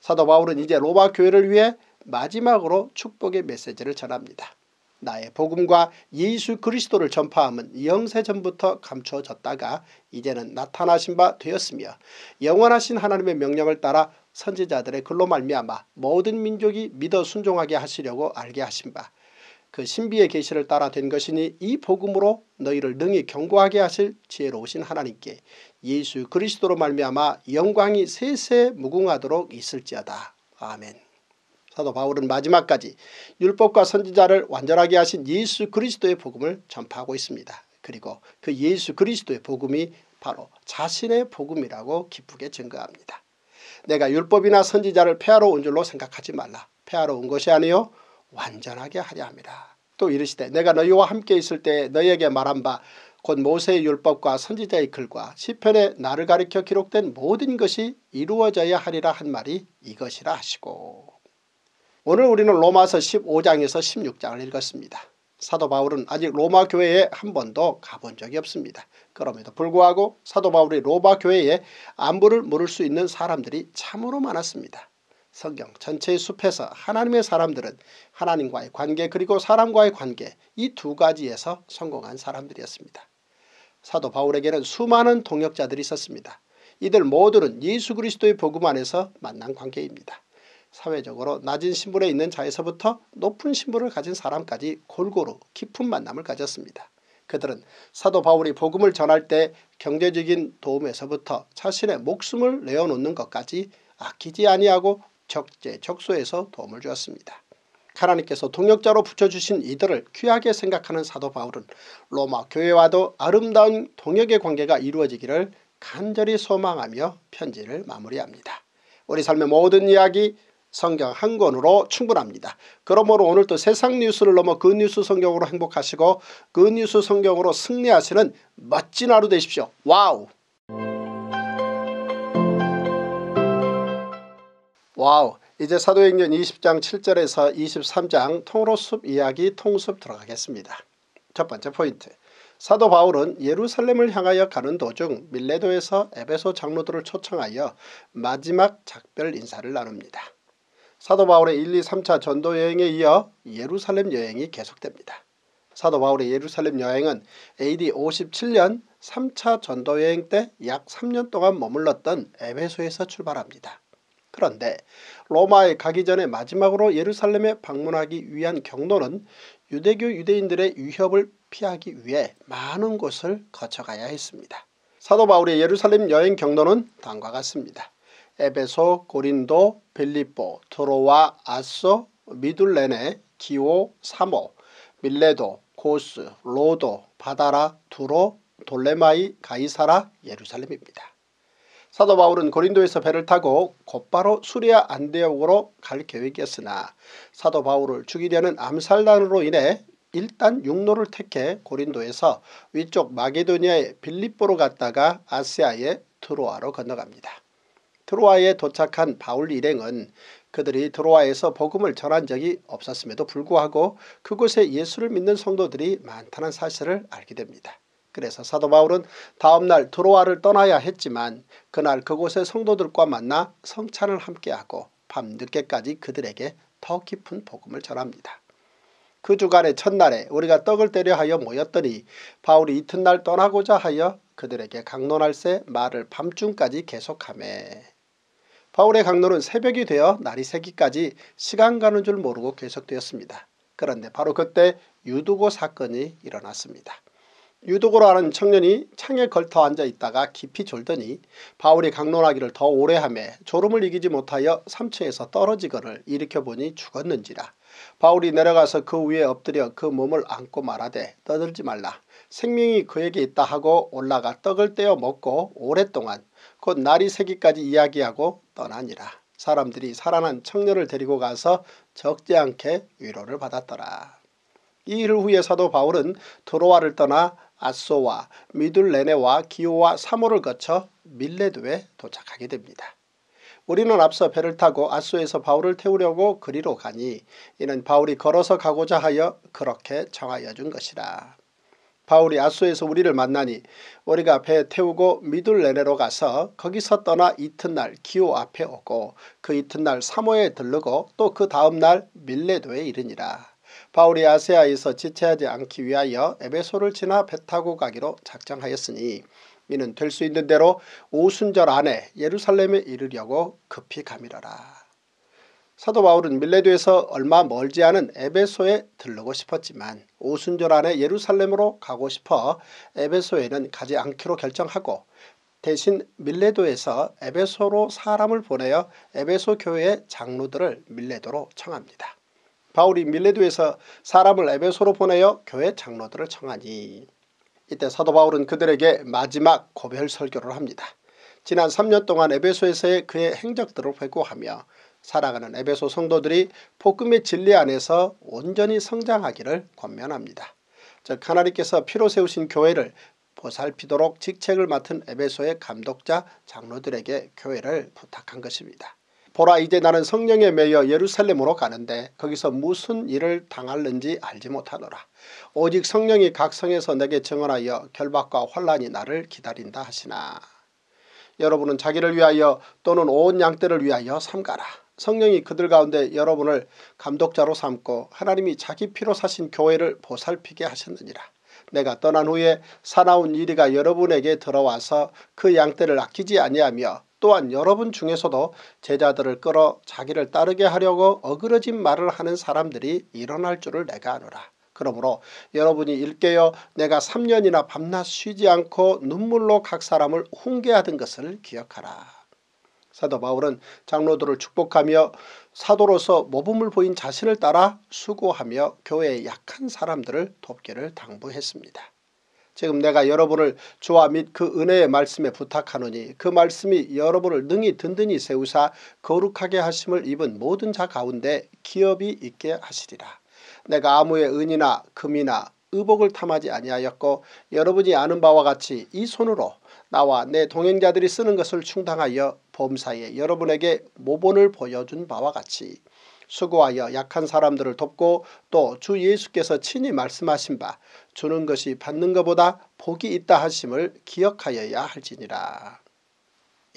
사도 바울은 이제 로마 교회를 위해 마지막으로 축복의 메시지를 전합니다. 나의 복음과 예수 그리스도를 전파함은 영세 전부터 감춰졌다가 이제는 나타나신 바 되었으며 영원하신 하나님의 명령을 따라 선지자들의 글로 말미암아 모든 민족이 믿어 순종하게 하시려고 알게 하신 바. 그 신비의 계시를 따라 된 것이니 이 복음으로 너희를 능히 경고하게 하실 지혜로우신 하나님께 예수 그리스도로 말미암아 영광이 세세 무궁하도록 있을지어다. 아멘. 사도 바울은 마지막까지 율법과 선지자를 완전하게 하신 예수 그리스도의 복음을 전파하고 있습니다. 그리고 그 예수 그리스도의 복음이 바로 자신의 복음이라고 기쁘게 증거합니다. 내가 율법이나 선지자를 폐하러 온 줄로 생각하지 말라. 폐하러 온 것이 아니요 완전하게 하려 합니다. 또 이르시되 내가 너희와 함께 있을 때 너희에게 말한 바 곧 모세의 율법과 선지자의 글과 시편에 나를 가리켜 기록된 모든 것이 이루어져야 하리라 한 말이 이것이라 하시고 오늘 우리는 로마서 15장에서 16장을 읽었습니다. 사도 바울은 아직 로마 교회에 한 번도 가본 적이 없습니다. 그럼에도 불구하고 사도 바울이 로마 교회에 안부를 물을 수 있는 사람들이 참으로 많았습니다. 성경 전체의 숲에서 하나님의 사람들은 하나님과의 관계 그리고 사람과의 관계 이 두 가지에서 성공한 사람들이었습니다. 사도 바울에게는 수많은 동역자들이 있었습니다. 이들 모두는 예수 그리스도의 복음 안에서 만난 관계입니다. 사회적으로 낮은 신분에 있는 자에서부터 높은 신분을 가진 사람까지 골고루 깊은 만남을 가졌습니다. 그들은 사도 바울이 복음을 전할 때 경제적인 도움에서부터 자신의 목숨을 내어놓는 것까지 아끼지 아니하고 적재적소에서 도움을 주었습니다. 하나님께서 동역자로 붙여주신 이들을 귀하게 생각하는 사도 바울은 로마 교회와도 아름다운 동역의 관계가 이루어지기를 간절히 소망하며 편지를 마무리합니다. 우리 삶의 모든 이야기 성경 한 권으로 충분합니다. 그러므로 오늘도 세상 뉴스를 넘어 그뉴스 성경으로 행복하시고 그뉴스 성경으로 승리하시는 멋진 하루 되십시오. 와우! 와우! 이제 사도행전 20장 7절에서 23장 통로숲 이야기 통숲 들어가겠습니다. 첫 번째 포인트. 사도 바울은 예루살렘을 향하여 가는 도중 밀레도에서 에베소 장로들을 초청하여 마지막 작별 인사를 나눕니다. 사도 바울의 1, 2, 3차 전도 여행에 이어 예루살렘 여행이 계속됩니다. 사도 바울의 예루살렘 여행은 AD 57년 3차 전도 여행 때 약 3년 동안 머물렀던 에베소에서 출발합니다. 그런데 로마에 가기 전에 마지막으로 예루살렘에 방문하기 위한 경로는 유대교 유대인들의 위협을 피하기 위해 많은 곳을 거쳐가야 했습니다. 사도 바울의 예루살렘 여행 경로는 다음과 같습니다. 에베소, 고린도, 빌립보, 드로와 아소, 미둘레네, 기오, 사모, 밀레도, 고스, 로도, 바다라, 두로, 돌레마이, 가이사라, 예루살렘입니다. 사도 바울은 고린도에서 배를 타고 곧바로 수리아 안대역으로갈 계획이었으나 사도 바울을 죽이려는 암살단으로 인해 일단 육로를 택해 고린도에서 위쪽 마게도니아의 빌립보로 갔다가 아시아의 드로아로 건너갑니다. 드로아에 도착한 바울 일행은 그들이 드로아에서 복음을 전한 적이 없었음에도 불구하고 그곳에 예수를 믿는 성도들이 많다는 사실을 알게 됩니다. 그래서 사도 바울은 다음날 드로아를 떠나야 했지만 그날 그곳의 성도들과 만나 성찬을 함께하고 밤늦게까지 그들에게 더 깊은 복음을 전합니다. 그 주간의 첫날에 우리가 떡을 때려 하여 모였더니 바울이 이튿날 떠나고자 하여 그들에게 강론할 새 말을 밤중까지 계속하며 바울의 강론은 새벽이 되어 날이 새기까지 시간 가는 줄 모르고 계속되었습니다. 그런데 바로 그때 유도고 사건이 일어났습니다. 유도고로 아는 청년이 창에 걸터 앉아 있다가 깊이 졸더니 바울이 강론하기를 더오래하에 졸음을 이기지 못하여 3층에서 떨어지거를 일으켜보니 죽었는지라. 바울이 내려가서 그 위에 엎드려 그 몸을 안고 말하되 떠들지 말라. 생명이 그에게 있다 하고 올라가 떡을 떼어 먹고 오랫동안 곧 날이 새기까지 이야기하고 떠나니라. 사람들이 살아난 청년을 데리고 가서 적지 않게 위로를 받았더라. 이 일 후에 사도 바울은 도로와를 떠나 아소와 미둘레네와 기오와 사모를 거쳐 밀레도에 도착하게 됩니다. 우리는 앞서 배를 타고 아소에서 바울을 태우려고 그리로 가니 이는 바울이 걸어서 가고자 하여 그렇게 정하여 준 것이라. 바울이 아수에서 우리를 만나니 우리가 배에 태우고 미둘레네로 가서 거기서 떠나 이튿날 기호 앞에 오고 그 이튿날 사모에 들르고 또 그 다음날 밀레도에 이르니라. 바울이 아세아에서 지체하지 않기 위하여 에베소를 지나 배 타고 가기로 작정하였으니 이는 될 수 있는 대로 오순절 안에 예루살렘에 이르려고 급히 가밀어라. 사도 바울은 밀레도에서 얼마 멀지 않은 에베소에 들르고 싶었지만 오순절 안에 예루살렘으로 가고 싶어 에베소에는 가지 않기로 결정하고 대신 밀레도에서 에베소로 사람을 보내어 에베소 교회의 장로들을 밀레도로 청합니다. 바울이 밀레도에서 사람을 에베소로 보내어 교회 장로들을 청하니 이때 사도 바울은 그들에게 마지막 고별 설교를 합니다. 지난 3년 동안 에베소에서의 그의 행적들을 회고하며 살아가는 에베소 성도들이 복음의 진리 안에서 온전히 성장하기를 권면합니다. 즉 하나님께서 피로 세우신 교회를 보살피도록 직책을 맡은 에베소의 감독자 장로들에게 교회를 부탁한 것입니다. 보라 이제 나는 성령에 매여 예루살렘으로 가는데 거기서 무슨 일을 당할는지 알지 못하노라. 오직 성령이 각 성에서 내게 증언하여 결박과 환란이 나를 기다린다 하시나. 여러분은 자기를 위하여 또는 온 양떼를 위하여 삼가라. 성령이 그들 가운데 여러분을 감독자로 삼고 하나님이 자기 피로 사신 교회를 보살피게 하셨느니라. 내가 떠난 후에 사나운 이리가 여러분에게 들어와서 그 양떼를 아끼지 아니하며 또한 여러분 중에서도 제자들을 끌어 자기를 따르게 하려고 어그러진 말을 하는 사람들이 일어날 줄을 내가 아노라. 그러므로 여러분이 일깨어 내가 3년이나 밤낮 쉬지 않고 눈물로 각 사람을 훈계하던 것을 기억하라. 사도 바울은 장로들을 축복하며 사도로서 모범을 보인 자신을 따라 수고하며 교회의 약한 사람들을 돕기를 당부했습니다. 지금 내가 여러분을 주와 및그 은혜의 말씀에 부탁하노니 그 말씀이 여러분을 능히 든든히 세우사 거룩하게 하심을 입은 모든 자 가운데 기업이 있게 하시리라. 내가 아무의 은이나 금이나 의복을 탐하지 아니하였고 여러분이 아는 바와 같이 이 손으로 나와 내 동행자들이 쓰는 것을 충당하여 범사에 여러분에게 모본을 보여준 바와 같이 수고하여 약한 사람들을 돕고 또 주 예수께서 친히 말씀하신 바 주는 것이 받는 것보다 복이 있다 하심을 기억하여야 할지니라.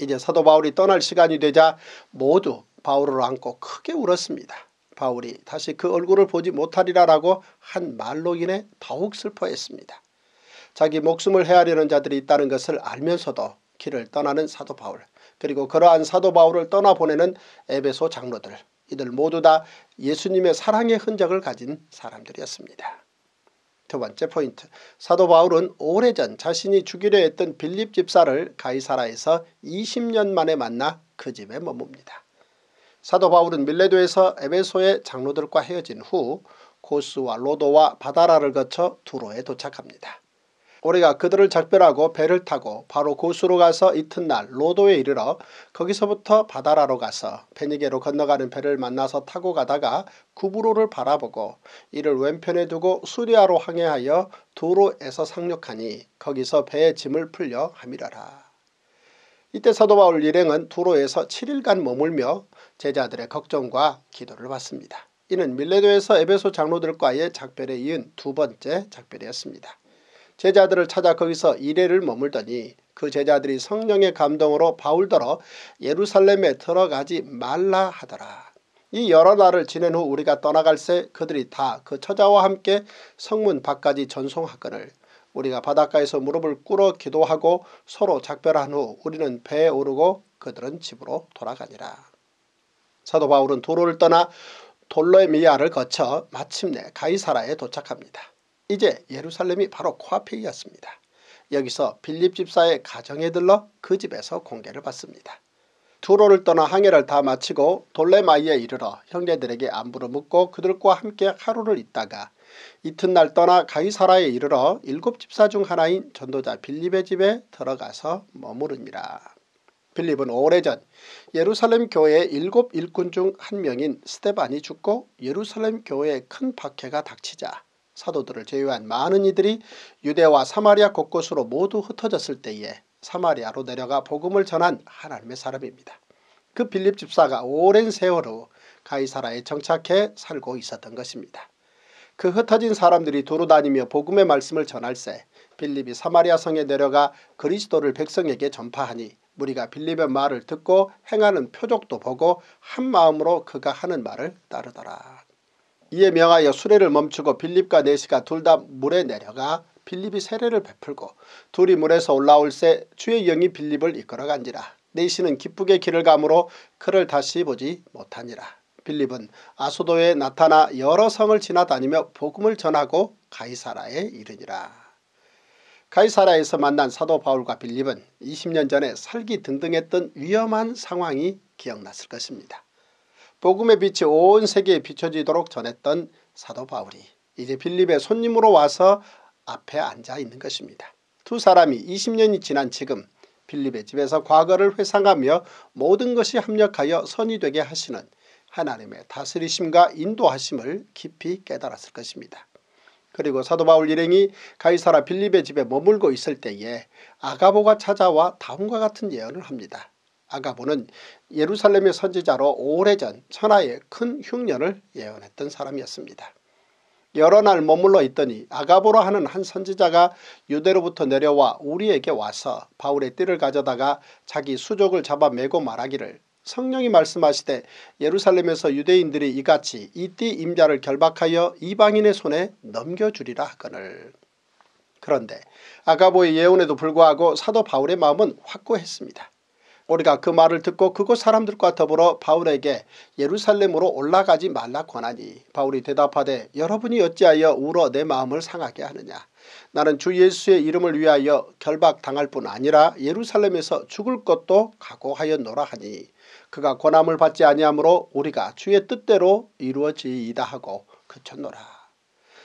이제 사도 바울이 떠날 시간이 되자 모두 바울을 안고 크게 울었습니다. 바울이 다시 그 얼굴을 보지 못하리라라고 한 말로 인해 더욱 슬퍼했습니다. 자기 목숨을 헤아리는 자들이 있다는 것을 알면서도 길을 떠나는 사도 바울 그리고 그러한 사도 바울을 떠나보내는 에베소 장로들 이들 모두 다 예수님의 사랑의 흔적을 가진 사람들이었습니다. 두 번째 포인트 사도 바울은 오래전 자신이 죽이려 했던 빌립 집사를 가이사라에서 20년 만에 만나 그 집에 머뭅니다. 사도 바울은 밀레도에서 에베소의 장로들과 헤어진 후 고스와 로도와 바다라를 거쳐 두로에 도착합니다. 우리가 그들을 작별하고 배를 타고 바로 고수로 가서 이튿날 로도에 이르러 거기서부터 바다라로 가서 베니게로 건너가는 배를 만나서 타고 가다가 구부로를 바라보고 이를 왼편에 두고 수리아로 항해하여 도로에서 상륙하니 거기서 배의 짐을 풀려 함이라라. 이때 사도 바울 일행은 도로에서 7일간 머물며 제자들의 걱정과 기도를 받습니다. 이는 밀레도에서 에베소 장로들과의 작별에 이은 두 번째 작별이었습니다. 제자들을 찾아 거기서 이래를 머물더니 그 제자들이 성령의 감동으로 바울더러 예루살렘에 들어가지 말라 하더라. 이 여러 날을 지낸 후 우리가 떠나갈새 그들이 다 그 처자와 함께 성문 밖까지 전송하거늘 우리가 바닷가에서 무릎을 꿇어 기도하고 서로 작별한 후 우리는 배에 오르고 그들은 집으로 돌아가니라. 사도 바울은 도로를 떠나 돌로에미아를 거쳐 마침내 가이사라에 도착합니다. 이제 예루살렘이 바로 코앞이었습니다. 여기서 빌립 집사의 가정에 들러 그 집에서 공개를 받습니다. 두로를 떠나 항해를 다 마치고 돌레마이에 이르러 형제들에게 안부를 묻고 그들과 함께 하루를 있다가 이튿날 떠나 가이사라에 이르러 일곱 집사 중 하나인 전도자 빌립의 집에 들어가서 머무릅니다. 빌립은 오래전 예루살렘 교회의 일곱 일꾼 중 한 명인 스테반이 죽고 예루살렘 교회에 큰 박해가 닥치자 사도들을 제외한 많은 이들이 유대와 사마리아 곳곳으로 모두 흩어졌을 때에 사마리아로 내려가 복음을 전한 하나님의 사람입니다. 그 빌립 집사가 오랜 세월후 가이사라에 정착해 살고 있었던 것입니다. 그 흩어진 사람들이 도로 다니며 복음의 말씀을 전할세 빌립이 사마리아 성에 내려가 그리스도를 백성에게 전파하니 무리가 빌립의 말을 듣고 행하는 표적도 보고 한 마음으로 그가 하는 말을 따르더라. 이에 명하여 수레를 멈추고 빌립과 내시가 둘 다 물에 내려가 빌립이 세례를 베풀고 둘이 물에서 올라올새 주의 영이 빌립을 이끌어간지라. 내시는 기쁘게 길을 감으로 그를 다시 보지 못하니라. 빌립은 아소도에 나타나 여러 성을 지나다니며 복음을 전하고 가이사라에 이르니라. 가이사라에서 만난 사도 바울과 빌립은 20년 전에 살기 등등했던 위험한 상황이 기억났을 것입니다. 복음의 빛이 온 세계에 비춰지도록 전했던 사도 바울이 이제 빌립의 손님으로 와서 앞에 앉아 있는 것입니다. 두 사람이 20년이 지난 지금 빌립의 집에서 과거를 회상하며 모든 것이 합력하여 선이 되게 하시는 하나님의 다스리심과 인도하심을 깊이 깨달았을 것입니다. 그리고 사도 바울 일행이 가이사라 빌립의 집에 머물고 있을 때에 아가보가 찾아와 다음과 같은 예언을 합니다. 아가보는 예루살렘의 선지자로 오래전 천하의큰 흉년을 예언했던 사람이었습니다. 여러 날 머물러 있더니 아가보로 하는 한 선지자가 유대로부터 내려와 우리에게 와서 바울의 띠를 가져다가 자기 수족을 잡아매고 말하기를 성령이 말씀하시되 예루살렘에서 유대인들이 이같이 이띠 임자를 결박하여 이방인의 손에 넘겨주리라 하거늘. 그런데 아가보의 예언에도 불구하고 사도 바울의 마음은 확고했습니다. 우리가 그 말을 듣고 그곳 사람들과 더불어 바울에게 예루살렘으로 올라가지 말라 권하니 바울이 대답하되 여러분이 어찌하여 울어 내 마음을 상하게 하느냐 나는 주 예수의 이름을 위하여 결박당할 뿐 아니라 예루살렘에서 죽을 것도 각오하였노라 하니 그가 권함을 받지 아니하므로 우리가 주의 뜻대로 이루어지이다 하고 그쳤노라.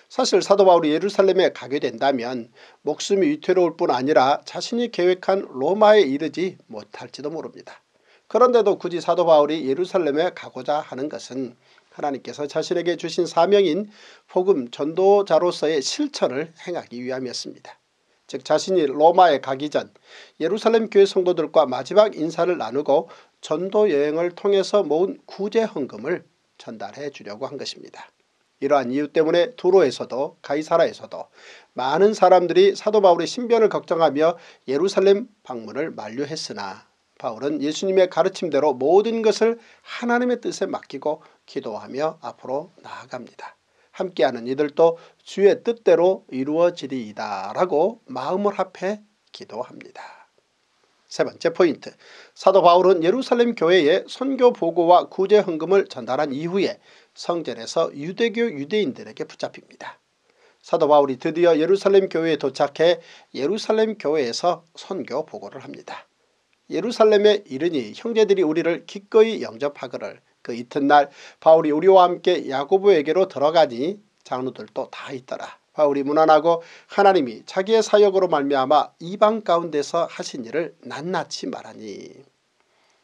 사실 사도 바울이 예루살렘에 가게 된다면 목숨이 위태로울 뿐 아니라 자신이 계획한 로마에 이르지 못할지도 모릅니다. 그런데도 굳이 사도 바울이 예루살렘에 가고자 하는 것은 하나님께서 자신에게 주신 사명인 복음 전도자로서의 실천을 행하기 위함이었습니다. 즉 자신이 로마에 가기 전 예루살렘 교회 성도들과 마지막 인사를 나누고 전도 여행을 통해서 모은 구제 헌금을 전달해 주려고 한 것입니다. 이러한 이유 때문에 도로에서도 가이사라에서도 많은 사람들이 사도 바울의 신변을 걱정하며 예루살렘 방문을 만류했으나 바울은 예수님의 가르침대로 모든 것을 하나님의 뜻에 맡기고 기도하며 앞으로 나아갑니다. 함께하는 이들도 주의 뜻대로 이루어지리이다 라고 마음을 합해 기도합니다. 세 번째 포인트 사도 바울은 예루살렘 교회에 선교 보고와 구제 헌금을 전달한 이후에 성전에서 유대교 유대인들에게 붙잡힙니다. 사도 바울이 드디어 예루살렘 교회에 도착해 예루살렘 교회에서 선교 보고를 합니다. 예루살렘에 이르니 형제들이 우리를 기꺼이 영접하거늘 그 이튿날 바울이 우리와 함께 야고보에게로 들어가니 장로들도 다 있더라. 바울이 무난하고 하나님이 자기의 사역으로 말미암아 이방 가운데서 하신 일을 낱낱이 말하니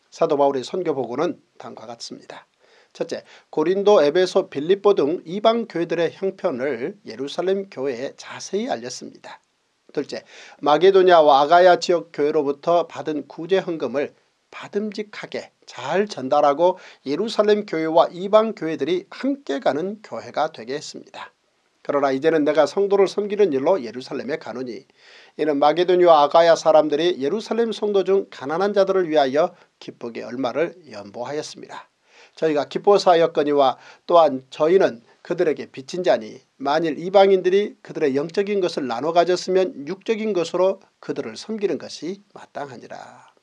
사도 바울의 선교보고는 다음과 같습니다. 첫째, 고린도, 에베소, 빌립보 등 이방 교회들의 형편을 예루살렘 교회에 자세히 알렸습니다. 둘째, 마게도냐와 아가야 지역 교회로부터 받은 구제 헌금을 받음직하게잘 전달하고 예루살렘 교회와 이방 교회들이 함께 가는 교회가 되게 했습니다. 그러나 이제는 내가 성도를 섬기는 일로 예루살렘에 가노니 이는 마게도니와 아가야 사람들이 예루살렘 성도 중 가난한 자들을 위하여 기쁘게 얼마를 연보하였습니다. 저희가 기뻐사였거니와 또한 저희는 그들에게 빚진 자니 만일 이방인들이 그들의 영적인 것을 나눠 가졌으면 육적인 것으로 그들을 섬기는 것이 마땅하니라.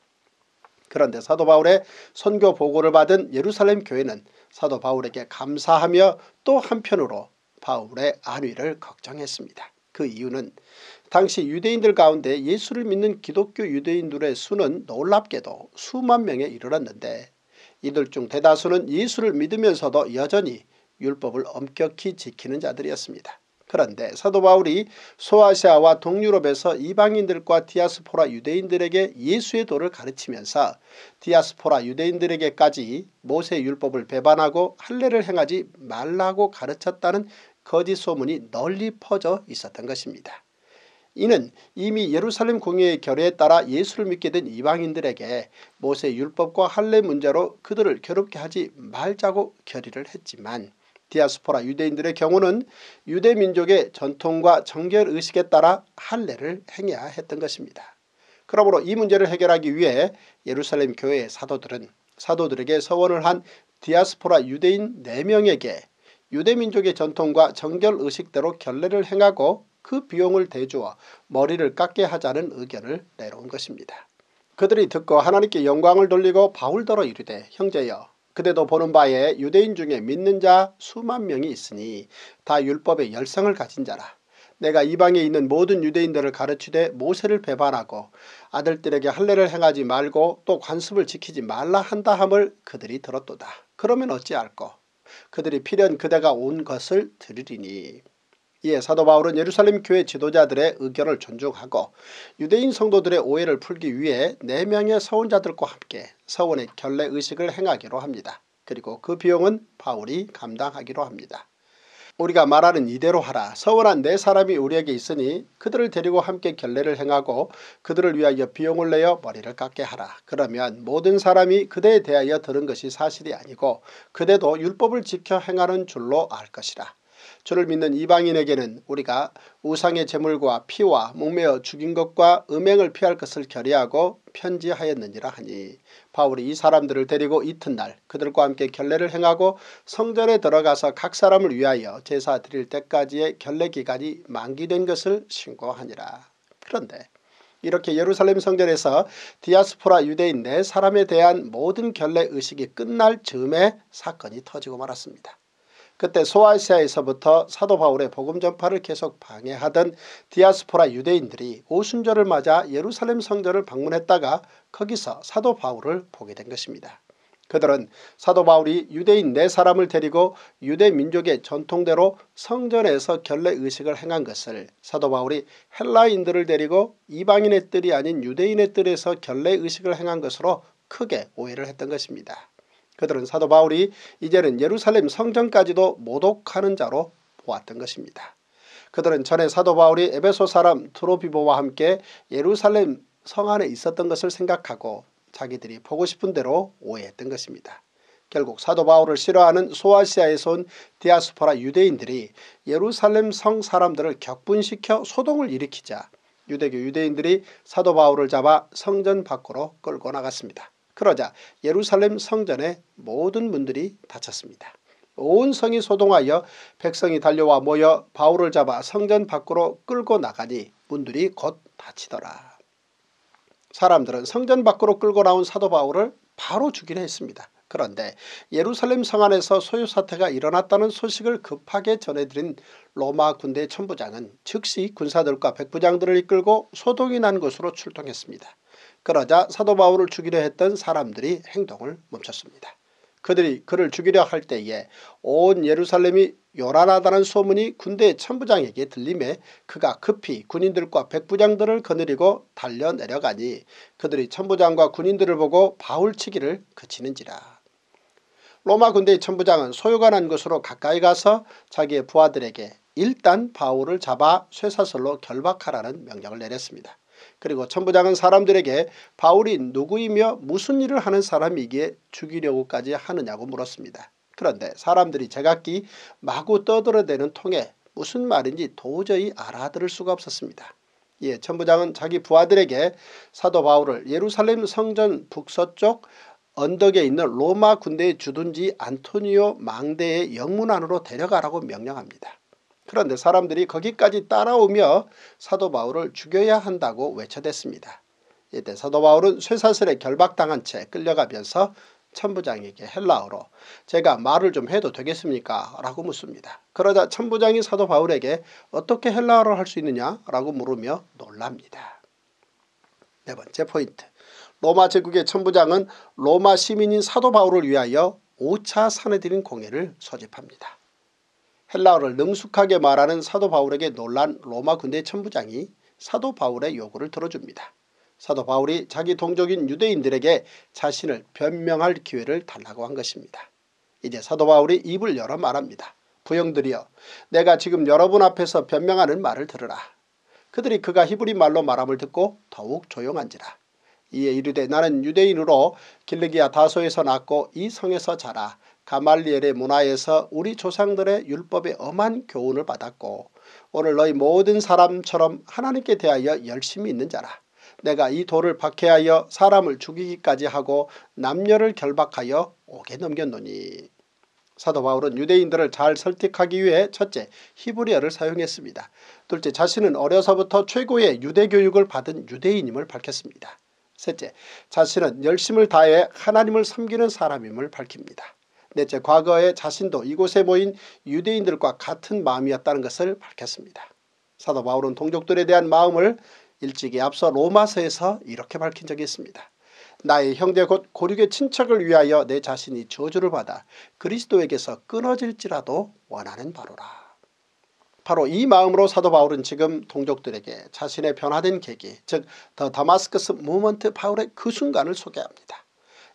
그런데 사도 바울의 선교 보고를 받은 예루살렘 교회는 사도 바울에게 감사하며 또 한편으로 바울의 안위를 걱정했습니다. 그 이유는 당시 유대인들 가운데 예수를 믿는 기독교 유대인들의 수는 놀랍게도 수만 명에 이르렀는데 이들 중 대다수는 예수를 믿으면서도 여전히 율법을 엄격히 지키는 자들이었습니다. 그런데 사도 바울이 소아시아와 동유럽에서 이방인들과 디아스포라 유대인들에게 예수의 도를 가르치면서 디아스포라 유대인들에게까지 모세 율법을 배반하고 할례를 행하지 말라고 가르쳤다는 거짓 소문이 널리 퍼져 있었던 것입니다. 이는 이미 예루살렘 공의의 결의에 따라 예수를 믿게 된 이방인들에게 모세 율법과 할례 문제로 그들을 괴롭게 하지 말자고 결의를 했지만 디아스포라 유대인들의 경우는 유대 민족의 전통과 정결 의식에 따라 할례를 행해야 했던 것입니다. 그러므로 이 문제를 해결하기 위해 예루살렘 교회의 사도들은 사도들에게 서원을 한 디아스포라 유대인 4명에게 유대민족의 전통과 정결의식대로 결례를 행하고 그 비용을 대주어 머리를 깎게 하자는 의견을 내놓은 것입니다. 그들이 듣고 하나님께 영광을 돌리고 바울더러 이르되 형제여 그대도 보는 바에 유대인 중에 믿는 자 수만 명이 있으니 다 율법의 열성을 가진 자라. 내가 이방에 있는 모든 유대인들을 가르치되 모세를 배반하고 아들들에게 할례를 행하지 말고 또 관습을 지키지 말라 한다 함을 그들이 들었도다. 그러면 어찌할꼬? 그들이 필연 그대가 온 것을 들으리니 이에 예, 사도 바울은 예루살렘 교회 지도자들의 의견을 존중하고 유대인 성도들의 오해를 풀기 위해 4명의 서원자들과 함께 서원의 결례 의식을 행하기로 합니다. 그리고 그 비용은 바울이 감당하기로 합니다. 우리가 말하는 이대로 하라. 서원한 네 사람이 우리에게 있으니 그들을 데리고 함께 결례를 행하고 그들을 위하여 비용을 내어 머리를 깎게 하라. 그러면 모든 사람이 그대에 대하여 들은 것이 사실이 아니고 그대도 율법을 지켜 행하는 줄로 알 것이라. 주를 믿는 이방인에게는 우리가 우상의 재물과 피와 목매어 죽인 것과 음행을 피할 것을 결의하고 편지하였느니라 하니 바울이 이 사람들을 데리고 이튿날 그들과 함께 결례를 행하고 성전에 들어가서 각 사람을 위하여 제사 드릴 때까지의 결례기간이 만기된 것을 신고하니라. 그런데 이렇게 예루살렘 성전에서 디아스포라 유대인 내 네 사람에 대한 모든 결례의식이 끝날 즈음에 사건이 터지고 말았습니다. 그때 소아시아에서부터 사도 바울의 복음 전파를 계속 방해하던 디아스포라 유대인들이 오순절을 맞아 예루살렘 성전을 방문했다가 거기서 사도 바울을 보게 된 것입니다. 그들은 사도 바울이 유대인 네 사람을 데리고 유대 민족의 전통대로 성전에서 결례의식을 행한 것을 사도 바울이 헬라인들을 데리고 이방인의 뜰이 아닌 유대인의 뜰에서 결례의식을 행한 것으로 크게 오해를 했던 것입니다. 그들은 사도 바울이 이제는 예루살렘 성전까지도 모독하는 자로 보았던 것입니다. 그들은 전에 사도 바울이 에베소 사람 트로비보와 함께 예루살렘 성 안에 있었던 것을 생각하고 자기들이 보고 싶은 대로 오해했던 것입니다. 결국 사도 바울을 싫어하는 소아시아에서 온 디아스포라 유대인들이 예루살렘 성 사람들을 격분시켜 소동을 일으키자 유대교 유대인들이 사도 바울을 잡아 성전 밖으로 끌고 나갔습니다. 그러자 예루살렘 성전에 모든 문들이 닫혔습니다. 온 성이 소동하여 백성이 달려와 모여 바울을 잡아 성전 밖으로 끌고 나가니 문들이 곧 닫히더라. 사람들은 성전 밖으로 끌고 나온 사도 바울을 바로 죽이려 했습니다. 그런데 예루살렘 성 안에서 소유사태가 일어났다는 소식을 급하게 전해드린 로마 군대 천부장은 즉시 군사들과 백부장들을 이끌고 소동이 난 곳으로 출동했습니다. 그러자 사도 바울을 죽이려 했던 사람들이 행동을 멈췄습니다. 그들이 그를 죽이려 할 때에 온 예루살렘이 요란하다는 소문이 군대 의 천부장에게 들림에 그가 급히 군인들과 백부장들을 거느리고 달려 내려가니 그들이 천부장과 군인들을 보고 바울치기를 그치는지라. 로마 군대의 천부장은 소유가난 것으로 가까이 가서 자기의 부하들에게 일단 바울을 잡아 쇠사슬로 결박하라는 명령을 내렸습니다. 그리고 천부장은 사람들에게 바울이 누구이며 무슨 일을 하는 사람이기에 죽이려고까지 하느냐고 물었습니다. 그런데 사람들이 제각기 마구 떠들어대는 통에 무슨 말인지 도저히 알아들을 수가 없었습니다. 예, 천부장은 자기 부하들에게 사도 바울을 예루살렘 성전 북서쪽 언덕에 있는 로마 군대의 주둔지 안토니오 망대의 영문 안으로 데려가라고 명령합니다. 그런데 사람들이 거기까지 따라오며 사도 바울을 죽여야 한다고 외쳐댔습니다. 이때 사도 바울은 쇠사슬에 결박당한 채 끌려가면서 천부장에게 헬라어로 제가 말을 좀 해도 되겠습니까? 라고 묻습니다. 그러자 천부장이 사도 바울에게 어떻게 헬라어로할 수 있느냐? 라고 물으며 놀랍니다. 네 번째 포인트. 로마 제국의 천부장은 로마 시민인 사도 바울을 위하여 5차 사내들인 공회를 소집합니다. 헬라어를 능숙하게 말하는 사도 바울에게 놀란 로마 군대 천부장이 사도 바울의 요구를 들어줍니다. 사도 바울이 자기 동족인 유대인들에게 자신을 변명할 기회를 달라고 한 것입니다. 이제 사도 바울이 입을 열어 말합니다. 부형들이여 내가 지금 여러분 앞에서 변명하는 말을 들으라. 그들이 그가 히브리 말로 말함을 듣고 더욱 조용한지라. 이에 이르되 나는 유대인으로 길르기아 다소에서 낳고 이 성에서 자라 가말리엘의 문화에서 우리 조상들의 율법의 엄한 교훈을 받았고 오늘 너희 모든 사람처럼 하나님께 대하여 열심히 있는 자라. 내가 이 돌을 박해하여 사람을 죽이기까지 하고 남녀를 결박하여 오게 넘겼노니. 사도 바울은 유대인들을 잘 설득하기 위해 첫째 히브리어를 사용했습니다. 둘째 자신은 어려서부터 최고의 유대교육을 받은 유대인임을 밝혔습니다. 셋째 자신은 열심을 다해 하나님을 섬기는 사람임을 밝힙니다. 넷째, 과거의 자신도 이곳에 모인 유대인들과 같은 마음이었다는 것을 밝혔습니다. 사도 바울은 동족들에 대한 마음을 일찍이 앞서 로마서에서 이렇게 밝힌 적이 있습니다. 나의 형제 곧 고륙의 친척을 위하여 내 자신이 저주를 받아 그리스도에게서 끊어질지라도 원하는 바로라. 바로 이 마음으로 사도 바울은 지금 동족들에게 자신의 변화된 계기 즉 더 다마스커스 무먼트 바울의 그 순간을 소개합니다.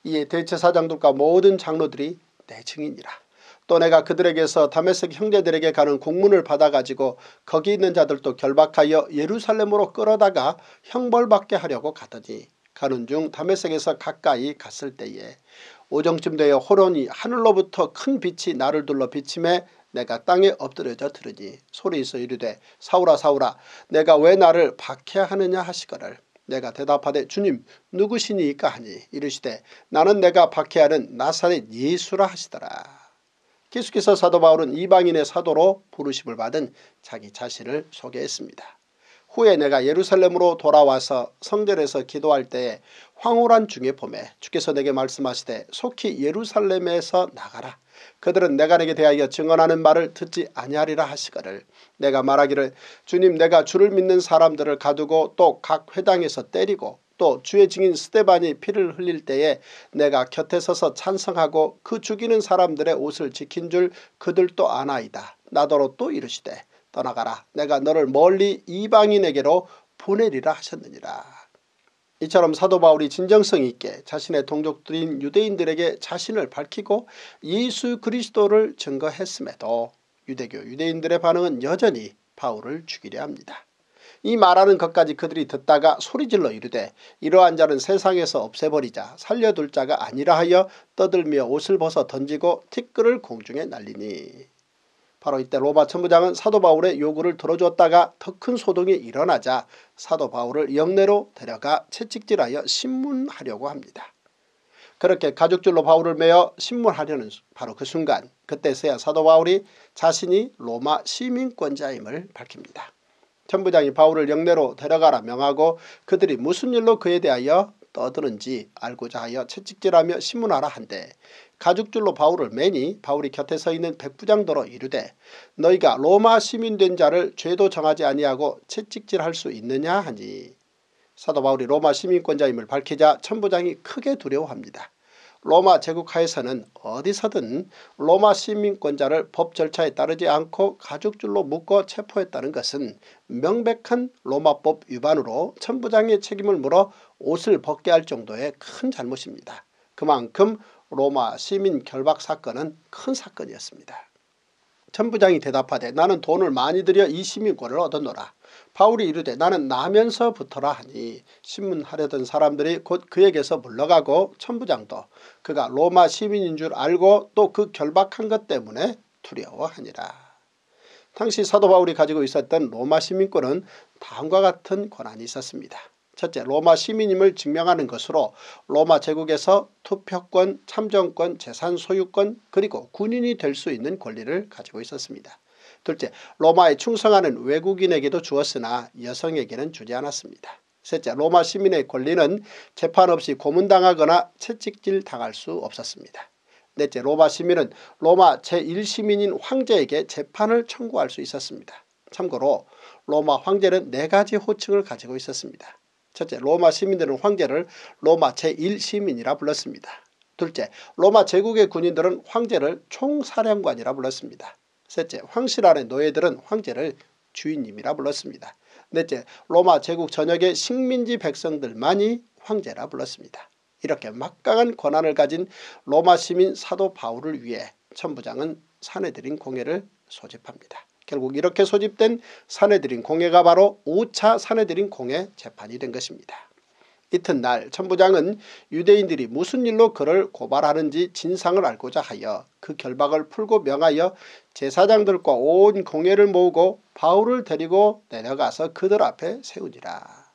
이에 대체사장들과 모든 장로들이 대증이니라또 내가 그들에게서 다메섹 형제들에게 가는 공문을 받아가지고 거기 있는 자들도 결박하여 예루살렘으로 끌어다가 형벌받게 하려고 가더니 가는 중 다메섹에서 가까이 갔을 때에 오정쯤 되어 호론이 하늘로부터 큰 빛이 나를 둘러 비침해 내가 땅에 엎드려져 들으니 소리있어 이르되 사우라사우라 내가 왜 나를 박해하느냐 하시거를 내가 대답하되 주님 누구시니까 하니 이르시되 나는 내가 박해하는 나사렛 예수라 하시더라. 계속해서 사도 바울은 이방인의 사도로 부르심을 받은 자기 자신을 소개했습니다. 후에 내가 예루살렘으로 돌아와서 성전에서 기도할 때에 황홀한 중에 봄에 주께서 내게 말씀하시되 속히 예루살렘에서 나가라. 그들은 내가 내게 대하여 증언하는 말을 듣지 아니하리라 하시거를 내가 말하기를 주님 내가 주를 믿는 사람들을 가두고 또 각 회당에서 때리고 또 주의 증인 스테반이 피를 흘릴 때에 내가 곁에 서서 찬성하고 그 죽이는 사람들의 옷을 지킨 줄 그들도 아나이다. 나더러 또 이르시되 떠나가라 내가 너를 멀리 이방인에게로 보내리라 하셨느니라. 이처럼 사도 바울이 진정성 있게 자신의 동족들인 유대인들에게 자신을 밝히고 예수 그리스도를 증거했음에도 유대교 유대인들의 반응은 여전히 바울을 죽이려 합니다. 이 말하는 것까지 그들이 듣다가 소리질러 이르되 이러한 자는 세상에서 없애버리자 살려둘 자가 아니라 하여 떠들며 옷을 벗어 던지고 티끌을 공중에 날리니 바로 이때 로마 천부장은 사도 바울의 요구를 들어주었다가 더 큰 소동이 일어나자 사도 바울을 영내로 데려가 채찍질하여 신문하려고 합니다. 그렇게 가죽줄로 바울을 매어 신문하려는 바로 그 순간 그때서야 사도 바울이 자신이 로마 시민권자임을 밝힙니다. 천부장이 바울을 영내로 데려가라 명하고 그들이 무슨 일로 그에 대하여 떠드는지 알고자 하여 채찍질하며 신문하라 한데 가죽줄로 바울을 매니 바울이 곁에 서 있는 백부장도로 이르되 너희가 로마 시민된 자를 죄도 정하지 아니하고 채찍질할 수 있느냐 하니 사도 바울이 로마 시민권자임을 밝히자 천부장이 크게 두려워합니다. 로마 제국하에서는 어디서든 로마 시민권자를 법 절차에 따르지 않고 가죽줄로 묶어 체포했다는 것은 명백한 로마법 위반으로 천부장의 책임을 물어 옷을 벗게 할 정도의 큰 잘못입니다. 그만큼 로마 시민 결박 사건은 큰 사건이었습니다. 천부장이 대답하되 나는 돈을 많이 들여 이 시민권을 얻었노라. 바울이 이르되 나는 나면서부터라 하니 신문하려던 사람들이 곧 그에게서 물러가고 천부장도 그가 로마 시민인 줄 알고 또 그 결박한 것 때문에 두려워하니라. 당시 사도 바울이 가지고 있었던 로마 시민권은 다음과 같은 권한이 있었습니다. 첫째, 로마 시민임을 증명하는 것으로 로마 제국에서 투표권, 참정권, 재산 소유권 그리고 군인이 될 수 있는 권리를 가지고 있었습니다. 둘째, 로마에 충성하는 외국인에게도 주었으나 여성에게는 주지 않았습니다. 셋째, 로마 시민의 권리는 재판 없이 고문당하거나 채찍질 당할 수 없었습니다. 넷째, 로마 시민은 로마 제1시민인 황제에게 재판을 청구할 수 있었습니다. 참고로 로마 황제는 네가지 호칭을 가지고 있었습니다. 첫째, 로마 시민들은 황제를 로마 제1시민이라 불렀습니다. 둘째, 로마 제국의 군인들은 황제를 총사령관이라 불렀습니다. 셋째, 황실 안의 노예들은 황제를 주인님이라 불렀습니다. 넷째, 로마 제국 전역의 식민지 백성들만이 황제라 불렀습니다. 이렇게 막강한 권한을 가진 로마 시민 사도 바울을 위해 천부장은 사내들인 공예를 소집합니다. 결국 이렇게 소집된 사내들인 공예가 바로 5차 사내들인 공예 재판이 된 것입니다. 이튿날 천부장은 유대인들이 무슨 일로 그를 고발하는지 진상을 알고자 하여 그 결박을 풀고 명하여 제사장들과 온 공회를 모으고 바울을 데리고 내려가서 그들 앞에 세우니라.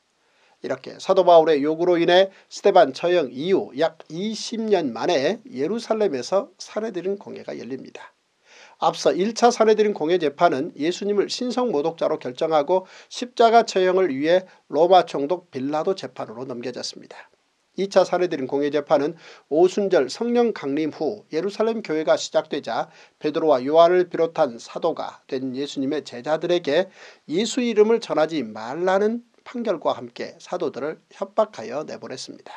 이렇게 사도 바울의 요구로 인해 스테반 처형 이후 약 20년 만에 예루살렘에서 살해드린 공회가 열립니다. 앞서 1차 사례들린 공회재판은 예수님을 신성모독자로 결정하고 십자가 처형을 위해 로마 총독 빌라도 재판으로 넘겨졌습니다. 2차 사례들린 공회재판은 오순절 성령 강림 후 예루살렘 교회가 시작되자 베드로와 요한을 비롯한 사도가 된 예수님의 제자들에게 예수 이름을 전하지 말라는 판결과 함께 사도들을 협박하여 내보냈습니다.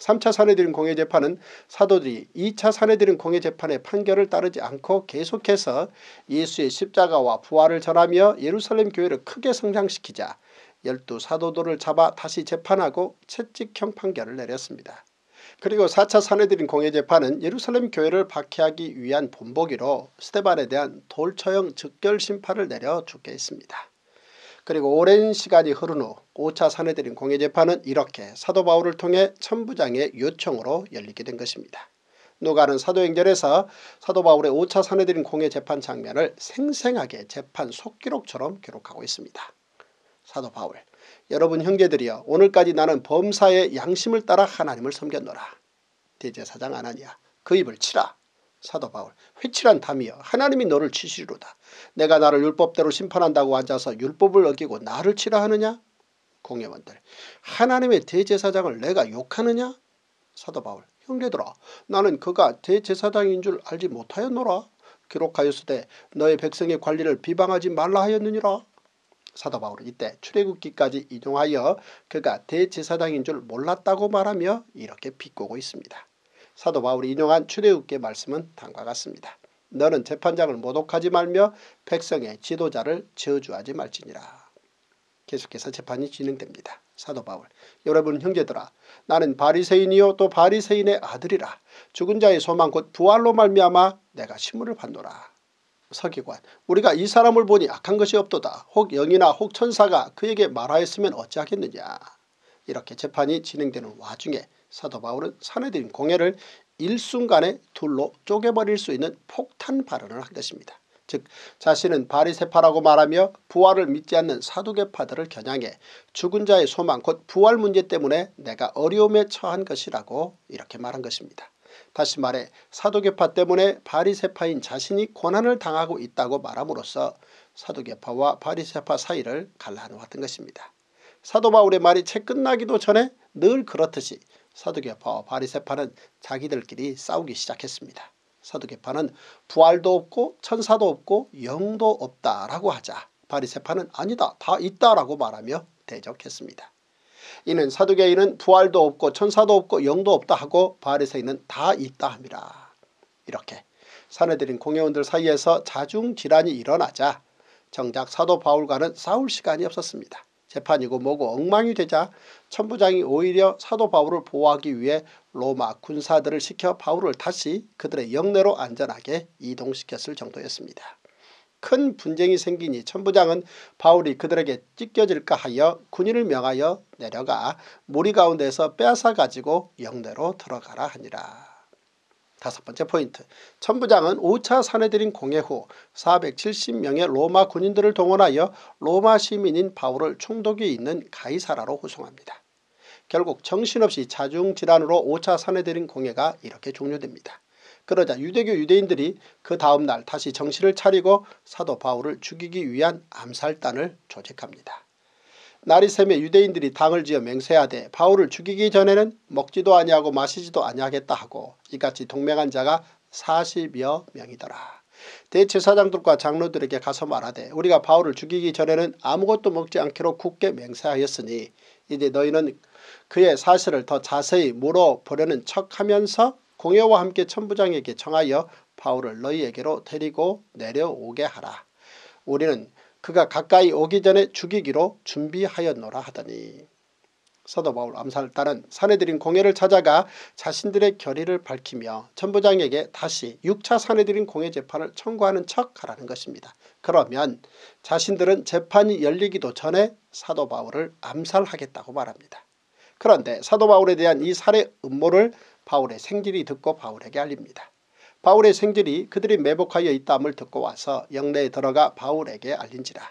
3차 사내들림 공회 재판은 사도들이 2차 사내들림 공회 재판의 판결을 따르지 않고 계속해서 예수의 십자가와 부활을 전하며 예루살렘 교회를 크게 성장시키자 열두 사도도를 잡아 다시 재판하고 채찍형 판결을 내렸습니다. 그리고 4차 사내들린 공회재판은 예루살렘 교회를 박해하기 위한 본보기로 스테반에 대한 돌처형 즉결 심판을 내려 죽게 했습니다. 그리고 오랜 시간이 흐른 후 5차 사내들인 공예재판은 이렇게 사도 바울을 통해 천부장의 요청으로 열리게 된 것입니다. 누가는 사도행전에서 사도 바울의 5차 사내들인 공예재판 장면을 생생하게 재판 속기록처럼 기록하고 있습니다. 사도 바울 여러분 형제들이여 오늘까지 나는 범사의 양심을 따라 하나님을 섬겼노라. 대제사장 아나니아 그 입을 치라. 사도 바울 회칠한 담이여 하나님이 너를 치시리로다. 내가 나를 율법대로 심판한다고 앉아서 율법을 어기고 나를 치라 하느냐? 공예원들 하나님의 대제사장을 내가 욕하느냐? 사도 바울 형제들아 나는 그가 대제사장인 줄 알지 못하였노라. 기록하였으되 너의 백성의 관리를 비방하지 말라 하였느니라. 사도 바울은 이때 출애굽기까지 이동하여 그가 대제사장인 줄 몰랐다고 말하며 이렇게 비꼬고 있습니다. 사도 바울이 인용한 출애굽기의 말씀은 다음과 같습니다. 너는 재판장을 모독하지 말며 백성의 지도자를 저주하지 말지니라. 계속해서 재판이 진행됩니다. 사도 바울 여러분 형제들아 나는 바리새인이요 또 바리새인의 아들이라 죽은 자의 소망 곧 부활로 말미암아 내가 신문을 받노라. 서기관 우리가 이 사람을 보니 악한 것이 없도다. 혹 영이나 혹 천사가 그에게 말하였으면 어찌하겠느냐. 이렇게 재판이 진행되는 와중에 사도 바울은 사내들임 공회를 일순간에 둘로 쪼개버릴 수 있는 폭탄 발언을 한 것입니다. 즉 자신은 바리세파라고 말하며 부활을 믿지 않는 사두개파들을 겨냥해 죽은 자의 소망 곧 부활 문제 때문에 내가 어려움에 처한 것이라고 이렇게 말한 것입니다. 다시 말해 사두개파 때문에 바리세파인 자신이 고난을 당하고 있다고 말함으로써 사두개파와 바리세파 사이를 갈라놓았던 것입니다. 사도 바울의 말이 채 끝나기도 전에 늘 그렇듯이 사두개파와 바리세파는 자기들끼리 싸우기 시작했습니다. 사두개파는 부활도 없고 천사도 없고 영도 없다라고 하자 바리세파는 아니다 다 있다라고 말하며 대적했습니다. 이는 사두개인은 부활도 없고 천사도 없고 영도 없다 하고 바리새인은 다 있다 합니다. 이렇게 사내들인 공회원들 사이에서 자중질환이 일어나자 정작 사도 바울과는 싸울 시간이 없었습니다. 재판이고 뭐고 엉망이 되자 천부장이 오히려 사도 바울을 보호하기 위해 로마 군사들을 시켜 바울을 다시 그들의 영내로 안전하게 이동시켰을 정도였습니다. 큰 분쟁이 생기니 천부장은 바울이 그들에게 찢겨질까 하여 군인을 명하여 내려가 무리 가운데서 빼앗아 가지고 영내로 들어가라 하니라. 다섯 번째 포인트. 천부장은 5차 사내들인 공예후 470명의 로마 군인들을 동원하여 로마 시민인 바울을 총독이 있는 가이사라로 호송합니다. 결국 정신없이 자중질환으로 5차 사내들인 공예가 이렇게 종료됩니다. 그러자 유대교 유대인들이 그 다음날 다시 정신을 차리고 사도 바울을 죽이기 위한 암살단을 조직합니다. 나리새의 유대인들이 당을 지어 맹세하되 바울을 죽이기 전에는 먹지도 아니하고 마시지도 아니하겠다 하고 이같이 동맹한 자가 40여 명이더라. 대체사장들과 장로들에게 가서 말하되 우리가 바울을 죽이기 전에는 아무것도 먹지 않기로 굳게 맹세하였으니 이제 너희는 그의 사실을 더 자세히 물어보려는 척하면서 공여와 함께 천부장에게 청하여 바울을 너희에게로 데리고 내려오게 하라. 우리는 그가 가까이 오기 전에 죽이기로 준비하였노라 하더니 사도 바울 암살단은 사내들인 공회를 찾아가 자신들의 결의를 밝히며 천부장에게 다시 6차 사내들인 공회 재판을 청구하는 척하라는 것입니다. 그러면 자신들은 재판이 열리기도 전에 사도 바울을 암살하겠다고 말합니다. 그런데 사도 바울에 대한 이 살해 음모를 바울의 생질이 듣고 바울에게 알립니다. 바울의 생질이 그들이 매복하여 있다함을 듣고 와서 영내에 들어가 바울에게 알린지라.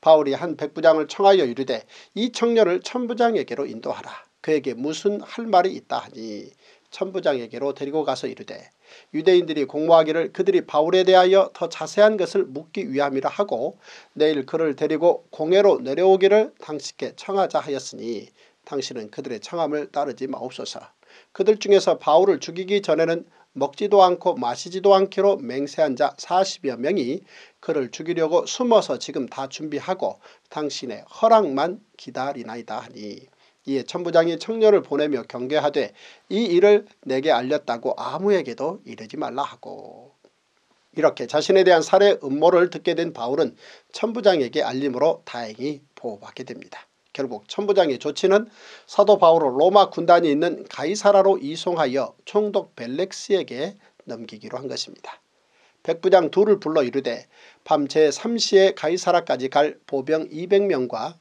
바울이 한 백부장을 청하여 이르되 이 청년을 천부장에게로 인도하라. 그에게 무슨 할 말이 있다 하니 천부장에게로 데리고 가서 이르되 유대인들이 공모하기를 그들이 바울에 대하여 더 자세한 것을 묻기 위함이라 하고 내일 그를 데리고 공회로 내려오기를 당신께 청하자 하였으니 당신은 그들의 청함을 따르지 마옵소서. 그들 중에서 바울을 죽이기 전에는 먹지도 않고 마시지도 않기로 맹세한 자 40여 명이 그를 죽이려고 숨어서 지금 다 준비하고 당신의 허락만 기다리나이다 하니 이에 천부장이 청년을 보내며 경계하되 이 일을 내게 알렸다고 아무에게도 이르지 말라 하고 이렇게 자신에 대한 살해 음모를 듣게 된 바울은 천부장에게 알림으로 다행히 보호받게 됩니다. 결국 천부장의 조치는 사도 바울을 로마 군단이 있는 가이사라로 이송하여 총독 벨렉스에게 넘기기로 한 것입니다. 백부장 둘을 불러 이르되 밤 제3시에 가이사라까지 갈 보병 200명과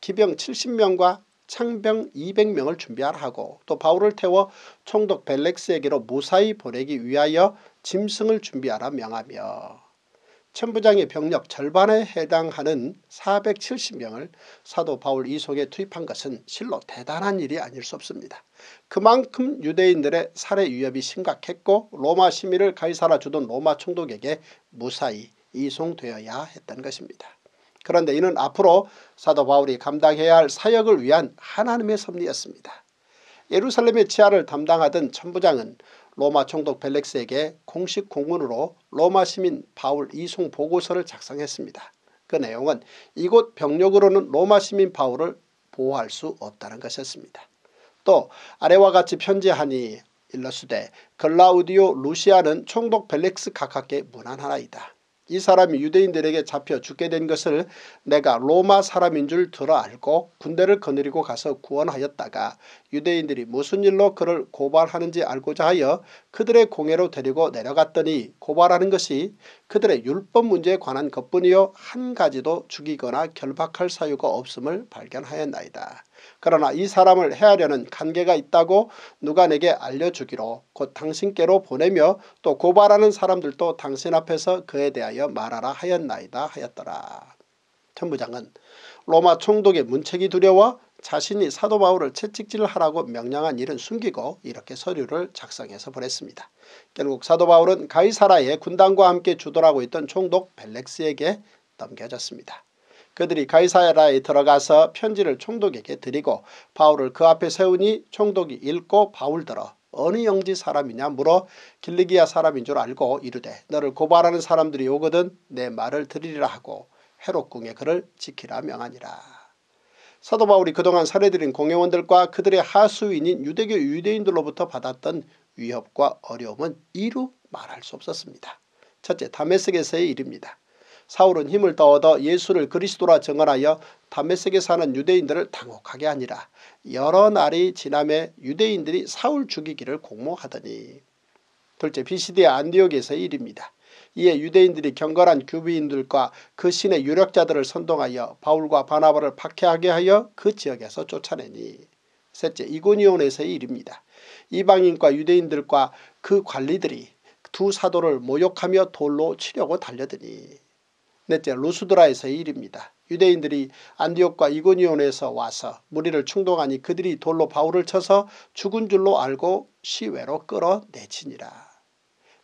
기병 70명과 창병 200명을 준비하라 하고 또 바울을 태워 총독 벨렉스에게로 무사히 보내기 위하여 짐승을 준비하라 명하며 천부장의 병력 절반에 해당하는 470명을 사도 바울 이속에 투입한 것은 실로 대단한 일이 아닐 수 없습니다. 그만큼 유대인들의 살해 위협이 심각했고 로마 시민을 가이사라 주던 로마 총독에게 무사히 이송되어야 했던 것입니다. 그런데 이는 앞으로 사도 바울이 감당해야 할 사역을 위한 하나님의 섭리였습니다. 예루살렘의 치하를 담당하던 천부장은 로마 총독 벨렉스에게 공식 공문으로 로마 시민 바울 이송 보고서를 작성했습니다. 그 내용은 이곳 병력으로는 로마 시민 바울을 보호할 수 없다는 것이었습니다. 또 아래와 같이 편지하니 일러스되 글라우디오 루시아는 총독 벨렉스 각하께 문안하나이다. 이 사람이 유대인들에게 잡혀 죽게 된 것을 내가 로마 사람인 줄 들어 알고 군대를 거느리고 가서 구원하였다가 유대인들이 무슨 일로 그를 고발하는지 알고자 하여 그들의 공회로 데리고 내려갔더니 고발하는 것이 그들의 율법 문제에 관한 것뿐이요 한 가지도 죽이거나 결박할 사유가 없음을 발견하였나이다. 그러나 이 사람을 해하려는 관계가 있다고 누가 내게 알려주기로 곧 당신께로 보내며 또 고발하는 사람들도 당신 앞에서 그에 대하여 말하라 하였나이다 하였더라. 천부장은 로마 총독의 문책이 두려워 자신이 사도 바울을 채찍질 하라고 명령한 일은 숨기고 이렇게 서류를 작성해서 보냈습니다. 결국 사도 바울은 가이사라의 군단과 함께 주도하고 있던 총독 벨렉스에게 넘겨졌습니다. 그들이 가이사라에 들어가서 편지를 총독에게 드리고 바울을 그 앞에 세우니 총독이 읽고 바울들어 어느 영지 사람이냐 물어 길리기야 사람인 줄 알고 이르되 너를 고발하는 사람들이 오거든 내 말을 들으리라 하고 헤롯궁에 그를 지키라 명하니라. 사도 바울이 그동안 사례드린 공회원들과 그들의 하수인인 유대교 유대인들로부터 받았던 위협과 어려움은 이루 말할 수 없었습니다. 첫째 다메섹에서의 일입니다. 사울은 힘을 더 얻어 예수를 그리스도라 정언하여 담메색에 사는 유대인들을 당혹하게 하니라. 여러 날이 지남에 유대인들이 사울 죽이기를 공모하더니 둘째 비시디의 안디옥에서 일입니다. 이에 유대인들이 경건한 규비인들과 그 신의 유력자들을 선동하여 바울과 바나바를 박해하게 하여 그 지역에서 쫓아내니 셋째 이고니온에서 일입니다. 이방인과 유대인들과 그 관리들이 두 사도를 모욕하며 돌로 치려고 달려드니 넷째 루스드라에서의 일입니다. 유대인들이 안디옥과 이고니온에서 와서 무리를 충동하니 그들이 돌로 바울을 쳐서 죽은 줄로 알고 시외로 끌어내치니라.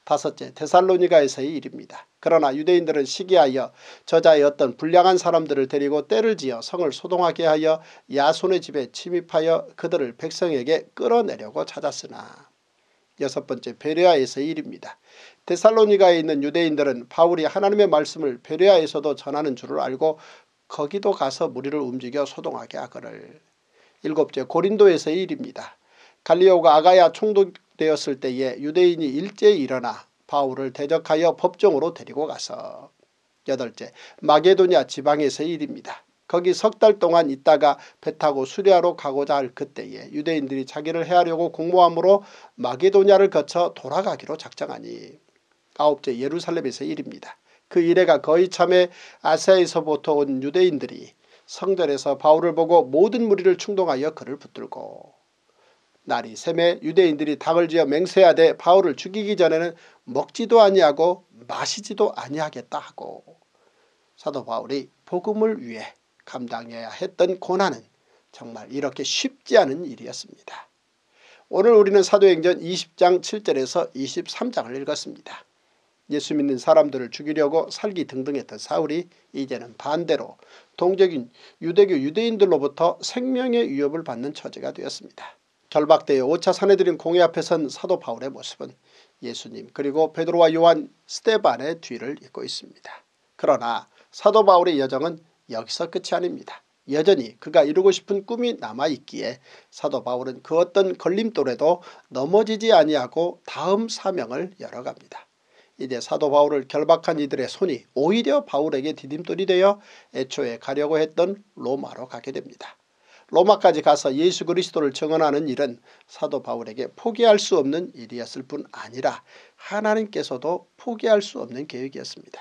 다섯째 데살로니가에서의 일입니다. 그러나 유대인들은 시기하여 저자의 어떤 불량한 사람들을 데리고 때를 지어 성을 소동하게 하여 야손의 집에 침입하여 그들을 백성에게 끌어내려고 찾았으나 여섯 번째 베레아에서의 일입니다. 데살로니가에 있는 유대인들은 바울이 하나님의 말씀을 베레아에서도 전하는 줄을 알고 거기도 가서 무리를 움직여 소동하게 하거를 일곱째 고린도에서의 일입니다. 갈리오가 아가야 총독되었을 때에 유대인이 일제히 일어나 바울을 대적하여 법정으로 데리고 가서 여덟째 마게도냐 지방에서의 일입니다. 거기 석 달 동안 있다가 배 타고 수리하러 가고자 할 그때에 유대인들이 자기를 해하려고 공모함으로 마게도냐를 거쳐 돌아가기로 작정하니 아홉째 예루살렘에서 일입니다. 그 일에가 거의 참에 아세아에서부터온 유대인들이 성전에서 바울을 보고 모든 무리를 충동하여 그를 붙들고 날이 샘에 유대인들이 닭을 지어 맹세하되 바울을 죽이기 전에는 먹지도 아니하고 마시지도 아니하겠다 하고 사도 바울이 복음을 위해 감당해야 했던 고난은 정말 이렇게 쉽지 않은 일이었습니다. 오늘 우리는 사도행전 20장 7절에서 23장을 읽었습니다. 예수 믿는 사람들을 죽이려고 살기 등등했던 사울이 이제는 반대로 동적인 유대교 유대인들로부터 생명의 위협을 받는 처지가 되었습니다. 결박되어 5차 사내들인 공회 앞에 선 사도 바울의 모습은 예수님 그리고 베드로와 요한 스테반의 뒤를 잇고 있습니다. 그러나 사도 바울의 여정은 여기서 끝이 아닙니다. 여전히 그가 이루고 싶은 꿈이 남아있기에 사도 바울은 그 어떤 걸림돌에도 넘어지지 아니하고 다음 사명을 열어갑니다. 이제 사도 바울을 결박한 이들의 손이 오히려 바울에게 디딤돌이 되어 애초에 가려고 했던 로마로 가게 됩니다. 로마까지 가서 예수 그리스도를 증언하는 일은 사도 바울에게 포기할 수 없는 일이었을 뿐 아니라 하나님께서도 포기할 수 없는 계획이었습니다.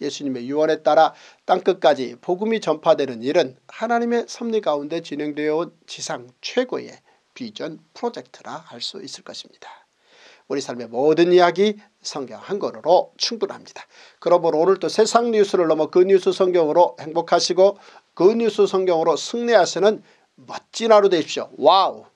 예수님의 유언에 따라 땅끝까지 복음이 전파되는 일은 하나님의 섭리 가운데 진행되어 온 지상 최고의 비전 프로젝트라 할 수 있을 것입니다. 우리 삶의 모든 이야기 성경 한 권으로 충분합니다. 그러므로 오늘도 세상 뉴스를 넘어 그 뉴스 성경으로 행복하시고 그 뉴스 성경으로 승리하시는 멋진 하루 되십시오. 와우!